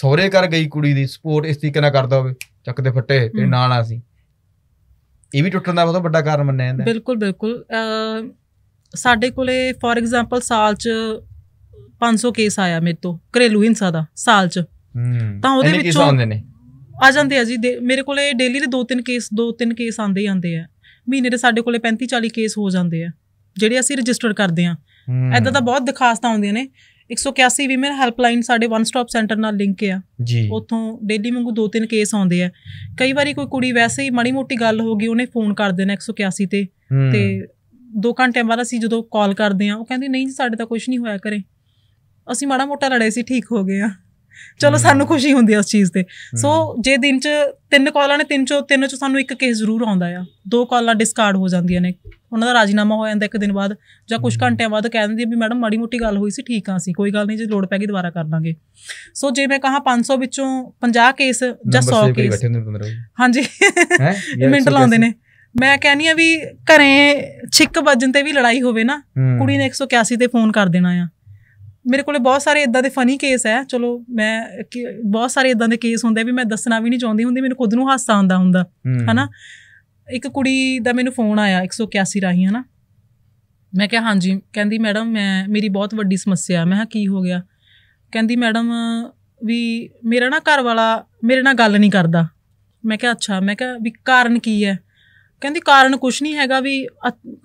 ਸਹੁਰੇ ਘਰ ਗਈ ਕੁੜੀ ਦੀ ਸਪੋਰਟ ਇਸ ਤਰੀਕੇ ਨਾਲ ਕਰਦਾ ਹੋਵੇ ਚੱਕਦੇ ਫੱਟੇ ਤੇ ਨਾਲ ਆ ਸੀ ਇਹ ਵੀ ਟੁੱਟਣ ਦਾ ਬਹੁਤ ਵੱਡਾ ਕਾਰਨ ਮੰਨਿਆ ਜਾਂਦਾ ਬਿਲਕੁਲ ਬਿਲਕੁਲ ਸਾਡੇ ਕੋਲੇ ਫੋਰ ਐਗਜ਼ਾਮਪਲ ਸਾਲ ਚ 500 ਕੇਸ ਆਇਆ ਮੇਰੇ ਤੋਂ ਘਰੇਲੂ ਹਿੰਸਾ ਦਾ ਸਾਲ ਚ ਤਾਂ ਉਹਦੇ ਵਿੱਚੋਂ ਆ ਜਾਂਦੇ ਆ ਜੀ ਮੇਰੇ ਕੋਲੇ ਡੇਲੀ ਦੇ 2-3 ਕੇਸ 2-3 ਕੇਸ ਆਉਂਦੇ ਜਾਂਦੇ ਆ ਮਹੀਨੇ ਦੇ ਸਾਡੇ ਕੋਲੇ 35-40 ਕੇਸ ਹੋ ਜਾਂਦੇ ਆ ਜਿਹੜੇ ਅਸੀਂ ਰਜਿਸਟਰ ਕਰਦੇ ਆ ਐਦਾਂ ਤਾਂ ਬਹੁਤ ਦਿਖਾਸਤਾ ਆਉਂਦੀਆਂ ਨੇ 181 ਵੀਮਨ ਹੈਲਪਲਾਈਨ ਸਾਡੇ ਵਨ ਸਟਾਪ ਸੈਂਟਰ ਨਾਲ ਲਿੰਕ ਆ ਜੀ ਉਥੋਂ ਡੇਲੀ ਵਾਂਗੂ ਦੋ ਤਿੰਨ ਕੇਸ ਆਉਂਦੇ ਆ ਕਈ ਵਾਰੀ ਕੋਈ ਕੁੜੀ ਵੈਸੇ ਹੀ ਮਾੜੀ ਮੋਟੀ ਗੱਲ ਹੋ ਗਈ ਉਹਨੇ ਫੋਨ ਕਰ ਦੇਣਾ 181 ਤੇ ਤੇ 2 ਘੰਟੇ ਬਾਅਦ ਅਸੀਂ ਜਦੋਂ ਕਾਲ ਕਰਦੇ ਆ ਉਹ ਕਹਿੰਦੇ ਨਹੀਂ ਜੀ ਸਾਡੇ ਤਾਂ ਕੁਝ ਨਹੀਂ ਹੋਇਆ ਕਰੇ ਅਸੀਂ ਮਾੜਾ ਮੋਟਾ ਲੜੇ ਸੀ ਠੀਕ ਹੋ ਗਏ ਆ ਚਲੋ ਸਾਨੂੰ ਖੁਸ਼ੀ ਹੁੰਦੀ ਆ ਉਸ ਚੀਜ਼ ਤੇ ਸੋ ਜੇ ਦਿਨ ਚ ਤਿੰਨ ਕਾਲਾਂ ਨੇ ਤਿੰਨ ਚੋ ਤਿੰਨ ਚ ਸਾਨੂੰ ਇੱਕ ਕੇਸ ਜ਼ਰੂਰ ਆਉਂਦਾ ਆ ਦੋ ਕਾਲਾਂ ਡਿਸਕਾਰਡ ਹੋ ਜਾਂਦੀਆਂ ਨੇ ਉਹਨਾਂ ਦਾ ਰਾਜੀਨਾਮਾ ਹੋ ਜਾਂਦਾ ਇੱਕ ਦਿਨ ਬਾਅਦ ਜਾਂ ਕੁਝ ਘੰਟਿਆਂ ਬਾਅਦ ਕਹਿ ਦਿੰਦੀ ਵੀ ਮੈਡਮ ਮਾੜੀ ਮੋਟੀ ਗੱਲ ਹੋਈ ਸੀ ਠੀਕ ਆ ਸੀ ਕੋਈ ਗੱਲ ਨਹੀਂ ਜੇ ਲੋੜ ਪੈ ਗਈ ਦੁਬਾਰਾ ਕਰ ਲਾਂਗੇ ਸੋ ਜੇ ਮੈਂ ਕਹਾ 500 ਵਿੱਚੋਂ 50 ਕੇਸ ਜਾਂ 100 ਕੇਸ ਹਾਂਜੀ ਮਿੰਟ ਲਾਉਂਦੇ ਨੇ ਮੈਂ ਕਹਿੰਨੀ ਆ ਵੀ ਘਰੇ ਛਿੱਕ ਵੱਜਣ ਤੇ ਵੀ ਲੜਾਈ ਹੋਵੇ ਨਾ ਕੁੜੀ ਨੇ 181 ਤੇ ਫੋਨ ਕਰ ਦੇਣਾ ਆ ਮੇਰੇ ਕੋਲੇ ਬਹੁਤ ਸਾਰੇ ਇਦਾਂ ਦੇ ਫਨੀ ਕੇਸ ਐ ਚਲੋ ਮੈਂ ਬਹੁਤ ਸਾਰੇ ਇਦਾਂ ਦੇ ਕੇਸ ਹੁੰਦੇ ਵੀ ਮੈਂ ਦੱਸਣਾ ਵੀ ਨਹੀਂ ਚਾਹੁੰਦੀ ਹੁੰਦੀ ਮੈਨੂੰ ਖੁਦ ਨੂੰ ਹਾਸਾ ਆਉਂਦਾ ਹੁੰਦਾ ਹਨਾ ਇੱਕ ਕੁੜੀ ਦਾ ਮੈਨੂੰ ਫੋਨ ਆਇਆ 181 ਰਾਹੀਂ ਹਨਾ ਮੈਂ ਕਿਹਾ ਹਾਂਜੀ ਕਹਿੰਦੀ ਮੈਡਮ ਮੈਂ ਮੇਰੀ ਬਹੁਤ ਵੱਡੀ ਸਮੱਸਿਆ ਮੈਂ ਕਿਹਾ ਕੀ ਹੋ ਗਿਆ ਕਹਿੰਦੀ ਮੈਡਮ ਵੀ ਮੇਰਾ ਨਾ ਘਰ ਵਾਲਾ ਮੇਰੇ ਨਾਲ ਗੱਲ ਨਹੀਂ ਕਰਦਾ ਮੈਂ ਕਿਹਾ ਅੱਛਾ ਮੈਂ ਕਿਹਾ ਵੀ ਕਾਰਨ ਕੀ ਐ ਕਹਿੰਦੀ ਕਾਰਨ ਕੁਝ ਨਹੀਂ ਹੈਗਾ ਵੀ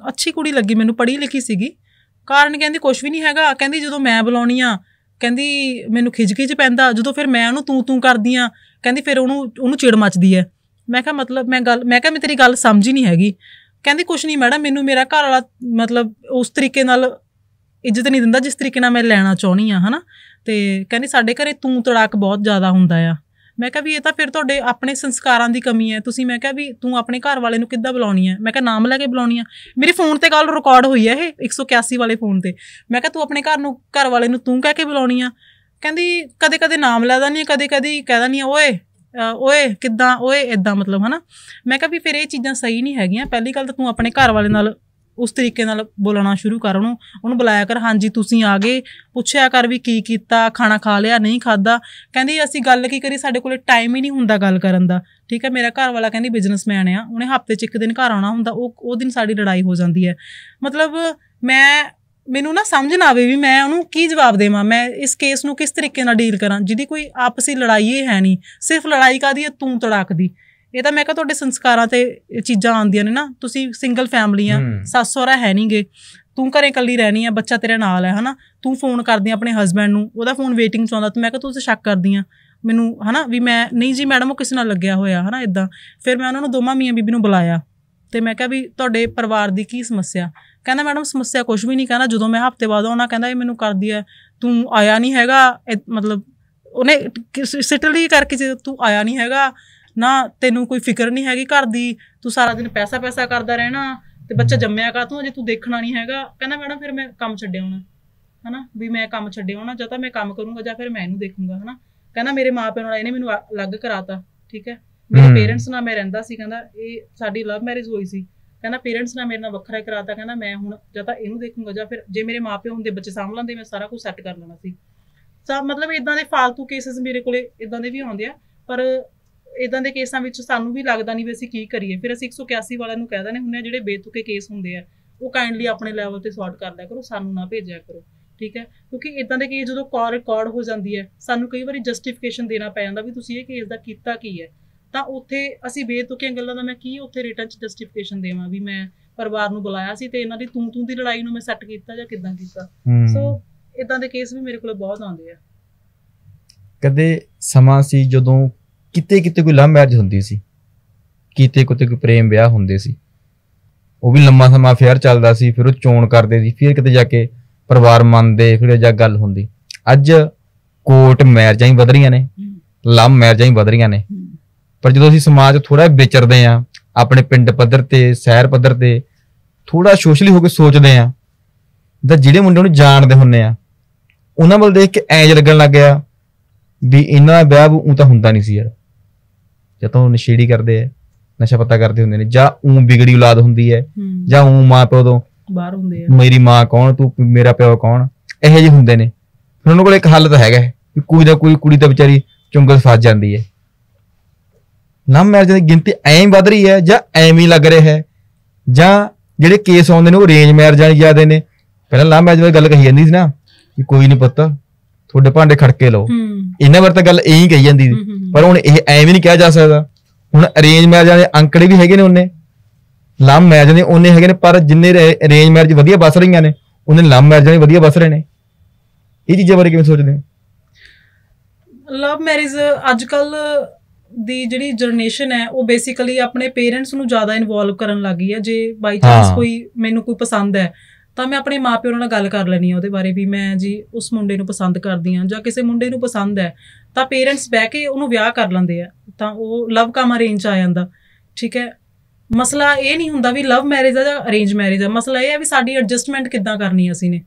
ਅੱਛੀ ਕੁੜੀ ਲੱਗੀ ਮੈਨੂੰ ਪੜ੍ਹੀ ਲਿਖੀ ਸੀਗੀ ਕਾਰਨ ਕਹਿੰਦੀ ਕੁਝ ਵੀ ਨਹੀਂ ਹੈਗਾ ਕਹਿੰਦੀ ਜਦੋਂ ਮੈਂ ਬੁਲਾਉਣੀ ਆ ਕਹਿੰਦੀ ਮੈਨੂੰ ਖਿਜਕੀ ਚ ਪੈਂਦਾ ਜਦੋਂ ਫਿਰ ਮੈਂ ਉਹਨੂੰ ਤੂੰ ਤੂੰ ਕਰਦੀ ਆ ਕਹਿੰਦੀ ਫਿਰ ਉਹਨੂੰ ਉਹਨੂੰ ਚਿੜ ਮੱਚਦੀ ਐ ਮੈਂ ਕਿਹਾ ਮਤਲਬ ਮੈਂ ਗੱਲ ਮੈਂ ਕਿਹਾ ਮੈਂ ਤੇਰੀ ਗੱਲ ਸਮਝ ਹੀ ਨਹੀਂ ਹੈਗੀ ਕਹਿੰਦੀ ਕੁਝ ਨਹੀਂ ਮੈਡਮ ਮੈਨੂੰ ਮੇਰਾ ਘਰ ਵਾਲਾ ਮਤਲਬ ਉਸ ਤਰੀਕੇ ਨਾਲ ਇੱਜ਼ਤ ਨਹੀਂ ਦਿੰਦਾ ਜਿਸ ਤਰੀਕੇ ਨਾਲ ਮੈਂ ਲੈਣਾ ਚਾਹਣੀ ਆ ਹਨਾ ਤੇ ਕਹਿੰਦੀ ਸਾਡੇ ਘਰੇ ਤੂੰ ਤੜਾਕ ਬਹੁਤ ਜ਼ਿਆਦਾ ਹੁੰਦਾ ਆ ਮੈਂ ਕਿਹਾ ਵੀ ਇਹ ਤਾਂ ਫਿਰ ਤੁਹਾਡੇ ਆਪਣੇ ਸੰਸਕਾਰਾਂ ਦੀ ਕਮੀ ਹੈ ਤੁਸੀਂ ਮੈਂ ਕਿਹਾ ਵੀ ਤੂੰ ਆਪਣੇ ਘਰ ਵਾਲੇ ਨੂੰ ਕਿੱਦਾਂ ਬੁਲਾਉਣੀ ਹੈ ਮੈਂ ਕਿਹਾ ਨਾਮ ਲੈ ਕੇ ਬੁਲਾਉਣੀ ਆ ਮੇਰੇ ਫੋਨ ਤੇ ਗੱਲ ਰਿਕਾਰਡ ਹੋਈ ਹੈ ਇਹ 181 ਵਾਲੇ ਫੋਨ ਤੇ ਮੈਂ ਕਿਹਾ ਤੂੰ ਆਪਣੇ ਘਰ ਨੂੰ ਘਰ ਵਾਲੇ ਨੂੰ ਤੂੰ ਕਹਿ ਕੇ ਬੁਲਾਉਣੀ ਆ ਕਹਿੰਦੀ ਕਦੇ ਕਦੇ ਨਾਮ ਲੈਦਾ ਨਹੀਂ ਕਦੇ ਕਦੇ ਕਹਿਦਾ ਨਹੀਂ ਓਏ ਓਏ ਕਿੱਦਾਂ ਓਏ ਇਦਾਂ ਮਤਲਬ ਹਨਾ ਮੈਂ ਕਿਹਾ ਵੀ ਫਿਰ ਇਹ ਚੀਜ਼ਾਂ ਸਹੀ ਨਹੀਂ ਹੈਗੀਆਂ ਪਹਿਲੀ ਗੱਲ ਤਾਂ ਤੂੰ ਆਪਣੇ ਘਰ ਵਾਲੇ ਨਾਲ ਉਸ ਤਰੀਕੇ ਨਾਲ ਬੋਲਣਾ ਸ਼ੁਰੂ ਕਰ ਉਹਨੂੰ ਉਹਨੂੰ ਬੁਲਾਇਆ ਕਰ ਹਾਂਜੀ ਤੁਸੀਂ ਆ ਗਏ ਪੁੱਛਿਆ ਕਰ ਵੀ ਕੀ ਕੀਤਾ ਖਾਣਾ ਖਾ ਲਿਆ ਨਹੀਂ ਖਾਦਾ ਕਹਿੰਦੀ ਅਸੀਂ ਗੱਲ ਕੀ ਕਰੀ ਸਾਡੇ ਕੋਲੇ ਟਾਈਮ ਹੀ ਨਹੀਂ ਹੁੰਦਾ ਗੱਲ ਕਰਨ ਦਾ ਠੀਕ ਹੈ ਮੇਰਾ ਘਰ ਵਾਲਾ ਕਹਿੰਦੀ ਬਿਜ਼ਨਸਮੈਨ ਆ ਉਹਨੇ ਹਫਤੇ 'ਚ ਇੱਕ ਦਿਨ ਘਰ ਆਉਣਾ ਹੁੰਦਾ ਉਹ ਉਹ ਦਿਨ ਸਾਡੀ ਲੜਾਈ ਹੋ ਜਾਂਦੀ ਹੈ ਮਤਲਬ ਮੈਂ ਮੈਨੂੰ ਨਾ ਸਮਝ ਨਾ ਆਵੇ ਵੀ ਮੈਂ ਉਹਨੂੰ ਕੀ ਜਵਾਬ ਦੇਵਾਂ ਮੈਂ ਇਸ ਕੇਸ ਨੂੰ ਕਿਸ ਤਰੀਕੇ ਨਾਲ ਡੀਲ ਕਰਾਂ ਜਿਹਦੀ ਕੋਈ ਆਪਸੀ ਲੜਾਈ ਹੈ ਨਹੀਂ ਸਿਰਫ ਲੜਾਈ ਕਾਦੀ ਹੈ ਤੂੰ ਤੜਾਕ ਦੀ ਇਹ ਤਾਂ ਮੈਂ ਕਿਹਾ ਤੁਹਾਡੇ ਸੰਸਕਾਰਾਂ ਤੇ ਚੀਜ਼ਾਂ ਆਉਂਦੀਆਂ ਨੇ ਨਾ ਤੁਸੀਂ ਸਿੰਗਲ ਫੈਮਲੀ ਆ ਸੱਸ ਸਹੁਰਾ ਹੈ ਨਹੀਂਗੇ ਤੂੰ ਘਰੇ ਇਕੱਲੀ ਰਹਿਣੀ ਆ ਬੱਚਾ ਤੇਰੇ ਨਾਲ ਹੈ ਹਨਾ ਤੂੰ ਫੋਨ ਕਰਦੀ ਆਪਣੇ ਹਸਬੰਡ ਨੂੰ ਉਹਦਾ ਫੋਨ ਵੇਟਿੰਗ ਚ ਆਉਂਦਾ ਤੇ ਮੈਂ ਕਿਹਾ ਤੂੰ ਉਸੇ ਸ਼ੱਕ ਕਰਦੀ ਆ ਮੈਨੂੰ ਹਨਾ ਵੀ ਮੈਂ ਨਹੀਂ ਜੀ ਮੈਡਮ ਉਹ ਕਿਸ ਨਾਲ ਲੱਗਿਆ ਹੋਇਆ ਹਨਾ ਇਦਾਂ ਫਿਰ ਮੈਂ ਉਹਨਾਂ ਨੂੰ ਦੋਵਾਂ ਮੀਆਂ ਬੀਬੀ ਨੂੰ ਬੁਲਾਇਆ ਤੇ ਮੈਂ ਕਿਹਾ ਵੀ ਤੁਹਾਡੇ ਪਰਿਵਾਰ ਦੀ ਕੀ ਸਮੱਸਿਆ ਕਹਿੰਦਾ ਮੈਡਮ ਸਮੱਸਿਆ ਕੁਝ ਵੀ ਨਹੀਂ ਕਹਿੰਦਾ ਜਦੋਂ ਮੈਂ ਹਫਤੇ ਬਾਅਦ ਆਉਣਾ ਕਹਿੰਦਾ ਇਹ ਮੈਨੂੰ ਕਰਦੀ ਆ ਤੂੰ ਆਇਆ ਨਹੀਂ ਹੈਗਾ ਮਤਲਬ ਉਹਨੇ ਸਿਟਲੀ ਕਰਕੇ ਜੇ ਤੂੰ ਆਇਆ ਨਹੀਂ ਹੈਗਾ ਨਾ ਤੈਨੂੰ ਕੋਈ ਫਿਕਰ ਨਹੀਂ ਹੈਗੀ ਘਰ ਦੀ ਤੂੰ ਸਾਰਾ ਦਿਨ ਪੈਸਾ ਪੈਸਾ ਕਰਦਾ ਰਹਿਣਾ ਤੇ ਬੱਚਾ ਜੰਮਿਆ ਕਾ ਤੂੰ ਅਜੇ ਤੂੰ ਦੇਖਣਾ ਨਹੀਂ ਹੈਗਾ ਕਹਿੰਦਾ ਮੈਡਮ ਫਿਰ ਮੈਂ ਕੰਮ ਛੱਡਿਆ ਹੁਣ ਹਨਾ ਵੀ ਮੈਂ ਕੰਮ ਛੱਡਿਆ ਹੁਣ ਜਾਂ ਤਾਂ ਮੈਂ ਕੰਮ ਕਰੂੰਗਾ ਜਾਂ ਫਿਰ ਮੈਂ ਇਹਨੂੰ ਦੇਖੂੰਗਾ ਹਨਾ ਕਹਿੰਦਾ ਮੇਰੇ ਮਾਪਿਆਂ ਨਾਲ ਇਹਨੇ ਮੈਨੂੰ ਅਲੱਗ ਕਰਾਤਾ ਠੀਕ ਹੈ ਮੇਰੇ ਪੇਰੈਂਟਸ ਨਾਲ ਮੈਂ ਰਹਿੰਦਾ ਸੀ ਕਹਿੰਦਾ ਇਹ ਸਾਡੀ ਲਵ ਮੈਰਿਜ ਹੋਈ ਸੀ ਕਹਿੰਦਾ ਪੇਰੈਂਟਸ ਨਾਲ ਮੇਰੇ ਨਾਲ ਵੱਖਰਾ ਕਰਾਤਾ ਕਹਿੰਦਾ ਮੈਂ ਹੁਣ ਜਾਂ ਤਾਂ ਇਹਨੂੰ ਦੇਖੂੰਗਾ ਜਾਂ ਫਿਰ ਜੇ ਮੇਰੇ ਮਾਪੇ ਹੁੰਦੇ ਬੱਚੇ ਸਾਂਭ ਲੈਂਦੇ ਮੈਂ ਸਾਰਾ ਕੁਝ ਸੈੱਟ ਕਰ ਲੈਣਾ ਸੀ ਤਾਂ ਮਤਲਬ ਇਦਾਂ ਦੇ ਫालतू ਕੇਸਸ ਮੇਰੇ ਕੋਲੇ ਇਦਾਂ ਦੇ ਵੀ ਆਉਂਦੇ ਆ ਪਰ ਇਦਾਂ ਦੇ ਕੇਸਾਂ ਵਿੱਚ ਸਾਨੂੰ ਵੀ ਲੱਗਦਾ ਨਹੀਂ ਵੀ ਅਸੀਂ ਕੀ ਕਰੀਏ ਫਿਰ ਅਸੀਂ 181 ਵਾਲਿਆਂ ਨੂੰ ਕਹਿ ਦਿੰਦੇ ਹੁੰਦੇ ਆ ਜਿਹੜੇ ਬੇਤੁਕੇ ਕੇਸ ਹੁੰਦੇ ਆ ਉਹ ਕਾਈਂਡਲੀ ਆਪਣੇ ਲੈਵਲ ਤੇ ਸੌਲਟ ਕਰ ਲਿਆ ਕਰੋ ਸਾਨੂੰ ਨਾ ਭੇਜਿਆ ਕਰੋ ਠੀਕ ਹੈ ਕਿਉਂਕਿ ਇਦਾਂ ਦੇ ਕੇਸ ਜਦੋਂ ਕਾਲ ਰਿਕਾਰਡ ਹੋ ਜਾਂਦੀ ਹੈ ਸਾਨੂੰ ਕਈ ਵਾਰੀ ਜਸਟੀਫਿਕੇਸ਼ਨ ਦੇਣਾ ਪੈ ਜਾਂਦਾ ਵੀ ਤੁਸੀਂ ਇਹ ਕੇਸ ਦਾ ਕੀਤਾ ਕੀ ਹੈ ਤਾਂ ਉੱਥੇ ਅਸੀਂ ਬੇਤੁਕੀਆਂ ਗੱਲਾਂ ਦਾ ਮੈਂ ਕੀ ਉੱਥੇ ਰਿਟਰਨ ਚ ਜਸਟੀਫਿਕੇਸ਼ਨ ਦੇਵਾਂ ਵੀ ਮੈਂ ਪਰਿਵਾਰ ਨੂੰ ਬੁਲਾਇਆ ਸੀ ਤੇ ਇਹਨਾਂ ਦੀ ਤੂੰ ਤੂੰ ਦੀ ਲੜਾਈ ਨੂੰ ਮੈਂ ਸੈੱਟ ਕੀਤਾ ਜਾਂ ਕਿਦਾਂ ਕੀਤਾ ਸੋ ਇਦਾਂ ਦੇ ਕੇਸ ਵੀ ਮੇਰੇ ਕੋਲ ਬਹੁਤ ਆਉਂਦੇ ਆ ਕਦੇ ਸਮਾਂ ਸੀ ਜਦੋਂ ਕਿਤੇ ਕਿਤੇ ਕੋਈ ਲਵ ਮੈਰਿਜ ਹੁੰਦੀ ਸੀ ਕਿਤੇ ਕਿਤੇ ਕੋਈ ਪ੍ਰੇਮ ਵਿਆਹ ਹੁੰਦੇ ਸੀ ਉਹ ਵੀ ਲੰਮਾ ਸਮਾਂ ਫੇਅਰ ਚੱਲਦਾ ਸੀ ਫਿਰ ਉਹ ਚੋਣ ਕਰਦੇ ਸੀ ਫਿਰ ਕਿਤੇ ਜਾ ਕੇ ਪਰਿਵਾਰ ਮੰਨਦੇ ਫਿਰ ਜਾ ਗੱਲ ਹੁੰਦੀ ਅੱਜ ਕੋਰਟ ਮੈਰਿਜਾਂ ਹੀ ਵਧ ਰਹੀਆਂ ਨੇ ਲਵ ਮੈਰਿਜਾਂ ਹੀ ਵਧ ਰਹੀਆਂ ਨੇ ਪਰ ਜਦੋਂ ਅਸੀਂ ਸਮਾਜ ਥੋੜਾ ਵਿਚਰਦੇ ਆ ਆਪਣੇ ਪਿੰਡ ਪੱਧਰ ਤੇ ਸ਼ਹਿਰ ਪੱਧਰ ਤੇ ਥੋੜਾ ਸੋਸ਼ਲੀ ਹੋ ਕੇ ਸੋਚਦੇ ਆ ਤਾਂ ਜਿਹੜੇ ਮੁੰਡੇ ਨੂੰ ਜਾਣਦੇ ਹੁੰਨੇ ਆ ਉਹਨਾਂ ਵੱਲ ਦੇਖ ਕੇ ਐਂਜ ਲੱਗਣ ਲੱਗ ਗਿਆ ਵੀ ਇਹਨਾਂ ਦਾ ਵਿਆਹ ਉਹ ਤਾਂ ਹੁੰਦਾ ਨਹੀਂ ਸੀ ਯਾਰ ਜਦੋਂ ਤਾਂ ਨਸ਼ੇੜੀ ਕਰਦੇ ਆ ਨਸ਼ਾ ਪਤਾ ਕਰਦੇ ਹੁੰਦੇ ਨੇ ਜਾਂ ਉਂ ਵਿਗੜੀ ਔਲਾਦ ਹੁੰਦੀ ਹੈ ਜਾਂ ਉਂ ਮਾਂ ਪਿਓ ਤੋਂ ਬਾਹਰ ਹੁੰਦੇ ਆ ਮੇਰੀ ਮਾਂ ਕੌਣ ਤੂੰ ਮੇਰਾ ਪਿਓ ਕੌਣ ਇਹੋ ਜਿਹੇ ਹੁੰਦੇ ਨੇ ਫਿਰ ਉਹਨਾਂ ਕੋਲ ਇੱਕ ਹੱਲ ਤਾਂ ਹੈਗਾ ਕਿ ਕੋਈ ਦਾ ਕੋਈ ਕੁੜੀ ਤਾਂ ਵਿਚਾਰੀ ਚੁੰਗਲ ਫਸ ਜਾਂਦੀ ਹੈ ਨਾ ਮੈਰਿਜ ਦੀ ਗਿਣਤੀ ਐਂ ਵੱਧ ਰਹੀ ਹੈ ਜਾਂ ਐਵੇਂ ਲੱਗ ਰਿਹਾ ਹੈ ਜਾਂ ਜਿਹੜੇ ਕੇਸ ਆਉਂਦੇ ਨੇ ਉਹ ਰੇਂਜ ਜਾਂ ਜਿਆਦੇ ਨੇ ਪਹਿਲਾਂ ਲਵ ਮੈਰਿਜ ਬਾਰੇ ਗੱਲ ਕਹੀ ਜਾਂਦੀ ਸੀ ਨਾ ਕਿ ਕੋਈ ਨਹੀਂ ਪਤਾ ਤੁਹਾਡੇ ਭਾਂਡੇ ਖੜਕੇ ਲਓ ਇਹਨਾਂ ਵਰ ਤਾਂ ਗੱਲ ਇਹੀ ਕਹੀ ਜਾਂਦੀ ਸੀ ਪਰ ਹੁਣ ਇਹ ਐਵੇਂ ਨਹੀਂ ਕਿਹਾ ਜਾ ਸਕਦਾ ਹੁਣ ਅਰੇਂਜ ਮੈਰਿਜਾਂ ਦੇ ਅੰਕੜੇ ਵੀ ਹੈਗੇ ਨੇ ਉਹਨੇ ਲਵ ਮੈਰਿਜ ਦੇ ਉਹਨੇ ਹੈਗੇ ਨੇ ਪਰ ਜਿੰਨੇ ਅਰੇਂਜ ਮੈਰਿਜ ਵਧੀਆ ਬਸ ਰਹੀਆਂ ਨੇ ਉਹਨੇ ਲਵ ਮੈਰਿਜਾਂ ਦੇ ਵਧੀਆ ਬਸ ਰਹੇ ਨੇ ਇਹ ਚੀਜ਼ਾਂ ਬਾਰੇ ਕਿਵੇਂ ਸੋਚਦੇ ਹੋ ਲਵ ਮੈਰਿਜ ਅੱਜ ਕੱਲ ਦੀ ਜਿਹੜੀ ਜਨਰੇਸ਼ਨ ਹੈ ਉਹ ਬੇਸਿਕਲੀ ਆਪਣੇ ਪੇਰੈਂਟਸ ਨੂੰ ਜ਼ਿਆਦਾ ਇਨਵੋਲਵ ਕਰਨ ਲੱਗੀ ਹੈ ਜੇ ਬਾਈ ਚਾਂਸ ਕੋਈ ਮੈਨੂੰ ਕੋਈ ਪਸੰਦ ਹੈ ਤਾਂ ਮੈਂ ਆਪਣੇ ਮਾਪਿਓ ਨਾਲ ਗੱਲ ਕਰ ਲੈਣੀ ਆ ਉਹਦੇ ਬਾਰੇ ਵੀ ਮੈਂ ਜੀ ਉਸ ਮੁੰਡੇ ਨੂੰ ਪਸੰਦ ਕਰਦੀ ਆ ਜਾਂ ਕਿਸੇ ਮੁੰਡੇ ਨੂੰ ਪਸੰਦ ਹੈ ਤਾਂ ਪੇਰੈਂਟਸ ਬਹਿ ਕੇ ਉਹਨੂੰ ਵਿਆਹ ਕਰ ਲੈਂਦੇ ਆ ਤਾਂ ਉਹ ਲਵ ਕਮ ਅਰੇਂਜ ਆ ਜਾਂਦਾ ਠੀਕ ਹੈ ਮਸਲਾ ਇਹ ਨਹੀਂ ਹੁੰਦਾ ਵੀ ਲਵ ਮੈਰਿਜ ਆ ਜਾਂ ਅਰੇਂਜ ਮੈਰਿਜ ਆ ਮਸਲਾ ਇਹ ਆ ਵੀ ਸਾਡੀ ਐਡਜਸਟਮੈਂਟ ਕਿੱਦਾਂ ਕਰਨੀ ਅਸੀਂ ਨੇ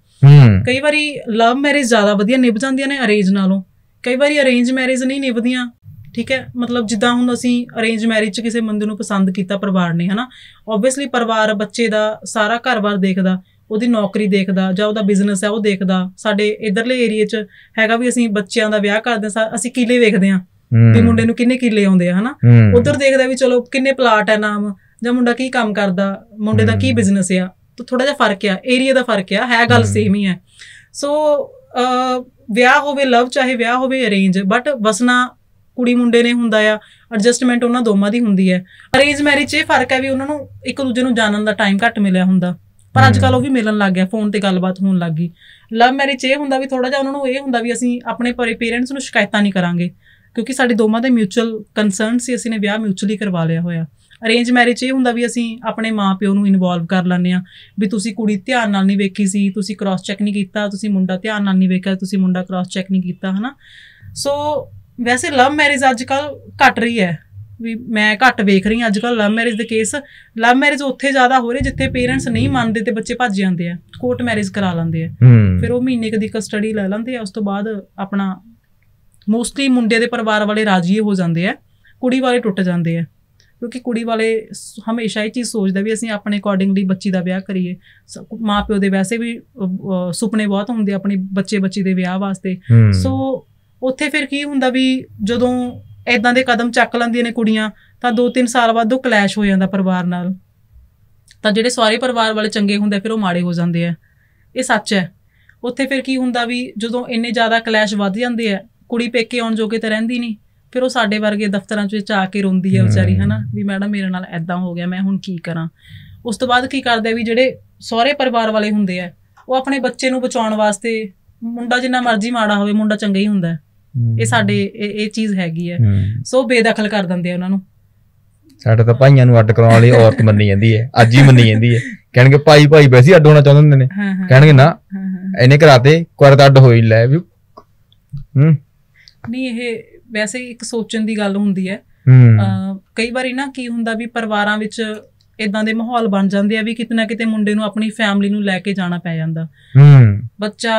ਕਈ ਵਾਰੀ ਲਵ ਮੈਰਿਜ ਜ਼ਿਆਦਾ ਵਧੀਆ ਨਿਭ ਜਾਂਦੀਆਂ ਨੇ ਅਰੇਂਜ ਨਾਲੋਂ ਕਈ ਵਾਰੀ ਅਰੇਂਜ ਮੈਰਿਜ ਨਹੀਂ ਨਿਭਦੀਆਂ ਠੀਕ ਹੈ ਮਤਲਬ ਜਿੱਦਾਂ ਹੁਣ ਅਸੀਂ ਅਰੇਂਜ ਮੈਰਿਜ ਚ ਕਿਸੇ ਮੰਦੇ ਨੂੰ ਪਸੰਦ ਕੀਤਾ ਪਰਿਵਾਰ ਨੇ ਹਨਾ ਆਬਵੀਅਸਲੀ ਪਰਿਵਾਰ ਬੱਚੇ ਦਾ ਸਾਰਾ ਘਰ-ਬਾਰ ਦੇਖਦਾ ਉਹਦੀ ਨੌਕਰੀ ਦੇਖਦਾ ਜਾਂ ਉਹਦਾ ਬਿਜ਼ਨਸ ਹੈ ਉਹ ਦੇਖਦਾ ਸਾਡੇ ਇਧਰਲੇ ਏਰੀਆ 'ਚ ਹੈਗਾ ਵੀ ਅਸੀਂ ਬੱਚਿਆਂ ਦਾ ਵਿਆਹ ਕਰਦੇ ਸਾਂ ਅਸੀਂ ਕਿਲੇ ਵੇਖਦੇ ਆ ਵੀ ਮੁੰਡੇ ਨੂੰ ਕਿੰਨੇ ਕਿਲੇ ਆਉਂਦੇ ਆ ਹਨਾ ਉਧਰ ਦੇਖਦਾ ਵੀ ਚਲੋ ਕਿੰਨੇ ਪਲਾਟ ਹੈ ਨਾਮ ਜਾਂ ਮੁੰਡਾ ਕੀ ਕੰਮ ਕਰਦਾ ਮੁੰਡੇ ਦਾ ਕੀ ਬਿਜ਼ਨਸ ਆ ਤਾਂ ਥੋੜਾ ਜਿਹਾ ਫਰਕ ਆ ਏਰੀਆ ਦਾ ਫਰਕ ਆ ਹੈ ਗੱਲ ਸੇਮ ਹੀ ਆ ਸੋ ਵਿਆਹ ਹੋਵੇ ਲਵ ਚਾਹੇ ਵਿਆਹ ਹੋਵੇ ਅਰੇਂਜ ਬਟ ਵਸਣਾ ਕੁੜੀ ਮੁੰਡੇ ਨੇ ਹੁੰਦਾ ਆ ਐਡਜਸਟਮੈਂਟ ਉਹਨਾਂ ਦੋਵਾਂ ਦੀ ਹੁੰਦੀ ਹੈ ਅਰੇਂਜ ਮੈਰਿਜ 'ਚ ਇਹ ਫਰਕ ਹੈ ਵੀ ਉਹਨਾਂ ਨੂੰ ਇੱਕ ਦੂਜੇ ਨੂੰ ਜਾਣਨ ਦਾ ਟਾਈਮ ਘੱਟ ਮਿਲਿਆ ਹੁੰਦਾ ਪਰ ਅੱਜ ਕੱਲ ਉਹ ਵੀ ਮਿਲਣ ਲੱਗ ਗਿਆ ਫੋਨ ਤੇ ਗੱਲਬਾਤ ਹੋਣ ਲੱਗ ਗਈ ਲਵ ਮੈਰਿਜ ਇਹ ਹੁੰਦਾ ਵੀ ਥੋੜਾ ਜਿਹਾ ਉਹਨਾਂ ਨੂੰ ਇਹ ਹੁੰਦਾ ਵੀ ਅਸੀਂ ਆਪਣੇ ਪਰੇ ਪੇਰੈਂਟਸ ਨੂੰ ਸ਼ਿਕਾਇਤਾਂ ਨਹੀਂ ਕਰਾਂਗੇ ਕਿਉਂਕਿ ਸਾਡੇ ਦੋਵਾਂ ਦੇ ਮਿਊਚੁਅਲ ਕੰਸਰਨ ਸੀ ਅਸੀਂ ਨੇ ਵਿਆਹ ਮਿਊਚੁਅਲੀ ਕਰਵਾ ਲਿਆ ਹੋਇਆ ਅਰੇਂਜ ਮੈਰਿਜ ਇਹ ਹੁੰਦਾ ਵੀ ਅਸੀਂ ਆਪਣੇ ਮਾਪਿਓ ਨੂੰ ਇਨਵੋਲਵ ਕਰ ਲੈਂਦੇ ਆ ਵੀ ਤੁਸੀਂ ਕੁੜੀ ਧਿਆਨ ਨਾਲ ਨਹੀਂ ਵੇਖੀ ਸੀ ਤੁਸੀਂ ਕ੍ਰਾਸ ਚੈੱਕ ਨਹੀਂ ਕੀਤਾ ਤੁਸੀਂ ਮੁੰਡਾ ਧਿਆਨ ਨਾਲ ਨਹੀਂ ਵੇਖਿਆ ਤੁਸੀਂ ਮੁੰਡਾ ਕ੍ਰਾਸ ਚੈੱਕ ਨਹੀਂ ਕੀਤਾ ਹਨਾ ਸੋ ਵੈਸੇ ਲਵ ਮੈਰਿਜ ਅੱਜ ਕੱਲ ਘਟ ਰਹੀ ਹੈ ਵੀ ਮੈਂ ਘੱਟ ਵੇਖ ਰਹੀ ਹਾਂ ਅੱਜ ਕੱਲ ਲਵ ਮੈਰਿਜ ਦੇ ਕੇਸ ਲਵ ਮੈਰਿਜ ਉੱਥੇ ਜ਼ਿਆਦਾ ਹੋ ਰਹੇ ਜਿੱਥੇ ਪੇਰੈਂਟਸ ਨਹੀਂ ਮੰਨਦੇ ਤੇ ਬੱਚੇ ਭੱਜ ਜਾਂਦੇ ਆ ਕੋਰਟ ਮੈਰਿਜ ਕਰਾ ਲੈਂਦੇ ਆ ਫਿਰ ਉਹ ਮਹੀਨੇ ਕਦੀ ਕਸਟਡੀ ਲੈ ਲੈਂਦੇ ਆ ਉਸ ਤੋਂ ਬਾਅਦ ਆਪਣਾ ਮੋਸਟਲੀ ਮੁੰਡੇ ਦੇ ਪਰਿਵਾਰ ਵਾਲੇ ਰਾਜੀ ਹੋ ਜਾਂਦੇ ਆ ਕੁੜੀ ਵਾਲੇ ਟੁੱਟ ਜਾਂਦੇ ਆ ਕਿਉਂਕਿ ਕੁੜੀ ਵਾਲੇ ਹਮੇਸ਼ਾ ਇਹ ਚੀਜ਼ ਸੋਚਦਾ ਵੀ ਅਸੀਂ ਆਪਣੇ ਅਕੋਰਡਿੰਗਲੀ ਬੱਚੀ ਦਾ ਵਿਆਹ ਕਰੀਏ ਮਾਪਿਓ ਦੇ ਵੈਸੇ ਵੀ ਸੁਪਨੇ ਬਹੁਤ ਹੁੰਦੇ ਆਪਣੇ ਬੱਚੇ ਬੱਚੀ ਦੇ ਵਿਆਹ ਵਾਸਤੇ ਸੋ ਉੱਥੇ ਫਿਰ ਕੀ ਹੁੰਦਾ ਵੀ ਜਦੋਂ ਇਦਾਂ ਦੇ ਕਦਮ ਚੱਕ ਲੈਂਦੀਆਂ ਨੇ ਕੁੜੀਆਂ ਤਾਂ 2-3 ਸਾਲ ਬਾਅਦ ਉਹ ਕਲੈਸ਼ ਹੋ ਜਾਂਦਾ ਪਰਿਵਾਰ ਨਾਲ ਤਾਂ ਜਿਹੜੇ ਸਾਰੇ ਪਰਿਵਾਰ ਵਾਲੇ ਚੰਗੇ ਹੁੰਦੇ ਫਿਰ ਉਹ ਮਾੜੇ ਹੋ ਜਾਂਦੇ ਆ ਇਹ ਸੱਚ ਹੈ ਉੱਥੇ ਫਿਰ ਕੀ ਹੁੰਦਾ ਵੀ ਜਦੋਂ ਇੰਨੇ ਜ਼ਿਆਦਾ ਕਲੈਸ਼ ਵੱਧ ਜਾਂਦੇ ਆ ਕੁੜੀ ਪੇਕੇ ਆਉਣ ਜੋਗੇ ਤਾਂ ਰਹਿੰਦੀ ਨਹੀਂ ਫਿਰ ਉਹ ਸਾਡੇ ਵਰਗੇ ਦਫ਼ਤਰਾਂ 'ਚ ਵਿੱਚ ਆ ਕੇ ਰੋਂਦੀ ਆ ਵਿਚਾਰੀ ਹਨਾ ਵੀ ਮੈਡਮ ਮੇਰੇ ਨਾਲ ਐਦਾਂ ਹੋ ਗਿਆ ਮੈਂ ਹੁਣ ਕੀ ਕਰਾਂ ਉਸ ਤੋਂ ਬਾਅਦ ਕੀ ਕਰਦੇ ਵੀ ਜਿਹੜੇ ਸਹੁਰੇ ਪਰਿਵਾਰ ਵਾਲੇ ਹੁੰਦੇ ਆ ਉਹ ਆਪਣੇ ਬੱਚੇ ਨੂੰ ਬਚਾਉਣ ਵਾਸਤੇ ਮੁੰਡਾ ਜਿੰਨਾ ਮਰਜ਼ੀ ਮਾੜਾ ਹੋਵੇ ਮੁੰਡਾ ਚੰਗਾ ਹੀ ਹੁੰਦਾ ਹੈ ਇਹ ਸਾਡੇ ਇਹ ਚੀਜ਼ ਹੈਗੀ ਹੈ ਸੋ ਬੇਦਖਲ ਕਰ ਦਿੰਦੇ ਆ ਉਹਨਾਂ ਨੂੰ ਸਾਡੇ ਤਾਂ ਭਾਈਆਂ ਨੂੰ ਅੱਡ ਕਰਾਉਣ ਲਈ ਔਰਤ ਮੰਨੀ ਜਾਂਦੀ ਹੈ ਅੱਜ ਹੀ ਮੰਨੀ ਜਾਂਦੀ ਹੈ ਕਹਿਣਗੇ ਭਾਈ ਭਾਈ ਵੈਸੇ ਅੱਡ ਹੋਣਾ ਚਾਹੁੰਦੇ ਹੁੰਦੇ ਨੇ ਕਹਿਣਗੇ ਨਾ ਇਹਨੇ ਕਰਾਤੇ ਤਾਂ ਅੱਡ ਹੋਈ ਲੈ ਵੀ ਹੂੰ ਨਹੀਂ ਇਹ ਵੈਸੇ ਇੱਕ ਸੋਚਣ ਦੀ ਗੱਲ ਹੁੰਦੀ ਹੈ ਕਈ ਵਾਰੀ ਨਾ ਕੀ ਹੁੰਦਾ ਵੀ ਪਰਿਵਾਰਾਂ ਵਿੱਚ ਇਦਾਂ ਦੇ ਮਾਹੌਲ ਬਣ ਜਾਂਦੇ ਆ ਵੀ ਕਿਤਨਾ ਕਿਤੇ ਮੁੰਡੇ ਨੂੰ ਆਪਣੀ ਫੈਮਿਲੀ ਨੂੰ ਲੈ ਕੇ ਜਾਣਾ ਪੈ ਜਾਂਦਾ ਬੱਚਾ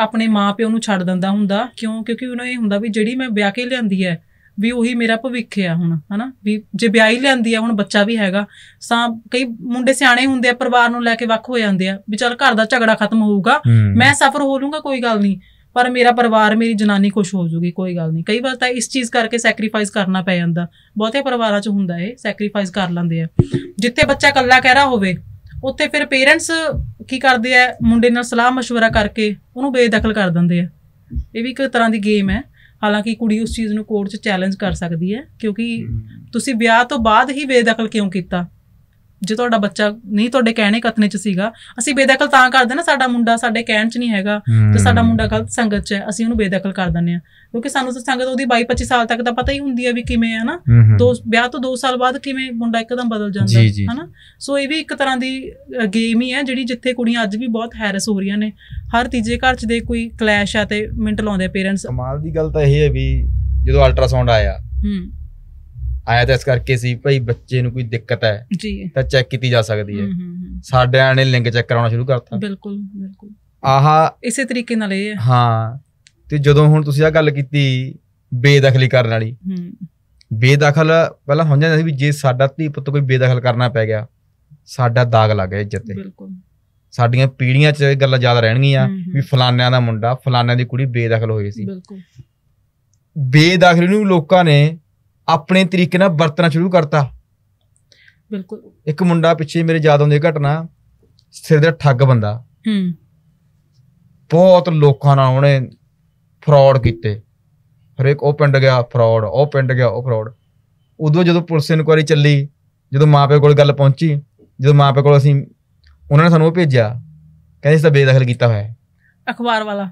ਆਪਣੇ ਮਾਪਿਓ ਨੂੰ ਛੱਡ ਦਿੰਦਾ ਹੁੰਦਾ ਕਿਉਂ ਕਿਉਂਕਿ ਉਹਨੂੰ ਇਹ ਹੁੰਦਾ ਵੀ ਜਿਹੜੀ ਮੈਂ ਵਿਆਹ ਕੇ ਲਿਆਂਦੀ ਹੈ ਵੀ ਉਹੀ ਮੇਰਾ ਭਵਿੱਖ ਆ ਹੁਣ ਹਨਾ ਵੀ ਜੇ ਵਿਆਹ ਹੀ ਲਿਆਂਦੀ ਆ ਹੁਣ ਬੱਚਾ ਵੀ ਹੈਗਾ ਤਾਂ ਕਈ ਮੁੰਡੇ ਸਿਆਣੇ ਹੁੰਦੇ ਆ ਪਰਿਵਾਰ ਨੂੰ ਲੈ ਕੇ ਵੱਖ ਹੋ ਜਾਂਦੇ ਆ ਵੀ ਚਲ ਘਰ ਦਾ ਝਗੜਾ ਖਤਮ ਹੋਊਗਾ ਮੈਂ ਸਫਰ ਹੋ ਲੂੰਗਾ ਕੋਈ ਗੱਲ ਨਹੀਂ ਪਰ ਮੇਰਾ ਪਰਿਵਾਰ ਮੇਰੀ ਜਨਾਨੀ ਖੁਸ਼ ਹੋ ਜੂਗੀ ਕੋਈ ਗੱਲ ਨਹੀਂ ਕਈ ਵਾਰ ਤਾਂ ਇਸ ਚੀਜ਼ ਕਰਕੇ ਸੈਕਰੀਫਾਈਸ ਕਰਨਾ ਪੈ ਜਾਂਦਾ ਬਹੁਤੇ ਪਰਿਵਾਰਾਂ 'ਚ ਹੁੰਦਾ ਏ ਸੈਕਰੀਫਾਈਸ ਕਰ ਲੈਂਦੇ ਆ ਜਿੱਥੇ ਬੱਚਾ ਇਕੱਲਾ ਕਹਿ ਰਿਹਾ ਹੋਵੇ ਉੱਥੇ ਫਿਰ ਪੇਰੈਂਟਸ ਕੀ ਕਰਦੇ ਆ ਮੁੰਡੇ ਨਾਲ ਸਲਾਹ مشورہ ਕਰਕੇ ਉਹਨੂੰ ਬੇਦਖਲ ਕਰ ਦਿੰਦੇ ਆ ਇਹ ਵੀ ਇੱਕ ਤਰ੍ਹਾਂ ਦੀ ਗੇਮ ਹੈ ਹਾਲਾਂਕਿ ਕੁੜੀ ਉਸ ਚੀਜ਼ ਨੂੰ ਕੋਰਟ 'ਚ ਚੈਲੰਜ ਕਰ ਸਕਦੀ ਹੈ ਕਿਉਂਕਿ ਤੁਸੀਂ ਵਿਆਹ ਤੋਂ ਬਾਅਦ ਹੀ ਬੇਦਖਲ ਕਿਉਂ ਕੀਤਾ ਜੇ ਤੁਹਾਡਾ ਬੱਚਾ ਨਹੀਂ ਤੁਹਾਡੇ ਕਹਿਣੇ ਕਤਨੇ ਚ ਸੀਗਾ ਅਸੀਂ ਬੇਦਖਲ ਤਾਂ ਕਰਦੇ ਨਾ ਸਾਡਾ ਮੁੰਡਾ ਸਾਡੇ ਕਹਿਣ ਚ ਨਹੀਂ ਹੈਗਾ ਤੇ ਸਾਡਾ ਮੁੰਡਾ ਗਲਤ ਸੰਗਤ ਚ ਹੈ ਅਸੀਂ ਉਹਨੂੰ ਬੇਦਖਲ ਕਰ ਦਿੰਦੇ ਆ ਕਿਉਂਕਿ ਸਾਨੂੰ ਤਾਂ ਸੰਗਤ ਉਹਦੀ 22 25 ਸਾਲ ਤੱਕ ਤਾਂ ਪਤਾ ਹੀ ਹੁੰਦੀ ਹੈ ਵੀ ਕਿਵੇਂ ਹੈ ਨਾ ਦੋ ਵਿਆਹ ਤੋਂ 2 ਸਾਲ ਬਾਅਦ ਕਿਵੇਂ ਮੁੰਡਾ ਇੱਕਦਮ ਬਦਲ ਜਾਂਦਾ ਹੈ ਨਾ ਸੋ ਇਹ ਵੀ ਇੱਕ ਤਰ੍ਹਾਂ ਦੀ ਗੇਮ ਹੀ ਹੈ ਜਿਹੜੀ ਜਿੱਥੇ ਕੁੜੀਆਂ ਅੱਜ ਵੀ ਬਹੁਤ ਹੈਰਸ ਹੋ ਰਹੀਆਂ ਨੇ ਹਰ ਤੀਜੇ ਘਰ ਚ ਦੇ ਕੋਈ ਕਲੈਸ਼ ਆ ਤੇ ਮਿੰਟ ਲਾਉਂਦੇ ਪੇਰੈਂਟਸ ਕਮਾਲ ਦੀ ਗੱਲ ਤਾਂ ਇਹ ਹੈ ਵੀ ਜਦੋਂ ਅਲਟਰਾਸਾਉਂਡ ਆਇਆ ਹੂੰ ਆਇਆ ਤਾਂ ਇਸ ਕਰਕੇ ਸੀ ਭਾਈ ਬੱਚੇ ਨੂੰ ਕੋਈ ਦਿੱਕਤ ਹੈ ਜੀ ਤਾਂ ਚੈੱਕ ਕੀਤੀ ਜਾ ਸਕਦੀ ਹੈ ਸਾਡੇ ਆਣੇ ਲਿੰਗ ਚੈੱਕ ਕਰਾਉਣਾ ਸ਼ੁਰੂ ਕਰਤਾ ਬਿਲਕੁਲ ਬਿਲਕੁਲ ਆਹਾ ਇਸੇ ਤਰੀਕੇ ਨਾਲ ਇਹ ਹੈ ਹਾਂ ਤੇ ਜਦੋਂ ਹੁਣ ਤੁਸੀਂ ਆ ਗੱਲ ਕੀਤੀ ਬੇਦਖਲੀ ਕਰਨ ਵਾਲੀ ਬੇਦਖਲ ਪਹਿਲਾਂ ਹੋ ਜਾਂਦਾ ਸੀ ਵੀ ਜੇ ਸਾਡਾ ਧੀ ਪੁੱਤ ਕੋਈ ਬੇਦਖਲ ਕਰਨਾ ਪੈ ਗਿਆ ਸਾਡਾ ਦਾਗ ਲੱਗ ਗਿਆ ਇੱਜ਼ਤ ਤੇ ਬਿਲਕੁਲ ਸਾਡੀਆਂ ਪੀੜ੍ਹੀਆਂ 'ਚ ਇਹ ਗੱਲਾਂ ਜ਼ਿਆਦਾ ਰਹਿਣਗੀਆਂ ਵੀ ਫਲਾਨਿਆਂ ਦਾ ਮੁੰਡਾ ਫਲਾਨਿਆਂ ਦੀ ਕੁੜੀ ਬੇਦਖਲ ਹੋਈ ਸੀ ਬਿਲਕੁਲ ਬੇਦਖਲੀ ਨੂੰ ਲੋਕਾਂ ਨੇ ਆਪਣੇ ਤਰੀਕੇ ਨਾਲ ਵਰਤਣਾ ਸ਼ੁਰੂ ਕਰਤਾ ਬਿਲਕੁਲ ਇੱਕ ਮੁੰਡਾ ਪਿੱਛੇ ਮੇਰੇ ਯਾਦ ਆਉਂਦੀ ਘਟਨਾ ਸਿਰ ਦੇ ਠੱਗ ਬੰਦਾ ਹੂੰ ਬਹੁਤ ਲੋਕਾਂ ਨਾਲ ਉਹਨੇ ਫਰਾਡ ਕੀਤੇ ਹਰੇਕ ਉਹ ਪਿੰਡ ਗਿਆ ਫਰਾਡ ਉਹ ਪਿੰਡ ਗਿਆ ਉਹ ਫਰਾਡ ਉਦੋਂ ਜਦੋਂ ਪੁਲਿਸ ਇਨਕੁਆਰੀ ਚੱਲੀ ਜਦੋਂ ਮਾਪੇ ਕੋਲ ਗੱਲ ਪਹੁੰਚੀ ਜਦੋਂ ਮਾਪੇ ਕੋਲ ਅਸੀਂ ਉਹਨਾਂ ਨੇ ਸਾਨੂੰ ਉਹ ਭੇਜਿਆ ਕਹਿੰਦੇ ਇਸ ਦਾ ਬੇਦਖਲ ਕੀਤਾ ਹੋਇਆ ਹੈ ਅਖਬਾਰ ਵਾਲਾ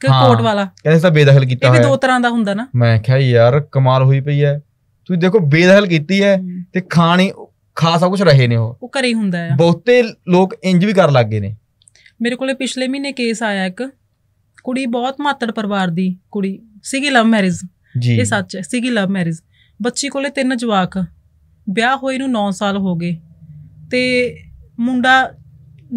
ਕਿ ਕੋਰਟ ਵਾਲਾ ਕਹਿੰਦੇ ਇਸ ਦਾ ਬੇਦਖਲ ਕੀਤਾ ਹੋਇਆ ਇਹ ਵੀ ਦੋ ਤਰ੍ਹਾਂ ਦਾ ਹੁੰਦਾ ਨਾ ਮੈਂ ਕਿਹਾ ਯਾਰ ਕਮਾਲ ਹੋਈ ਪਈ ਹੈ ਤੁਸੀਂ ਦੇਖੋ ਬੇਦਖਲ ਕੀਤੀ ਹੈ ਤੇ ਖਾਣੀ ਖਾ ਕੁਝ ਰਹੇ ਨੇ ਉਹ ਉਹ ਘਰੇ ਹੁੰਦਾ ਹੈ ਬਹੁਤੇ ਲੋਕ ਇੰਜ ਵੀ ਕਰਨ ਲੱਗੇ ਨੇ ਮੇਰੇ ਕੋਲੇ ਪਿਛਲੇ ਮਹੀਨੇ ਕੇਸ ਆਇਆ ਇੱਕ ਕੁੜੀ ਬਹੁਤ ਮਾਤੜ ਪਰਿਵਾਰ ਦੀ ਕੁੜੀ ਸੀਗੀ ਲਵ ਮੈਰਿਜ ਇਹ ਸੱਚ ਹੈ ਸੀਗੀ ਲਵ ਮੈਰਿਜ ਬੱਚੀ ਕੋਲੇ ਤਿੰਨ ਜਵਾਕ ਵਿਆਹ ਹੋਏ ਨੂੰ 9 ਸਾਲ ਹੋ ਗਏ ਤੇ ਮੁੰਡਾ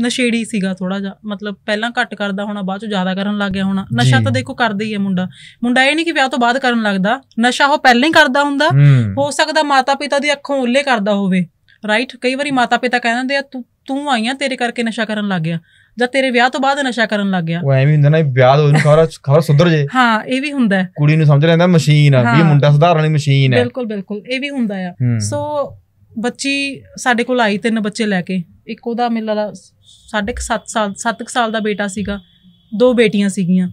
ਨਸ਼ੇੜੀ ਸੀਗਾ ਥੋੜਾ ਜਿਹਾ ਮਤਲਬ ਪਹਿਲਾਂ ਘੱਟ ਕਰਦਾ ਹੋਣਾ ਬਾਅਦ ਚ ਜ਼ਿਆਦਾ ਕਰਨ ਲੱਗ ਗਿਆ ਹੋਣਾ ਨਸ਼ਾ ਤਾਂ ਦੇਖੋ ਕਰਦਾ ਹੀ ਹੈ ਮੁੰਡਾ ਮੁੰਡਾ ਇਹ ਨਹੀਂ ਕਿ ਵਿਆਹ ਤੋਂ ਬਾਅਦ ਕਰਨ ਲੱਗਦਾ ਨਸ਼ਾ ਉਹ ਪਹਿਲਾਂ ਹੀ ਕਰਦਾ ਹੁੰਦਾ ਹੋ ਸਕਦਾ ਮਾਤਾ ਪਿਤਾ ਦੀ ਅੱਖੋਂ ਉੱਲੇ ਕਰਦਾ ਹੋਵੇ ਰਾਈਟ ਕਈ ਵਾਰੀ ਮਾਤਾ ਪਿਤਾ ਕਹਿੰਦੇ ਆ ਤੂੰ ਤੂੰ ਆਈਆਂ ਤੇਰੇ ਕਰਕੇ ਨਸ਼ਾ ਕਰਨ ਲੱਗ ਗਿਆ ਜਾਂ ਤੇਰੇ ਵਿਆਹ ਤੋਂ ਬਾਅਦ ਨਸ਼ਾ ਕਰਨ ਲੱਗ ਗਿਆ ਉਹ ਐਵੇਂ ਹੁੰਦਾ ਨਾ ਵਿਆਹ ਤੋਂ ਬਾਅਦ ਖਬਰ ਖਬਰ ਸੁਧਰ ਜੇ ਹਾਂ ਇਹ ਵੀ ਹੁੰਦਾ ਕੁੜੀ ਨੂੰ ਸਮਝ ਲੈਂਦਾ ਮਸ਼ੀਨ ਆ ਵੀ ਮੁੰਡਾ ਸੁਧਾਰਨ ਵਾਲੀ ਮਸ਼ੀਨ ਹੈ ਬਿਲਕੁਲ ਬਿਲਕੁਲ ਇਹ ਵੀ ਹੁੰਦਾ ਆ ਸੋ ਬੱਚੀ ਸਾਡੇ ਕੋਲ ਆਈ ਤਿੰਨ ਬੱਚੇ ਲੈ ਕੇ ਇੱਕ ਉਹਦਾ ਮੇਲਾ ਸਾਡੇ 7 ਸਾਲ 7 ਸਾਲ ਦਾ ਬੇਟਾ ਸੀਗਾ ਦੋ ਬੇਟੀਆਂ ਸੀਗੀਆਂ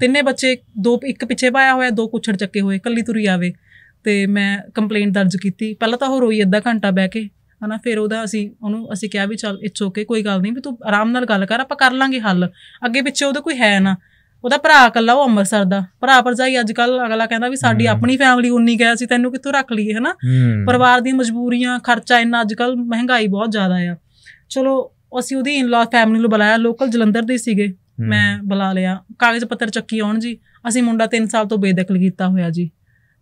ਤਿੰਨੇ ਬੱਚੇ ਦੋ ਇੱਕ ਪਿੱਛੇ ਪਾਇਆ ਹੋਇਆ ਦੋ ਕੁਛੜ ਚੱਕੇ ਹੋਏ ਕੱਲੀ ਤੁਰੀ ਆਵੇ ਤੇ ਮੈਂ ਕੰਪਲੇਂਟ ਦਰਜ ਕੀਤੀ ਪਹਿਲਾਂ ਤਾਂ ਉਹ ਰੋਈ ਅੱਧਾ ਘੰਟਾ ਬਹਿ ਕੇ ਹਨਾ ਫਿਰ ਉਹਦਾ ਅਸੀਂ ਉਹਨੂੰ ਅਸੀਂ ਕਿਹਾ ਵੀ ਚੱਲ ਇਟਸ ਓਕੇ ਕੋਈ ਗੱਲ ਨਹੀਂ ਵੀ ਤੂੰ ਆਰਾਮ ਨਾਲ ਗੱਲ ਕਰ ਆਪਾਂ ਕਰ ਲਾਂਗੇ ਹੱਲ ਅੱਗੇ ਪਿੱਛੇ ਉਹਦਾ ਕੋਈ ਹੈ ਨਾ ਉਹਦਾ ਭਰਾ ਇਕੱਲਾ ਉਹ ਅੰਮ੍ਰਿਤਸਰ ਦਾ ਭਰਾ ਭਰਜਾਈ ਅੱਜ ਕੱਲ ਅਗਲਾ ਕਹਿੰਦਾ ਵੀ ਸਾਡੀ ਆਪਣੀ ਫੈਮਿਲੀ ਉਨੀ ਗਿਆ ਸੀ ਤੈਨੂੰ ਕਿੱਥੋਂ ਰੱਖ ਲਈਏ ਹਨਾ ਪਰਿਵਾਰ ਦੀਆਂ ਮਜਬੂਰੀਆਂ ਖਰਚਾ ਇੰਨਾ ਅੱਜ ਕੱਲ ਮਹਿੰਗਾਈ ਬਹੁਤ ਜ਼ਿਆਦਾ ਆ ਚਲੋ ਅਸੀਂ ਉਹਦੀ ਇਨ ਲਾ ਫੈਮਿਲੀ ਨੂੰ ਬੁਲਾਇਆ ਲੋਕਲ ਜਲੰਧਰ ਦੇ ਸੀਗੇ ਮੈਂ ਬੁਲਾ ਲਿਆ ਕਾਗਜ਼ ਪੱਤਰ ਚੱਕੀ ਆਉਣ ਜੀ ਅਸੀਂ ਮੁੰਡਾ 3 ਸਾਲ ਤੋਂ ਬੇਦਖਲ ਕੀਤਾ ਹੋਇਆ ਜੀ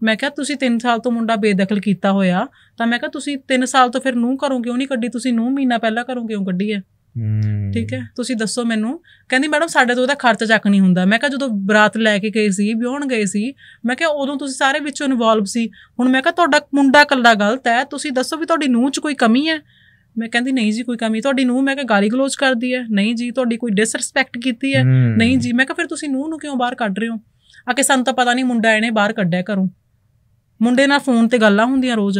ਮੈਂ ਕਿਹਾ ਤੁਸੀਂ 3 ਸਾਲ ਤੋਂ ਮੁੰਡਾ ਬੇਦਖਲ ਕੀਤਾ ਹੋਇਆ ਤਾਂ ਮੈਂ ਕਿਹਾ ਤੁਸੀਂ 3 ਸਾਲ ਤੋਂ ਫਿਰ ਨੂੰ ਕਰੋ ਕਿਉਂ ਨਹੀਂ ਕੱਢੀ ਤੁਸੀਂ ਨੂੰ ਮਹੀਨਾ ਪਹਿਲਾਂ ਕਰੋ ਕਿਉਂ ਕੱਢੀ ਹੈ ਠੀਕ ਹੈ ਤੁਸੀਂ ਦੱਸੋ ਮੈਨੂੰ ਕਹਿੰਦੀ ਮੈਡਮ ਸਾਡੇ ਤੋਂ ਉਹਦਾ ਖਰਚਾ ਚੱਕ ਨਹੀਂ ਹੁੰਦਾ ਮੈਂ ਕਿਹਾ ਜਦੋਂ ਬਰਾਤ ਲੈ ਕੇ ਗਏ ਸੀ ਵਿਆਹਣ ਗਏ ਸੀ ਮੈਂ ਕਿਹਾ ਉਦੋਂ ਤੁਸੀਂ ਸਾਰੇ ਵਿੱਚੋਂ ਇਨਵੋਲਵ ਸੀ ਹੁਣ ਮੈਂ ਕਿਹਾ ਤੁਹਾਡਾ ਮੁੰਡਾ ਕੱਲਾ ਗਲਤ ਹੈ ਤੁਸੀਂ ਦੱਸੋ ਵੀ ਤੁਹਾਡੀ ਨੂੰਹ 'ਚ ਕੋਈ ਕਮੀ ਹੈ ਮੈਂ ਕਹਿੰਦੀ ਨਹੀਂ ਜੀ ਕੋਈ ਕਮੀ ਤੁਹਾਡੀ ਨੂੰ ਮੈਂ ਕਿਹਾ ਗਾਲੀ ਗਲੋਚ ਕਰਦੀ ਹੈ ਨਹੀਂ ਜੀ ਤੁਹਾਡੀ ਕੋਈ ਡਿਸਰੈਸਪੈਕਟ ਕੀਤੀ ਹੈ ਨਹੀਂ ਜੀ ਮੈਂ ਕਿਹਾ ਫਿਰ ਤੁਸੀਂ ਨੂੰ ਨੂੰ ਕਿਉਂ ਬਾਹਰ ਕੱਢ ਰਹੇ ਹੋ ਆ ਕਿ ਸਾਨੂੰ ਤਾਂ ਪਤਾ ਨਹੀਂ ਮੁੰਡਾ ਇਹਨੇ ਬਾਹਰ ਕੱਢਿਆ ਘਰੋਂ ਮੁੰਡੇ ਨਾਲ ਫੋਨ ਤੇ ਗੱਲਾਂ ਹੁੰਦੀਆਂ ਰੋਜ਼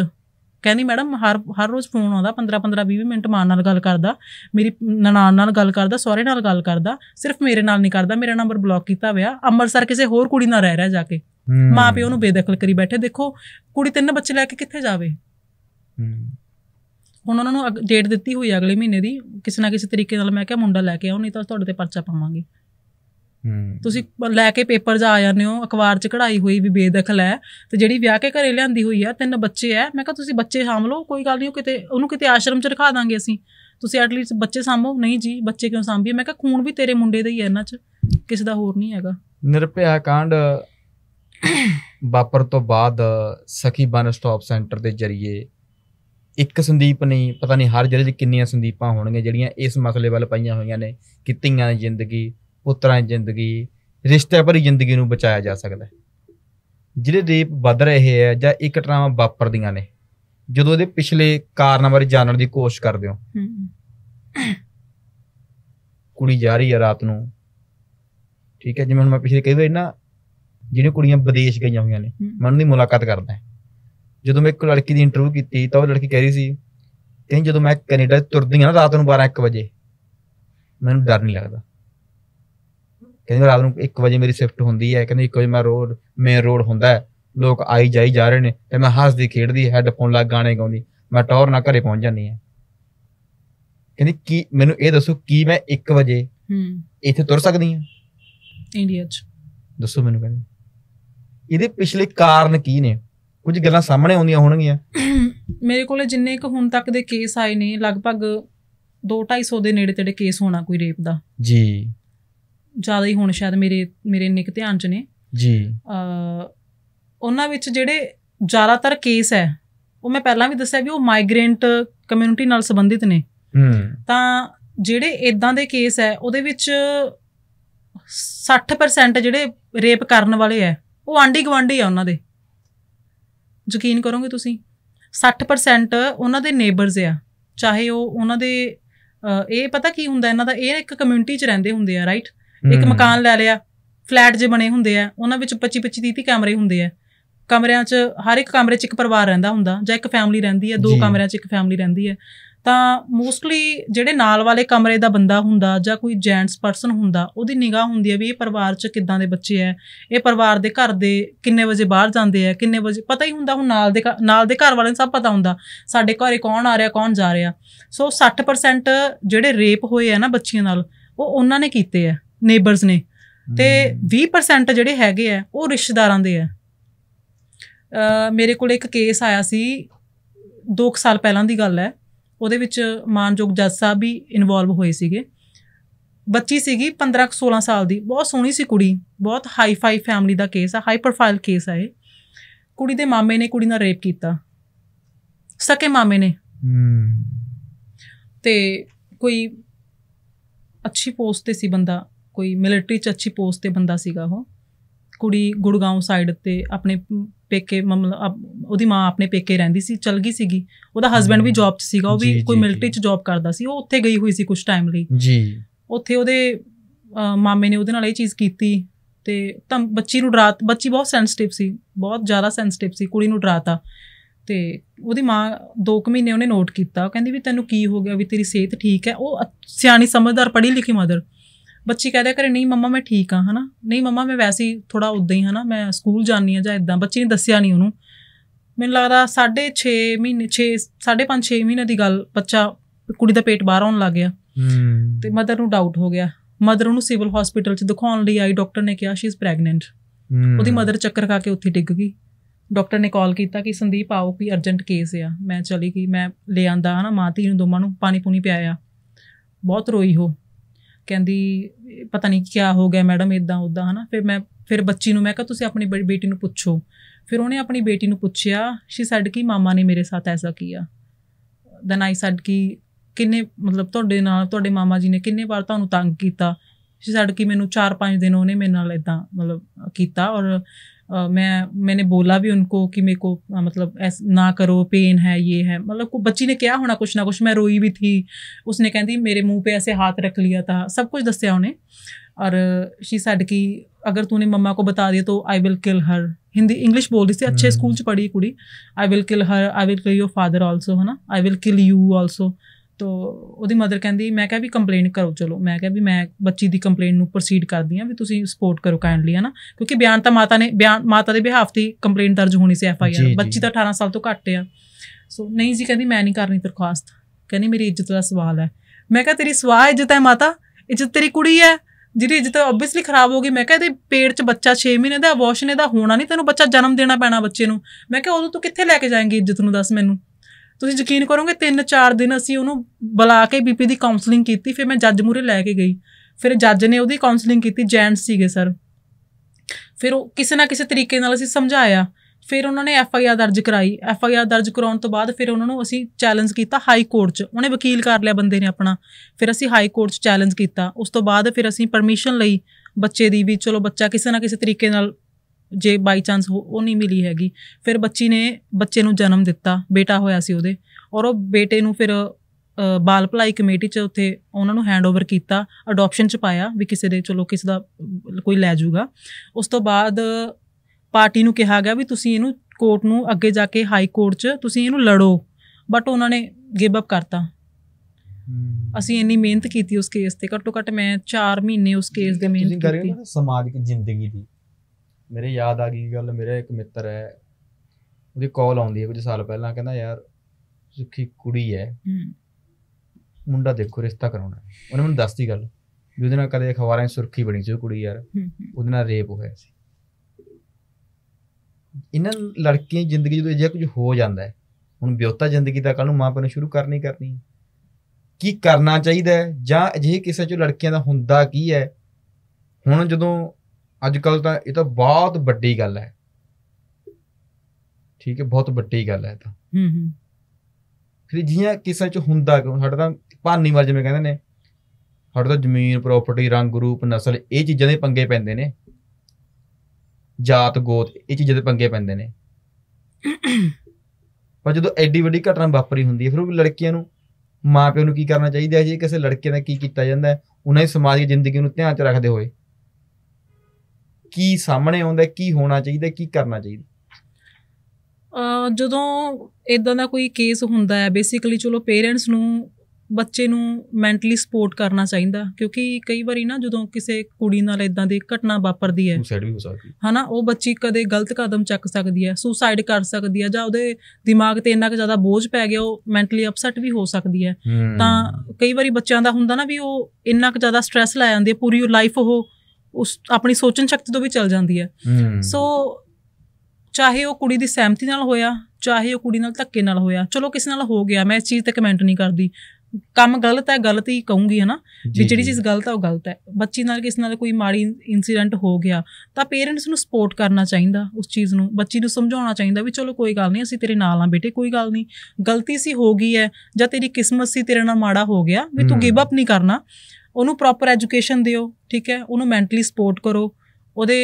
ਕਹਿੰਦੀ ਮੈਡਮ ਹਰ ਹਰ ਰੋਜ਼ ਫੋਨ ਆਉਂਦਾ 15 15 20 ਮਿੰਟ ਮਾਂ ਨਾਲ ਗੱਲ ਕਰਦਾ ਮੇਰੀ ਨਨਾਣ ਨਾਲ ਗੱਲ ਕਰਦਾ ਸਹੁਰੇ ਨਾਲ ਗੱਲ ਕਰਦਾ ਸਿਰਫ ਮੇਰੇ ਨਾਲ ਨਹੀਂ ਕਰਦਾ ਮੇਰਾ ਨੰਬਰ ਬਲੌਕ ਕੀਤਾ ਹੋਇਆ ਅੰਮ੍ਰਿਤਸਰ ਕਿਸੇ ਹੋਰ ਕੁੜੀ ਨਾਲ ਰਹਿ ਰਿਹਾ ਜਾ ਕੇ ਮਾਂ ਪਿਓ ਨੂੰ ਬੇਦਖਲ ਕਰੀ ਬੈਠੇ ਦੇਖੋ ਕੁੜੀ ਤਿੰਨ ਬੱਚੇ ਲੈ ਕੇ ਕਿੱਥੇ ਜਾਵੇ ਹੁਣ ਉਹਨਾਂ ਨੂੰ ਡੇਟ ਦਿੱਤੀ ਹੋਈ ਅਗਲੇ ਮਹੀਨੇ ਦੀ ਕਿਸੇ ਨਾ ਕਿਸੇ ਤਰੀਕੇ ਨਾਲ ਮੈਂ ਕਿਹਾ ਮੁੰਡਾ ਲੈ ਕੇ ਆਉ ਨਹੀਂ ਤਾਂ ਤੁਹਾਡੇ ਤੇ ਪਰਚਾ ਪਾਵਾਂਗੇ ਤੁਸੀਂ ਲੈ ਕੇ ਪੇਪਰ ਜਾ ਆ ਜਾਂਦੇ ਹੋ ਅਖਬਾਰ 'ਚ ਕਢਾਈ ਹੋਈ ਵੀ ਬੇਦਖਲ ਹੈ ਤੇ ਜਿਹੜੀ ਵਿਆਹ ਕੇ ਘਰੇ ਲਿਆਂਦੀ ਹੋਈ ਆ ਤਿੰਨ ਬੱਚੇ ਆ ਮੈਂ ਕਿਹਾ ਤੁਸੀਂ ਬੱਚੇ ਸਾਂਭ ਲਓ ਕੋਈ ਗੱਲ ਨਹੀਂ ਉਹ ਕਿਤੇ ਉਹਨੂੰ ਕਿਤੇ ਆਸ਼ਰਮ 'ਚ ਰਖਾ ਦਾਂਗੇ ਅਸੀਂ ਤੁਸੀਂ ਐਟਲੀਸਟ ਬੱਚੇ ਸਾਂਭੋ ਨਹੀਂ ਜੀ ਬੱਚੇ ਕਿਉਂ ਸਾਂਭੀਏ ਮੈਂ ਕਿਹਾ ਖੂਨ ਵੀ ਤੇਰੇ ਮੁੰਡੇ ਦਾ ਹੀ ਹੈ ਇਹਨਾਂ 'ਚ ਕਿਸੇ ਦਾ ਹੋਰ ਨਹੀਂ ਹੈਗਾ ਨਿਰਪਿਆ ਕਾਂਡ ਬਾਪਰ ਤੋਂ ਬਾਅਦ ਸਖੀ ਬਨ ਸਟਾਪ ਸੈਂਟਰ ਦੇ ਜ਼ਰੀਏ ਇੱਕ ਸੰਦੀਪ ਨਹੀਂ ਪਤਾ ਨਹੀਂ ਹਰ ਜਿਹੜੇ 'ਚ ਕਿੰਨੀਆਂ ਸੰਦੀਪਾਂ ਹੋਣਗੀਆਂ ਜਿਹੜੀਆਂ ਇਸ ਮਸਲੇ ਵੱਲ ਪਈਆਂ ਹੋਈਆਂ ਨੇ ਕਿ ਦੀ ਜ਼ਿੰਦਗੀ ਪੁੱਤਰਾਂ ਦੀ ਜ਼ਿੰਦਗੀ ਰਿਸ਼ਤੇ ਭਰੀ ਜ਼ਿੰਦਗੀ ਨੂੰ ਬਚਾਇਆ ਜਾ ਸਕਦਾ ਹੈ ਜਿਹੜੇ ਰੇਪ ਵੱਧ ਰਹੇ ਹੈ ਜਾਂ ਇੱਕ ਟਰਾਮਾ ਵਾਪਰਦੀਆਂ ਨੇ ਜਦੋਂ ਇਹਦੇ ਪਿਛਲੇ ਕਾਰਨਾਂ ਬਾਰੇ ਜਾਣਨ ਦੀ ਕੋਸ਼ਿਸ਼ ਕਰਦੇ ਹੋ ਕੁੜੀ ਜਾ ਰਹੀ ਹੈ ਰਾਤ ਨੂੰ ਠੀਕ ਹੈ ਜਿਵੇਂ ਹੁਣ ਮੈਂ ਪਿਛਲੇ ਕਈ ਵਾਰ ਨਾ ਜਿਹੜੀਆਂ ਕੁੜੀਆਂ ਵਿਦੇਸ਼ ਗਈਆਂ ਹੋਈਆਂ ਨੇ ਮੈਂ ਉਹਨਾਂ ਦੀ ਮੁਲਾਕਾਤ ਕਰਦਾ ਹਾਂ ਜਦੋਂ ਮੈਂ ਇੱਕ ਲੜਕੀ ਦੀ ਇੰਟਰਵਿਊ ਕੀਤੀ ਤਾਂ ਉਹ ਲੜਕੀ ਕਹਿ ਰਹੀ ਸੀ ਕਿ ਜਦੋਂ ਮੈਂ ਕੈਨੇਡਾ ਤੁਰਦੀ ਆ ਨਾ ਰਾਤ ਨੂੰ 12 1 ਵਜੇ ਮੈਨੂੰ ਡਰ ਨਹੀਂ ਲੱਗਦਾ ਕਹਿੰਦੀ ਰਾਤ ਨੂੰ 1 ਵਜੇ ਮੇਰੀ ਸ਼ਿਫਟ ਹੁੰਦੀ ਹੈ ਕਹਿੰਦੀ 1 ਵਜੇ ਮੈਂ ਰੋਡ ਮੇਨ ਰੋਡ ਹੁੰਦਾ ਹੈ ਲੋਕ ਆਈ ਜਾਈ ਜਾ ਰਹੇ ਨੇ ਤੇ ਮੈਂ ਹੱਸਦੀ ਖੇਡਦੀ ਹੈੱਡਫੋਨ ਲਾ ਗਾਣੇ ਗਾਉਂਦੀ ਮੈਂ ਟੌਰ ਨਾ ਘਰੇ ਪਹੁੰਚ ਜਾਂਦੀ ਆ ਕਹਿੰਦੀ ਕੀ ਮੈਨੂੰ ਇਹ ਦੱਸੋ ਕੀ ਮੈਂ 1 ਵਜੇ ਹੂੰ ਇੱਥੇ ਤੁਰ ਸਕਦੀ ਆ ਇੰਡੀਆ 'ਚ ਦੱਸੋ ਮੈਨੂੰ ਕਹਿੰਦੀ ਇਹਦੇ ਪਿਛਲੇ ਕਾਰਨ ਕੀ ਨੇ ਕੁਝ ਗੱਲਾਂ ਸਾਹਮਣੇ ਆਉਂਦੀਆਂ ਹੋਣਗੀਆਂ ਮੇਰੇ ਕੋਲੇ ਜਿੰਨੇ ਕੁ ਹੁਣ ਤੱਕ ਦੇ ਕੇਸ ਆਏ ਨੇ ਲਗਭਗ 2-250 ਦੇ ਨੇੜੇ ਤੇੜੇ ਕੇਸ ਹੋਣਾ ਕੋਈ ਰੇਪ ਦਾ ਜੀ ਜ਼ਿਆਦਾ ਹੀ ਹੁਣ ਸ਼ਾਇਦ ਮੇਰੇ ਮੇਰੇ ਨਿਕ ਧਿਆਨ 'ਚ ਨੇ ਜੀ ਅ ਉਹਨਾਂ ਵਿੱਚ ਜਿਹੜੇ ਜ਼ਿਆਦਾਤਰ ਕੇਸ ਹੈ ਉਹ ਮੈਂ ਪਹਿਲਾਂ ਵੀ ਦੱਸਿਆ ਵੀ ਉਹ ਮਾਈਗ੍ਰੈਂਟ ਕਮਿਊਨਿਟੀ ਨਾਲ ਸੰਬੰਧਿਤ ਨੇ ਹੂੰ ਤਾਂ ਜਿਹੜੇ ਇਦਾਂ ਦੇ ਕੇਸ ਹੈ ਉਹਦੇ ਵਿੱਚ 60% ਜਿਹੜੇ ਰੇਪ ਕਰਨ ਵਾਲੇ ਐ ਉਹ ਆਂਡੀ ਗਵਾਂਡੀ ਆ ਉਹਨਾਂ ਦੇ ਯਕੀਨ ਕਰੋਗੇ ਤੁਸੀਂ 60% ਉਹਨਾਂ ਦੇ ਨੇਬਰਸ ਆ ਚਾਹੇ ਉਹ ਉਹਨਾਂ ਦੇ ਇਹ ਪਤਾ ਕੀ ਹੁੰਦਾ ਇਹਨਾਂ ਦਾ ਇਹ ਇੱਕ ਕਮਿਊਨਿਟੀ 'ਚ ਰਹਿੰਦੇ ਹੁੰਦੇ ਆ ਰਾਈਟ ਇੱਕ ਮਕਾਨ ਲੈ ਲਿਆ ਫਲੈਟ ਜੇ ਬਣੇ ਹੁੰਦੇ ਆ ਉਹਨਾਂ ਵਿੱਚ 25 25 30 ਕਮਰੇ ਹੁੰਦੇ ਆ ਕਮਰਿਆਂ 'ਚ ਹਰ ਇੱਕ ਕਮਰੇ 'ਚ ਇੱਕ ਪਰਿਵਾਰ ਰਹਿੰਦਾ ਹੁੰਦਾ ਜਾਂ ਇੱਕ ਫੈਮਿਲੀ ਰਹਿੰਦੀ ਹੈ ਦੋ ਕਮਰਿਆਂ 'ਚ ਇੱਕ ਫੈਮਿਲੀ ਰਹਿੰਦੀ ਹੈ ਤਾਂ ਮੋਸਟਲੀ ਜਿਹੜੇ ਨਾਲ ਵਾਲੇ ਕਮਰੇ ਦਾ ਬੰਦਾ ਹੁੰਦਾ ਜਾਂ ਕੋਈ ਜੈਂਟਸ ਪਰਸਨ ਹੁੰਦਾ ਉਹਦੀ ਨਿਗਾਹ ਹੁੰਦੀ ਹੈ ਵੀ ਇਹ ਪਰਿਵਾਰ 'ਚ ਕਿੱਦਾਂ ਦੇ ਬੱਚੇ ਐ ਇਹ ਪਰਿਵਾਰ ਦੇ ਘਰ ਦੇ ਕਿੰਨੇ ਵਜੇ ਬਾਹਰ ਜਾਂਦੇ ਐ ਕਿੰਨੇ ਵਜੇ ਪਤਾ ਹੀ ਹੁੰਦਾ ਹੁਣ ਨਾਲ ਦੇ ਨਾਲ ਦੇ ਘਰ ਵਾਲਿਆਂ ਨੂੰ ਸਭ ਪਤਾ ਹੁੰਦਾ ਸਾਡੇ ਘਰੇ ਕੌਣ ਆ ਰਿਹਾ ਕੌਣ ਜਾ ਰਿਹਾ ਸੋ 60% ਜਿਹੜੇ ਰੇਪ ਹੋਏ ਐ ਨਾ ਬੱਚੀਆਂ ਨਾਲ ਉਹ ਉਹਨਾਂ ਨੇ ਕੀਤੇ ਐ ਨੇਬਰਸ ਨੇ ਤੇ 20% ਜਿਹੜੇ ਹੈਗੇ ਐ ਉਹ ਰਿਸ਼ਤੇਦਾਰਾਂ ਦੇ ਐ ਮੇਰੇ ਕੋਲ ਇੱਕ ਕੇਸ ਆਇਆ ਸੀ 2 ਸਾਲ ਪਹਿਲਾਂ ਦੀ ਗੱਲ ਐ ਉਹਦੇ ਵਿੱਚ ਮਾਨਯੋਗ ਜੱਜ ਸਾਹਿਬ ਵੀ ਇਨਵੋਲਵ ਹੋਏ ਸੀਗੇ ਬੱਚੀ ਸੀਗੀ 15 16 ਸਾਲ ਦੀ ਬਹੁਤ ਸੋਹਣੀ ਸੀ ਕੁੜੀ ਬਹੁਤ ਹਾਈ ਫਾਈ ਫੈਮਿਲੀ ਦਾ ਕੇਸ ਆ ਹਾਈ ਪ੍ਰੋਫਾਈਲ ਕੇਸ ਆ ਇਹ ਕੁੜੀ ਦੇ ਮਾਮੇ ਨੇ ਕੁੜੀ ਨਾਲ ਰੇਪ ਕੀਤਾ ਸਕੇ ਮਾਮੇ ਨੇ ਤੇ ਕੋਈ ਅੱਛੀ ਪੋਸਟ ਤੇ ਸੀ ਬੰਦਾ ਕੋਈ ਮਿਲਟਰੀ ਚ ਅੱਛੀ ਪੋਸਟ ਤੇ ਬੰਦਾ ਸੀਗਾ ਉਹ ਕੁੜੀ ਗੁੜਗਾਉਂ ਸਾਈਡ ਤੇ ਆਪਣੇ ਪੇਕੇ ਮਤਲਬ ਉਹਦੀ ਮਾਂ ਆਪਣੇ ਪੇਕੇ ਰਹਿੰਦੀ ਸੀ ਚਲ ਗਈ ਸੀਗੀ ਉਹਦਾ ਹਸਬੰਡ ਵੀ ਜੌਬ 'ਚ ਸੀਗਾ ਉਹ ਵੀ ਕੋਈ ਮਿਲਟਰੀ 'ਚ ਜੌਬ ਕਰਦਾ ਸੀ ਉਹ ਉੱਥੇ ਗਈ ਹੋਈ ਸੀ ਕੁਝ ਟਾਈਮ ਲਈ ਜੀ ਉੱਥੇ ਉਹਦੇ ਮਾਮੇ ਨੇ ਉਹਦੇ ਨਾਲ ਇਹ ਚੀਜ਼ ਕੀਤੀ ਤੇ ਤਾਂ ਬੱਚੀ ਨੂੰ ਡਰਾਤ ਬੱਚੀ ਬਹੁਤ ਸੈਂਸਿਟਿਵ ਸੀ ਬਹੁਤ ਜ਼ਿਆਦਾ ਸੈਂਸਿਟਿਵ ਸੀ ਕੁੜੀ ਨੂੰ ਡਰਾਤਾ ਤੇ ਉਹਦੀ ਮਾਂ 2 ਕੁ ਮਹੀਨੇ ਉਹਨੇ ਨੋਟ ਕੀਤਾ ਉਹ ਕਹਿੰਦੀ ਵੀ ਤੈਨੂੰ ਕੀ ਹੋ ਗਿਆ ਵੀ ਤੇਰੀ ਸਿਹਤ ਠੀਕ ਹੈ ਉਹ ਸਿਆਣੀ ਸਮਝਦਾਰ ਪੜ੍ਹੀ ਲਿਖੀ ਮਦਰ ਬੱਚੀ ਕਹਦਾ ਕਰੇ ਨਹੀਂ ਮੰਮਾ ਮੈਂ ਠੀਕ ਆ ਹਨਾ ਨਹੀਂ ਮੰਮਾ ਮੈਂ ਵੈਸੇ ਹੀ ਥੋੜਾ ਉਦਾਂ ਹੀ ਹਨਾ ਮੈਂ ਸਕੂਲ ਜਾਣੀ ਆ ਜਾਂ ਇਦਾਂ ਬੱਚੀ ਨੇ ਦੱਸਿਆ ਨਹੀਂ ਉਹਨੂੰ ਮੈਨੂੰ ਲੱਗਦਾ 6.5 ਮਹੀਨੇ 6 5.5 6 ਮਹੀਨੇ ਦੀ ਗੱਲ ਬੱਚਾ ਕੁੜੀ ਦਾ ਪੇਟ ਬਾਹਰ ਆਉਣ ਲੱਗ ਗਿਆ ਤੇ ਮਦਰ ਨੂੰ ਡਾਊਟ ਹੋ ਗਿਆ ਮਦਰ ਉਹਨੂੰ ਸਿਵਲ ਹਸਪੀਟਲ 'ਚ ਦਿਖਾਉਣ ਲਈ ਆਈ ਡਾਕਟਰ ਨੇ ਕਿਹਾ ਸ਼ੀ ਇਜ਼ ਪ੍ਰੈਗਨੈਂਟ ਉਹਦੀ ਮਦਰ ਚੱਕਰ ਕਾ ਕੇ ਉੱਥੇ ਡਿੱਗ ਗਈ ਡਾਕਟਰ ਨੇ ਕਾਲ ਕੀਤਾ ਕਿ ਸੰਦੀਪ ਆਓ ਕੋਈ ਅਰਜੈਂਟ ਕੇਸ ਆ ਮੈਂ ਚਲੀ ਗਈ ਮੈਂ ਲੈ ਆਂਦਾ ਹਨਾ ਮਾਂ ਨੂੰ ਦੋਵਾਂ ਨੂੰ ਪਾਣੀ ਪੂਣੀ ਪਿਆਇਆ ਬਹੁਤ ਰੋਈ ਹੋ ਕਹਿੰਦੀ ਪਤਾ ਨਹੀਂ ਕੀ ਹੋ ਗਿਆ ਮੈਡਮ ਇਦਾਂ ਉਦਾਂ ਹਨਾ ਫਿਰ ਮੈਂ ਫਿਰ ਬੱਚੀ ਨੂੰ ਮੈਂ ਕਿਹਾ ਤੁਸੀਂ ਆਪਣੀ ਬੇਟੀ ਨੂੰ ਪੁੱਛੋ ਫਿਰ ਉਹਨੇ ਆਪਣੀ ਬੇਟੀ ਨੂੰ ਪੁੱਛਿਆ ਸ਼ੀ ਸੈਡ ਕਿ ਮਾਮਾ ਨੇ ਮੇਰੇ ਸਾਥ ਐਸਾ ਕੀਆ ਦਨ ਆਈ ਸੈਡ ਕਿ ਕਿੰਨੇ ਮਤਲਬ ਤੁਹਾਡੇ ਨਾਲ ਤੁਹਾਡੇ ਮਾਮਾ ਜੀ ਨੇ ਕਿੰਨੇ ਵਾਰ ਤੁਹਾਨੂੰ ਤੰਗ ਕੀਤਾ ਸ਼ੀ ਸੈਡ ਕਿ ਮੈਨੂੰ 4-5 ਦਿਨ ਉਹਨੇ ਮੇਰੇ ਨਾਲ ਇਦਾਂ ਮਤਲਬ ਕੀਤਾ ਔਰ અ મે મેને બોલા ભી ઉનકો કે મેકો મતલબ ના કરો પેન હે યે હે મતલબ કુ બચ્ચી ને ક્યા હોના કુછ ના કુછ મે રોઈ ભી થી ઉસને કેંદી મેરે મુહ પે એસે હાથ રખ લિયા થા સબ કુછ દસયા ઉને ਔਰ शी सेड की अगर तू ने मम्मा को बता दिए तो I will kill her Hindi English બોલતી સચ્ચે અચ્છે સ્કૂલ ચ પડી કુડી I will kill her I will kill your father also હના I will kill you also ਤੋ ਉਹਦੀ ਮਦਰ ਕਹਿੰਦੀ ਮੈਂ ਕਿਹਾ ਵੀ ਕੰਪਲੇਨ ਕਰੋ ਚਲੋ ਮੈਂ ਕਿਹਾ ਵੀ ਮੈਂ ਬੱਚੀ ਦੀ ਕੰਪਲੇਨ ਨੂੰ ਪ੍ਰੋਸੀਡ ਕਰਦੀ ਆ ਵੀ ਤੁਸੀਂ ਸਪੋਰਟ ਕਰੋ ਕਾਈਂਡਲੀ ਹਨਾ ਕਿਉਂਕਿ ਬਿਆਨ ਤਾਂ ਮਾਤਾ ਨੇ ਬਿਆਨ ਮਾਤਾ ਦੇ ਬਿਹਾਫ ਤੇ ਕੰਪਲੇਨ ਦਰਜ ਹੋਣੀ ਸੀ ਐਫ ਆਈ ਆਰ ਬੱਚੀ ਤਾਂ 18 ਸਾਲ ਤੋਂ ਘੱਟ ਆ ਸੋ ਨਹੀਂ ਜੀ ਕਹਿੰਦੀ ਮੈਂ ਨਹੀਂ ਕਰਨੀ ਦਰਖਾਸਤ ਕਹਿੰਦੀ ਮੇਰੀ ਇੱਜ਼ਤ ਦਾ ਸਵਾਲ ਹੈ ਮੈਂ ਕਿਹਾ ਤੇਰੀ ਸਵਾ ਇੱਜ਼ਤ ਹੈ ਮਾਤਾ ਇੱਜ਼ਤ ਤੇਰੀ ਕੁੜੀ ਹੈ ਜਿਹਦੀ ਇੱਜ਼ਤ ਆਬਵੀਅਸਲੀ ਖਰਾਬ ਹੋ ਗਈ ਮੈਂ ਕਿਹਾ ਇਹਦੇ ਪੇਟ 'ਚ ਬੱਚਾ 6 ਮਹੀਨੇ ਦਾ ਵਾਸ਼ਨੇ ਦਾ ਹੋਣਾ ਨਹੀਂ ਤੈਨੂੰ ਬੱਚਾ ਜਨਮ ਦੇਣਾ ਪੈਣਾ ਬੱਚੇ ਨੂੰ ਮੈਂ ਕਿਹਾ ਉਦੋਂ ਤੂੰ ਕਿੱਥੇ ਲੈ ਕੇ ਜਾਏਂਗੀ ਇੱਜ਼ਤ ਨੂੰ ਦੱਸ ਮੈਨੂੰ ਤੁਸੀਂ ਯਕੀਨ ਕਰੋਗੇ 3-4 ਦਿਨ ਅਸੀਂ ਉਹਨੂੰ ਬੁਲਾ ਕੇ ਬੀਪੀ ਦੀ ਕਾਉਂਸਲਿੰਗ ਕੀਤੀ ਫਿਰ ਮੈਂ ਜੱਜ ਮੂਰੇ ਲੈ ਕੇ ਗਈ ਫਿਰ ਜੱਜ ਨੇ ਉਹਦੀ ਕਾਉਂਸਲਿੰਗ ਕੀਤੀ ਜੈਂਟ ਸੀਗੇ ਸਰ ਫਿਰ ਉਹ ਕਿਸੇ ਨਾ ਕਿਸੇ ਤਰੀਕੇ ਨਾਲ ਅਸੀਂ ਸਮਝਾਇਆ ਫਿਰ ਉਹਨਾਂ ਨੇ ਐਫ ਆਈ ਆਰ ਦਰਜ ਕਰਾਈ ਐਫ ਆਈ ਆਰ ਦਰਜ ਕਰਾਉਣ ਤੋਂ ਬਾਅਦ ਫਿਰ ਉਹਨਾਂ ਨੂੰ ਅਸੀਂ ਚੈਲੰਜ ਕੀਤਾ ਹਾਈ ਕੋਰਟ 'ਚ ਉਹਨੇ ਵਕੀਲ ਕਰ ਲਿਆ ਬੰਦੇ ਨੇ ਆਪਣਾ ਫਿਰ ਅਸੀਂ ਹਾਈ ਕੋਰਟ 'ਚ ਚੈਲੰਜ ਕੀਤਾ ਉਸ ਤੋਂ ਬਾਅਦ ਫਿਰ ਅਸੀਂ ਪਰਮਿਸ਼ਨ ਲਈ ਬੱਚੇ ਦੀ ਵੀ ਚਲੋ ਬੱਚਾ ਕਿਸੇ ਨਾ ਕਿਸੇ ਤਰੀਕੇ ਨਾਲ ਜੇ ਬਾਈ ਚਾਂਸ ਉਹ ਨਹੀਂ ਮਿਲੀ ਹੈਗੀ ਫਿਰ ਬੱਚੀ ਨੇ ਬੱਚੇ ਨੂੰ ਜਨਮ ਦਿੱਤਾ ਬੇਟਾ ਹੋਇਆ ਸੀ ਉਹਦੇ ਔਰ ਉਹ ਬੇਟੇ ਨੂੰ ਫਿਰ ਬਾਲ ਭਲਾਈ ਕਮੇਟੀ ਚ ਉੱਥੇ ਉਹਨਾਂ ਨੂੰ ਹੈਂਡਓਵਰ ਕੀਤਾ ਅਡਾਪਸ਼ਨ ਚ ਪਾਇਆ ਵੀ ਕਿਸੇ ਦੇ ਚਲੋ ਕਿਸੇ ਦਾ ਕੋਈ ਲੈ ਜਾਊਗਾ ਉਸ ਤੋਂ ਬਾਅਦ ਪਾਰਟੀ ਨੂੰ ਕਿਹਾ ਗਿਆ ਵੀ ਤੁਸੀਂ ਇਹਨੂੰ ਕੋਰਟ ਨੂੰ ਅੱਗੇ ਜਾ ਕੇ ਹਾਈ ਕੋਰਟ ਚ ਤੁਸੀਂ ਇਹਨੂੰ ਲੜੋ ਬਟ ਉਹਨਾਂ ਨੇ ਗਿਵ ਅਪ ਕਰਤਾ ਅਸੀਂ ਇੰਨੀ ਮਿਹਨਤ ਕੀਤੀ ਉਸ ਕੇਸ ਤੇ ਘੱਟੋ ਘੱਟ ਮੈਂ 4 ਮਹੀਨੇ ਉਸ ਕੇਸ ਦੇ ਮਿਹਨਤ ਕੀਤੀ ਸਮਾਜਿਕ ਜ਼ਿੰਦਗੀ ਦੀ ਮੇਰੇ ਯਾਦ ਆ ਗਈ ਗੱਲ ਮੇਰੇ ਇੱਕ ਮਿੱਤਰ ਹੈ ਉਹਦੀ ਕਾਲ ਆਉਂਦੀ ਹੈ ਕੁਝ ਸਾਲ ਪਹਿਲਾਂ ਕਹਿੰਦਾ ਯਾਰ ਸੁਖੀ ਕੁੜੀ ਹੈ ਮੁੰਡਾ ਦੇਖੋ ਰਿਸ਼ਤਾ ਕਰਾਉਣਾ ਉਹਨੇ ਮੈਨੂੰ ਦੱਸਤੀ ਗੱਲ ਵੀ ਉਹਦੇ ਨਾਲ ਕਦੇ ਅਖਬਾਰਾਂ 'ਚ ਸੁਰਖੀ ਬਣੀ ਸੀ ਉਹ ਕੁੜੀ ਯਾਰ ਉਹਦੇ ਨਾਲ ਰੇਪ ਹੋਇਆ ਸੀ ਇਹਨਾਂ ਲੜਕੀਆਂ ਦੀ ਜ਼ਿੰਦਗੀ ਜਦੋਂ ਅਜਿਹਾ ਕੁਝ ਹੋ ਜਾਂਦਾ ਹੈ ਹੁਣ ਵਿਆਹਤਾ ਜ਼ਿੰਦਗੀ ਦਾ ਕੱਲ ਨੂੰ ਮਾਂ ਪਿਓ ਨੇ ਸ਼ੁਰੂ ਕਰਨੀ ਕਰਨੀ ਕੀ ਕਰਨਾ ਚਾਹੀਦਾ ਹੈ ਜਾਂ ਅਜਿਹੇ ਕਿਸੇ 'ਚ ਲੜਕੀਆਂ ਦਾ ਹੁੰਦਾ ਕੀ ਹੈ ਹੁਣ ਜਦੋਂ ਅੱਜ ਕੱਲ ਤਾਂ ਇਹ ਤਾਂ ਬਹੁਤ ਵੱਡੀ ਗੱਲ ਹੈ ਠੀਕ ਹੈ ਬਹੁਤ ਵੱਡੀ ਗੱਲ ਹੈ ਤਾਂ ਹੂੰ ਹੂੰ ਫਿਰ ਜੀਆਂ ਕਿਸੇ ਚ ਹੁੰਦਾ ਸਾਡਾ ਤਾਂ ਭਾਨੀ ਮਰ ਜਿਵੇਂ ਕਹਿੰਦੇ ਨੇ ਸਾਡਾ ਤਾਂ ਜ਼ਮੀਨ ਪ੍ਰਾਪਰਟੀ ਰੰਗ ਰੂਪ ਨਸਲ ਇਹ ਚੀਜ਼ਾਂ ਦੇ ਪੰਗੇ ਪੈਂਦੇ ਨੇ ਜਾਤ ਗੋਤ ਇਹ ਚੀਜ਼ਾਂ ਦੇ ਪੰਗੇ ਪੈਂਦੇ ਨੇ ਪਰ ਜਦੋਂ ਐਡੀ ਵੱਡੀ ਘਟਨਾ ਵਾਪਰੀ ਹੁੰਦੀ ਹੈ ਫਿਰ ਉਹ ਲੜਕੀਆਂ ਨੂੰ ਮਾਪਿਆਂ ਨੂੰ ਕੀ ਕਰਨਾ ਚਾਹੀਦਾ ਹੈ ਜੀ ਕਿਸੇ ਲੜਕੇ ਦਾ ਕੀ ਕੀਤਾ ਜਾਂਦਾ ਹੈ ਉਹਨਾਂ ਦੀ ਸਮਾਜਿਕ ਜ਼ਿੰਦਗੀ ਨੂੰ ਧਿਆਨ 'ਚ ਰੱਖਦੇ ਹੋਏ ਕੀ ਸਾਹਮਣੇ ਆਉਂਦਾ ਕੀ ਹੋਣਾ ਚਾਹੀਦਾ ਕੀ ਕਰਨਾ ਚਾਹੀਦਾ ਜਦੋਂ ਇਦਾਂ ਦਾ ਕੋਈ ਕੇਸ ਹੁੰਦਾ ਹੈ ਬੇਸਿਕਲੀ ਚਲੋ ਪੇਰੈਂਟਸ ਨੂੰ ਬੱਚੇ ਨੂੰ ਮੈਂਟਲੀ ਸਪੋਰਟ ਕਰਨਾ ਚਾਹੀਦਾ ਕਿਉਂਕਿ ਕਈ ਵਾਰੀ ਨਾ ਜਦੋਂ ਕਿਸੇ ਕੁੜੀ ਨਾਲ ਇਦਾਂ ਦੀ ਘਟਨਾ ਵਾਪਰਦੀ ਹੈ ਸੁਸਾਈਡ ਵੀ ਹੋ ਸਕਦੀ ਹੈ ਹਨਾ ਉਹ ਬੱਚੀ ਕਦੇ ਗਲਤ ਕਦਮ ਚੱਕ ਸਕਦੀ ਹੈ ਸੁਸਾਈਡ ਕਰ ਸਕਦੀ ਹੈ ਜਾਂ ਉਹਦੇ ਦਿਮਾਗ ਤੇ ਇੰਨਾ ਕੁ ਜ਼ਿਆਦਾ ਬੋਝ ਪੈ ਗਿਆ ਉਹ ਮੈਂਟਲੀ ਅਪਸੈਟ ਵੀ ਹੋ ਸਕਦੀ ਹੈ ਤਾਂ ਕਈ ਵਾਰੀ ਬੱਚਿਆਂ ਦਾ ਹੁੰਦਾ ਨਾ ਵੀ ਉਹ ਇੰਨਾ ਕੁ ਜ਼ਿਆਦਾ ਸਟ्रेस ਲੈ ਜਾਂਦੇ ਪੂਰੀ ਲਾਈਫ ਉਹ ਉਸ ਆਪਣੀ ਸੋਚਣ ਸ਼ਕਤੀ ਤੋਂ ਵੀ ਚੱਲ ਜਾਂਦੀ ਹੈ ਸੋ ਚਾਹੇ ਉਹ ਕੁੜੀ ਦੀ ਸਹਿਮਤੀ ਨਾਲ ਹੋਇਆ ਚਾਹੇ ਉਹ ਕੁੜੀ ਨਾਲ ਧੱਕੇ ਨਾਲ ਹੋਇਆ ਚਲੋ ਕਿਸੇ ਨਾਲ ਹੋ ਗਿਆ ਮੈਂ ਇਸ ਚੀਜ਼ ਤੇ ਕਮੈਂਟ ਨਹੀਂ ਕਰਦੀ ਕੰਮ ਗਲਤ ਹੈ ਗਲਤ ਹੀ ਕਹੂੰਗੀ ਹਨਾ ਵੀ ਜਿਹੜੀ ਚੀਜ਼ ਗਲਤ ਹੈ ਉਹ ਗਲਤ ਹੈ ਬੱਚੀ ਨਾਲ ਕਿਸ ਨਾਲ ਕੋਈ ਮਾੜੀ ਇਨਸੀਡੈਂਟ ਹੋ ਗਿਆ ਤਾਂ ਪੇਰੈਂਟਸ ਨੂੰ ਸਪੋਰਟ ਕਰਨਾ ਚਾਹੀਦਾ ਉਸ ਚੀਜ਼ ਨੂੰ ਬੱਚੀ ਨੂੰ ਸਮਝਾਉਣਾ ਚਾਹੀਦਾ ਵੀ ਚਲੋ ਕੋਈ ਗੱਲ ਨਹੀਂ ਅਸੀਂ ਤੇਰੇ ਨਾਲ ਆ ਬੇਟੇ ਕੋਈ ਗੱਲ ਨਹੀਂ ਗਲਤੀ ਸੀ ਹੋ ਗਈ ਹੈ ਜਾਂ ਤੇਰੀ ਕਿਸਮਤ ਸੀ ਤੇਰੇ ਨਾਲ ਮਾੜਾ ਹੋ ਗਿਆ ਵੀ ਤੂੰ ਗਿਵ ਅਪ ਨਹੀਂ ਕਰਨਾ ਉਹਨੂੰ ਪ੍ਰੋਪਰ ਐਜੂਕੇਸ਼ਨ ਦਿਓ ਠੀਕ ਹੈ ਉਹਨੂੰ ਮੈਂਟਲੀ ਸਪੋਰਟ ਕਰੋ ਉਹਦੇ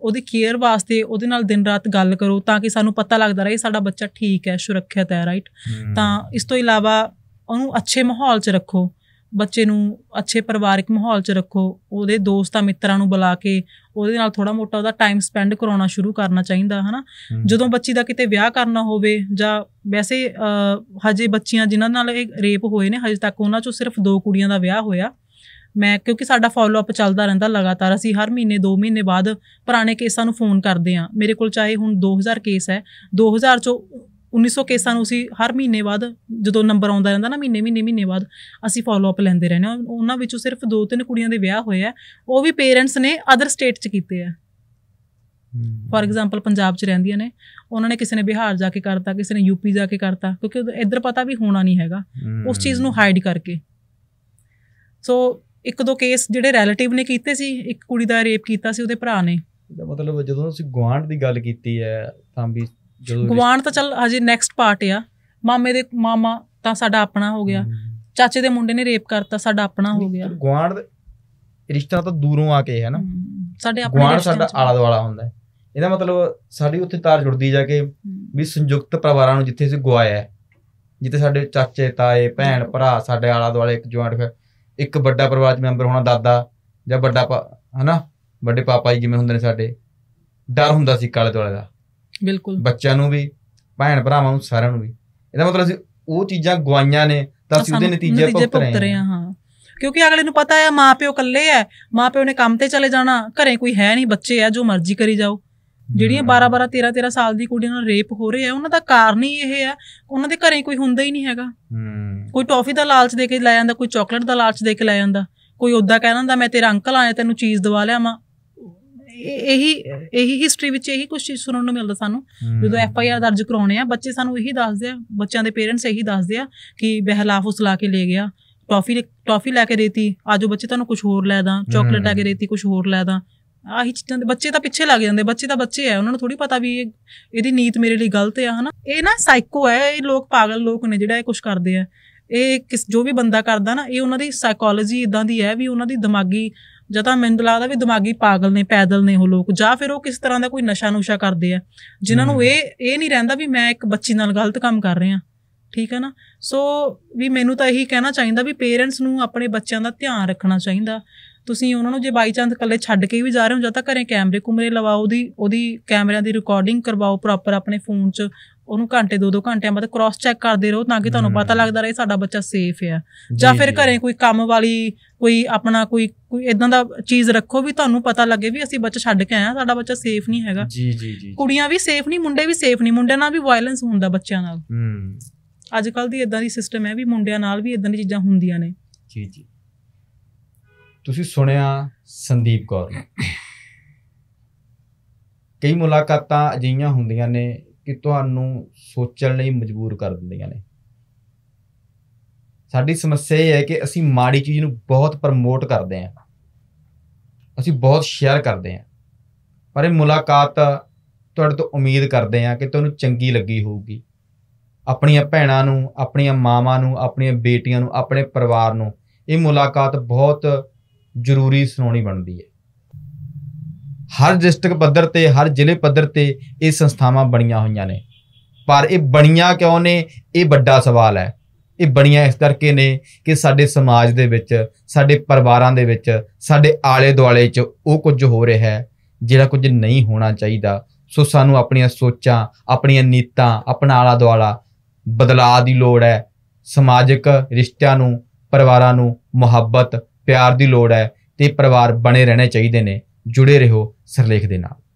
ਉਹਦੇ ਕੇਅਰ ਵਾਸਤੇ ਉਹਦੇ ਨਾਲ ਦਿਨ ਰਾਤ ਗੱਲ ਕਰੋ ਤਾਂ ਕਿ ਸਾਨੂੰ ਪਤਾ ਲੱਗਦਾ ਰਹੇ ਸਾਡਾ ਬੱਚਾ ਠੀਕ ਹੈ ਸੁਰੱਖਿਅਤ ਹੈ ਰਾਈਟ ਤਾਂ ਇਸ ਤੋਂ ਇਲਾਵਾ ਉਹਨੂੰ ਅੱਛੇ ਮਾਹੌਲ 'ਚ ਰੱਖੋ ਬੱਚੇ ਨੂੰ ਅੱਛੇ ਪਰਿਵਾਰਿਕ ਮਾਹੌਲ 'ਚ ਰੱਖੋ ਉਹਦੇ ਦੋਸਤਾਂ ਮਿੱਤਰਾਂ ਨੂੰ ਬੁਲਾ ਕੇ ਉਹਦੇ ਨਾਲ ਥੋੜਾ ਮੋਟਾ ਉਹਦਾ ਟਾਈਮ ਸਪੈਂਡ ਕਰਾਉਣਾ ਸ਼ੁਰੂ ਕਰਨਾ ਚਾਹੀਦਾ ਹਨਾ ਜਦੋਂ ਬੱਚੀ ਦਾ ਕਿਤੇ ਵਿਆਹ ਕਰਨਾ ਹੋਵੇ ਜਾਂ ਵੈਸੇ ਹਜੇ ਬੱਚੀਆਂ ਜਿਨ੍ਹਾਂ ਨਾਲ ਇਹ ਰੇਪ ਹੋਏ ਨੇ ਹਜੇ ਤੱਕ ਉਹਨਾਂ 'ਚੋਂ ਸਿਰਫ ਦੋ ਕੁੜੀਆਂ ਦਾ ਵਿਆਹ ਹੋਇਆ ਮੈਂ ਕਿਉਂਕਿ ਸਾਡਾ ਫਾਲੋ ਅਪ ਚੱਲਦਾ ਰਹਿੰਦਾ ਲਗਾਤਾਰ ਅਸੀਂ ਹਰ ਮਹੀਨੇ 2 ਮਹੀਨੇ ਬਾਅਦ ਪੁਰਾਣੇ ਕੇਸਾਂ ਨੂੰ ਫੋਨ ਕਰਦੇ ਆ ਮੇਰੇ ਕੋਲ ਚਾਹੇ ਹੁਣ 2000 ਕੇਸ ਹੈ 2000 ਚੋਂ 1900 ਕੇਸਾਂ ਨੂੰ ਅਸੀਂ ਹਰ ਮਹੀਨੇ ਬਾਅਦ ਜਦੋਂ ਨੰਬਰ ਆਉਂਦਾ ਰਹਿੰਦਾ ਨਾ ਮਹੀਨੇ ਮਹੀਨੇ ਮਹੀਨੇ ਬਾਅਦ ਅਸੀਂ ਫਾਲੋ ਅਪ ਲੈਂਦੇ ਰਹਿੰਦੇ ਆ ਉਹਨਾਂ ਵਿੱਚੋਂ ਸਿਰਫ 2-3 ਕੁੜੀਆਂ ਦੇ ਵਿਆਹ ਹੋਏ ਆ ਉਹ ਵੀ ਪੇਰੈਂਟਸ ਨੇ ਅਦਰ ਸਟੇਟ 'ਚ ਕੀਤੇ ਆ ਫੋਰ ਐਗਜ਼ਾਮਪਲ ਪੰਜਾਬ 'ਚ ਰਹਿੰਦੀਆਂ ਨੇ ਉਹਨਾਂ ਨੇ ਕਿਸੇ ਨੇ ਬਿਹਾਰ ਜਾ ਕੇ ਕਰਤਾ ਕਿਸੇ ਨੇ ਯੂਪੀ ਜਾ ਕੇ ਕਰਤਾ ਕਿਉਂਕਿ ਇੱਧਰ ਪਤਾ ਵੀ ਹੋਣਾ ਨਹੀਂ ਹੈਗਾ ਉਸ ਚੀਜ਼ ਨੂੰ ਹਾਈਡ ਕਰਕੇ ਸੋ ਇੱਕ ਦੋ ਕੇਸ ਜਿਹੜੇ ਰਿਲੇਟਿਵ ਨੇ ਕੀਤੇ ਸੀ ਇੱਕ ਕੁੜੀ ਦਾ ਰੇਪ ਕੀਤਾ ਸੀ ਉਹਦੇ ਭਰਾ ਨੇ ਦਾ ਮਤਲਬ ਜਦੋਂ ਅਸੀਂ ਗਵਾਂਡ ਦੀ ਗੱਲ ਕੀਤੀ ਹੈ ਤਾਂ ਵੀ ਜਦੋਂ ਗਵਾਂਡ ਤਾਂ ਚੱਲ ਹਜੇ ਨੈਕਸਟ ਪਾਰਟ ਆ ਮਾਮੇ ਦੇ ਮਾਮਾ ਤਾਂ ਸਾਡਾ ਆਪਣਾ ਹੋ ਗਿਆ ਚਾਚੇ ਦੇ ਮੁੰਡੇ ਨੇ ਰੇਪ ਕਰਤਾ ਸਾਡਾ ਆਪਣਾ ਹੋ ਗਿਆ ਗਵਾਂਡ ਰਿਸ਼ਤਾ ਤਾਂ ਦੂਰੋਂ ਆ ਕੇ ਹੈ ਨਾ ਸਾਡੇ ਆਪਣੇ ਗਵਾਂਡ ਸਾਡਾ ਆਲਾ ਦੁਆਲਾ ਹੁੰਦਾ ਇਹਦਾ ਮਤਲਬ ਸਾਡੀ ਉੱਥੇ ਤਾਰ ਜੁੜਦੀ ਜਾ ਕੇ ਵੀ ਸੰਯੁਕਤ ਪਰਿਵਾਰਾਂ ਨੂੰ ਜਿੱਥੇ ਅਸੀਂ ਗਵਾਇਆ ਜਿੱਥੇ ਸਾਡੇ ਚਾਚੇ ਤਾਏ ਭੈਣ ਭਰਾ ਸਾਡੇ ਆਲਾ ਦੁਆਲੇ ਇੱਕ ਜੁਆਇੰਟ ਇੱਕ ਵੱਡਾ ਪਰਿਵਾਰ 'ਚ ਮੈਂਬਰ ਹੋਣਾ ਦਾਦਾ ਜਾਂ ਵੱਡਾ ਹਨਾ ਵੱਡੇ ਪਾਪਾ ਜੀ ਜਿਵੇਂ ਹੁੰਦੇ ਨੇ ਸਾਡੇ ਡਰ ਹੁੰਦਾ ਸੀ ਕਾਲੇ ਦੁਆਲੇ ਦਾ ਬਿਲਕੁਲ ਬੱਚਿਆਂ ਨੂੰ ਵੀ ਭੈਣ ਭਰਾਵਾਂ ਨੂੰ ਸਾਰਿਆਂ ਨੂੰ ਵੀ ਇਹਦਾ ਮਤਲਬ ਅਸੀਂ ਉਹ ਚੀਜ਼ਾਂ ਗਵਾਈਆਂ ਨੇ ਤਾਂ ਅਸੀਂ ਉਹਦੇ ਨਤੀਜੇ ਭੁਗਤ ਰਹੇ ਹਾਂ ਹਾਂ ਕਿਉਂਕਿ ਅਗਲੇ ਨੂੰ ਪਤਾ ਹੈ ਮਾਪਿਓ ਇਕੱਲੇ ਹੈ ਮਾਪਿਓ ਨੇ ਕੰਮ ਤੇ ਚਲੇ ਜਾਣਾ ਘਰੇ ਕੋਈ ਹੈ ਨਹੀਂ ਬੱਚੇ ਆ ਜੋ ਮਰਜ਼ੀ ਕਰੀ ਜਾਓ ਜਿਹੜੀਆਂ 12 12 13 13 ਸਾਲ ਦੀ ਕੁੜੀਆਂ ਨਾਲ ਰੇਪ ਹੋ ਰਹੇ ਆ ਉਹਨਾਂ ਦਾ ਕਾਰਨ ਹੀ ਇਹ ਆ ਉਹਨਾਂ ਦੇ ਘਰੇ ਕੋਈ ਹੁੰਦਾ ਹੀ ਨਹੀਂ ਹੈਗਾ ਕੋਈ ਟੌਫੀ ਦਾ ਲਾਲਚ ਦੇ ਕੇ ਲੈ ਜਾਂਦਾ ਕੋਈ ਚਾਕਲੇਟ ਦਾ ਲਾਲਚ ਦੇ ਕੇ ਲੈ ਜਾਂਦਾ ਕੋਈ ਉਦਾਂ ਕਹਿ ਦਿੰਦਾ ਮੈਂ ਤੇਰਾ ਅੰਕਲ ਆਇਆ ਤੈਨੂੰ ਚੀਜ਼ ਦਵਾ ਲਿਆਵਾਂ ਇਹੀ ਇਹੀ ਹਿਸਟਰੀ ਵਿੱਚ ਇਹੀ ਕੁਝ ਸੁਣਨ ਨੂੰ ਮਿਲਦਾ ਸਾਨੂੰ ਜਦੋਂ ਐਫ ਆਈ ਆਰ ਦਰਜ ਕਰਾਉਣੇ ਆ ਬੱਚੇ ਸਾਨੂੰ ਇਹੀ ਦੱਸਦੇ ਆ ਬੱਚਿਆਂ ਦੇ ਪੇਰੈਂਟਸ ਇਹੀ ਦੱਸਦੇ ਆ ਕਿ ਬਹਿਲਾਫ ਉਸਲਾ ਕੇ ਲੈ ਗਿਆ ਟੌਫੀ ਟੌਫੀ ਲੈ ਕੇ ਦੇਤੀ ਆਜੋ ਬੱਚੇ ਤੁਹਾਨੂੰ ਕੁਝ ਹੋਰ ਲੈ ਦਾਂ ਚਾਕਲੇਟ ਆ ਕੇ ਦੇਤੀ ਕੁਝ ਹੋਰ ਲੈ ਦਾਂ ਆਹੀ ਚੀਜ਼ਾਂ ਦੇ ਬੱਚੇ ਤਾਂ ਪਿੱਛੇ ਲੱਗ ਜਾਂਦੇ ਬੱਚੇ ਤਾਂ ਬੱਚੇ ਆ ਉਹਨਾਂ ਨੂੰ ਥੋੜੀ ਪਤਾ ਵੀ ਇਹਦੀ ਨੀਤ ਮੇਰੇ ਲਈ ਗਲਤ ਆ ਹਨਾ ਇਹ ਨਾ ਸਾਈਕੋ ਹੈ ਇਹ ਲੋਕ ਪਾਗਲ ਲੋਕ ਨੇ ਜਿਹੜਾ ਇਹ ਕੁਝ ਕਰਦੇ ਆ ਇਹ ਕਿਸ ਜੋ ਵੀ ਬੰਦਾ ਕਰਦਾ ਨਾ ਇਹ ਉਹਨਾਂ ਦੀ ਸਾਈਕੋਲੋਜੀ ਇਦਾਂ ਦੀ ਹੈ ਵੀ ਉਹਨਾਂ ਦੀ ਦਿਮਾਗੀ ਜਾਂ ਤਾਂ ਮੈਨੂੰ ਲੱਗਦਾ ਵੀ ਦਿਮਾਗੀ ਪਾਗਲ ਨੇ ਪੈਦਲ ਨੇ ਉਹ ਲੋਕ ਜਾਂ ਫਿਰ ਉਹ ਕਿਸ ਤਰ੍ਹਾਂ ਦਾ ਕੋਈ ਨਸ਼ਾ ਨੁਸ਼ਾ ਕਰਦੇ ਆ ਜਿਨ੍ਹਾਂ ਨੂੰ ਇਹ ਇਹ ਨਹੀਂ ਰਹਿੰਦਾ ਵੀ ਮੈਂ ਇੱਕ ਬੱਚੀ ਨਾਲ ਗਲਤ ਕੰਮ ਕਰ ਰਿਹਾ ਠੀਕ ਹੈ ਨਾ ਸੋ ਵੀ ਮੈਨੂੰ ਤਾਂ ਇਹੀ ਕਹਿਣਾ ਚਾਹੀਦਾ ਵੀ ਪੇਰੈਂਟਸ ਨੂੰ ਆਪਣੇ ਬੱਚਿਆਂ ਦਾ ਧਿਆਨ ਰੱਖਣਾ ਚਾਹੀਦਾ ਤੁਸੀਂ ਉਹਨਾਂ ਨੂੰ ਜੇ ਬਾਈ ਚਾਂਸ ਇਕੱਲੇ ਛੱਡ ਕੇ ਵੀ ਜਾ ਰਹੇ ਹੋ ਜਾਂ ਤਾਂ ਘਰੇ ਕੈਮਰੇ ਕੁਮਰੇ ਲਵਾਓ ਦੀ ਉਹਦੀ ਕੈਮਰਿਆਂ ਦੀ ਰਿਕਾਰਡਿੰਗ ਕਰਵਾਓ ਪ੍ਰੋਪਰ ਆਪਣੇ ਫੋਨ 'ਚ ਉਹਨੂੰ ਘੰਟੇ ਦੋ ਦੋ ਘੰਟਿਆਂ ਬਾਅਦ ਕ੍ਰਾਸ ਚੈੱਕ ਕਰਦੇ ਰਹੋ ਤਾਂ ਕਿ ਤੁਹਾਨੂੰ ਪਤਾ ਲੱਗਦਾ ਰਹੇ ਸਾਡਾ ਬੱਚਾ ਸੇਫ ਹੈ ਜਾਂ ਫਿਰ ਘਰੇ ਕੋਈ ਕੰਮ ਵਾਲੀ ਕੋਈ ਆਪਣਾ ਕੋਈ ਕੋਈ ਇਦਾਂ ਦਾ ਚੀਜ਼ ਰੱਖੋ ਵੀ ਤੁਹਾਨੂੰ ਪਤਾ ਲੱਗੇ ਵੀ ਅਸੀਂ ਬੱਚਾ ਛੱਡ ਕੇ ਆਇਆ ਸਾਡਾ ਬੱਚਾ ਸੇਫ ਨਹੀਂ ਹੈਗਾ ਜੀ ਜੀ ਜੀ ਕੁੜੀਆਂ ਵੀ ਸੇਫ ਨਹੀਂ ਮੁੰਡੇ ਵੀ ਸੇਫ ਨਹੀਂ ਮੁੰਡਿਆਂ ਨਾਲ ਵੀ ਵਾਇਲੈਂਸ ਹੁੰਦਾ ਬੱਚਿਆਂ ਨਾਲ ਹੂੰ ਅੱਜ ਕੱਲ ਦੀ ਇਦਾਂ ਦੀ ਸਿਸਟਮ ਹੈ ਵੀ ਮੁੰਡਿਆਂ ਨਾਲ ਵੀ ਇਦਾਂ ਦੀ ਚੀਜ਼ਾਂ ਹੁੰਦੀਆਂ ਨੇ ਜੀ ਜੀ ਤੁਸੀਂ ਸੁਣਿਆ ਸੰਦੀਪ ਕੌਰ ਨੂੰ ਕਈ ਮੁਲਾਕਾਤਾਂ ਅਜਿਹੀਆਂ ਹੁੰਦੀਆਂ ਨੇ ਕਿ ਤੁਹਾਨੂੰ ਸੋਚਣ ਲਈ ਮਜਬੂਰ ਕਰ ਦਿੰਦੀਆਂ ਨੇ ਸਾਡੀ ਸਮੱਸਿਆ ਇਹ ਹੈ ਕਿ ਅਸੀਂ ਮਾੜੀ ਚੀਜ਼ ਨੂੰ ਬਹੁਤ ਪ੍ਰਮੋਟ ਕਰਦੇ ਆਂ ਅਸੀਂ ਬਹੁਤ ਸ਼ੇਅਰ ਕਰਦੇ ਆਂ ਪਰ ਇਹ ਮੁਲਾਕਾਤ ਤੁਹਾਡੇ ਤੋਂ ਉਮੀਦ ਕਰਦੇ ਆਂ ਕਿ ਤੁਹਾਨੂੰ ਚੰਗੀ ਲੱਗੀ ਹੋਊਗੀ ਆਪਣੀਆਂ ਭੈਣਾਂ ਨੂੰ ਆਪਣੀਆਂ ਮਾਵਾਂ ਨੂੰ ਆਪਣੀਆਂ ਬੇਟੀਆਂ ਨੂੰ ਆਪਣੇ ਪਰਿਵਾਰ ਨੂੰ ਇਹ ਮੁਲਾਕਾਤ ਬਹੁਤ ਜ਼ਰੂਰੀ ਸੁਣਾਉਣੀ ਬਣਦੀ ਹੈ ਹਰ ਡਿਸਟ੍ਰਿਕਟ ਪੱਧਰ ਤੇ ਹਰ ਜ਼ਿਲ੍ਹੇ ਪੱਧਰ ਤੇ ਇਹ ਸੰਸਥਾਵਾਂ ਬਣੀਆਂ ਹੋਈਆਂ ਨੇ ਪਰ ਇਹ ਬਣੀਆਂ ਕਿਉਂ ਨੇ ਇਹ ਵੱਡਾ ਸਵਾਲ ਹੈ ਇਹ ਬਣੀਆਂ ਇਸ ਕਰਕੇ ਨੇ ਕਿ ਸਾਡੇ ਸਮਾਜ ਦੇ ਵਿੱਚ ਸਾਡੇ ਪਰਿਵਾਰਾਂ ਦੇ ਵਿੱਚ ਸਾਡੇ ਆਲੇ ਦੁਆਲੇ 'ਚ ਉਹ ਕੁਝ ਹੋ ਰਿਹਾ ਹੈ ਜਿਹੜਾ ਕੁਝ ਨਹੀਂ ਹੋਣਾ ਚਾਹੀਦਾ ਸੋ ਸਾਨੂੰ ਆਪਣੀਆਂ ਸੋਚਾਂ ਆਪਣੀਆਂ ਨੀਤਾਂ ਆਪਣਾ ਆਲਾ ਦੁਆਲਾ ਬਦਲਾਅ ਦੀ ਲੋੜ ਹੈ ਸਮਾਜਿਕ ਰਿਸ਼ਤਿਆਂ ਨੂੰ ਪਰਿਵਾਰਾਂ ਨੂੰ ਮੁਹੱਬਤ ਪਿਆਰ ਦੀ ਲੋੜ ਹੈ ਤੇ ਪਰਿਵਾਰ ਬਣੇ ਰਹਿਣੇ ਚਾਹੀਦੇ ਨੇ ਜੁੜੇ ਰਹੋ ਸਰਲੇਖ ਦੇ ਨਾਲ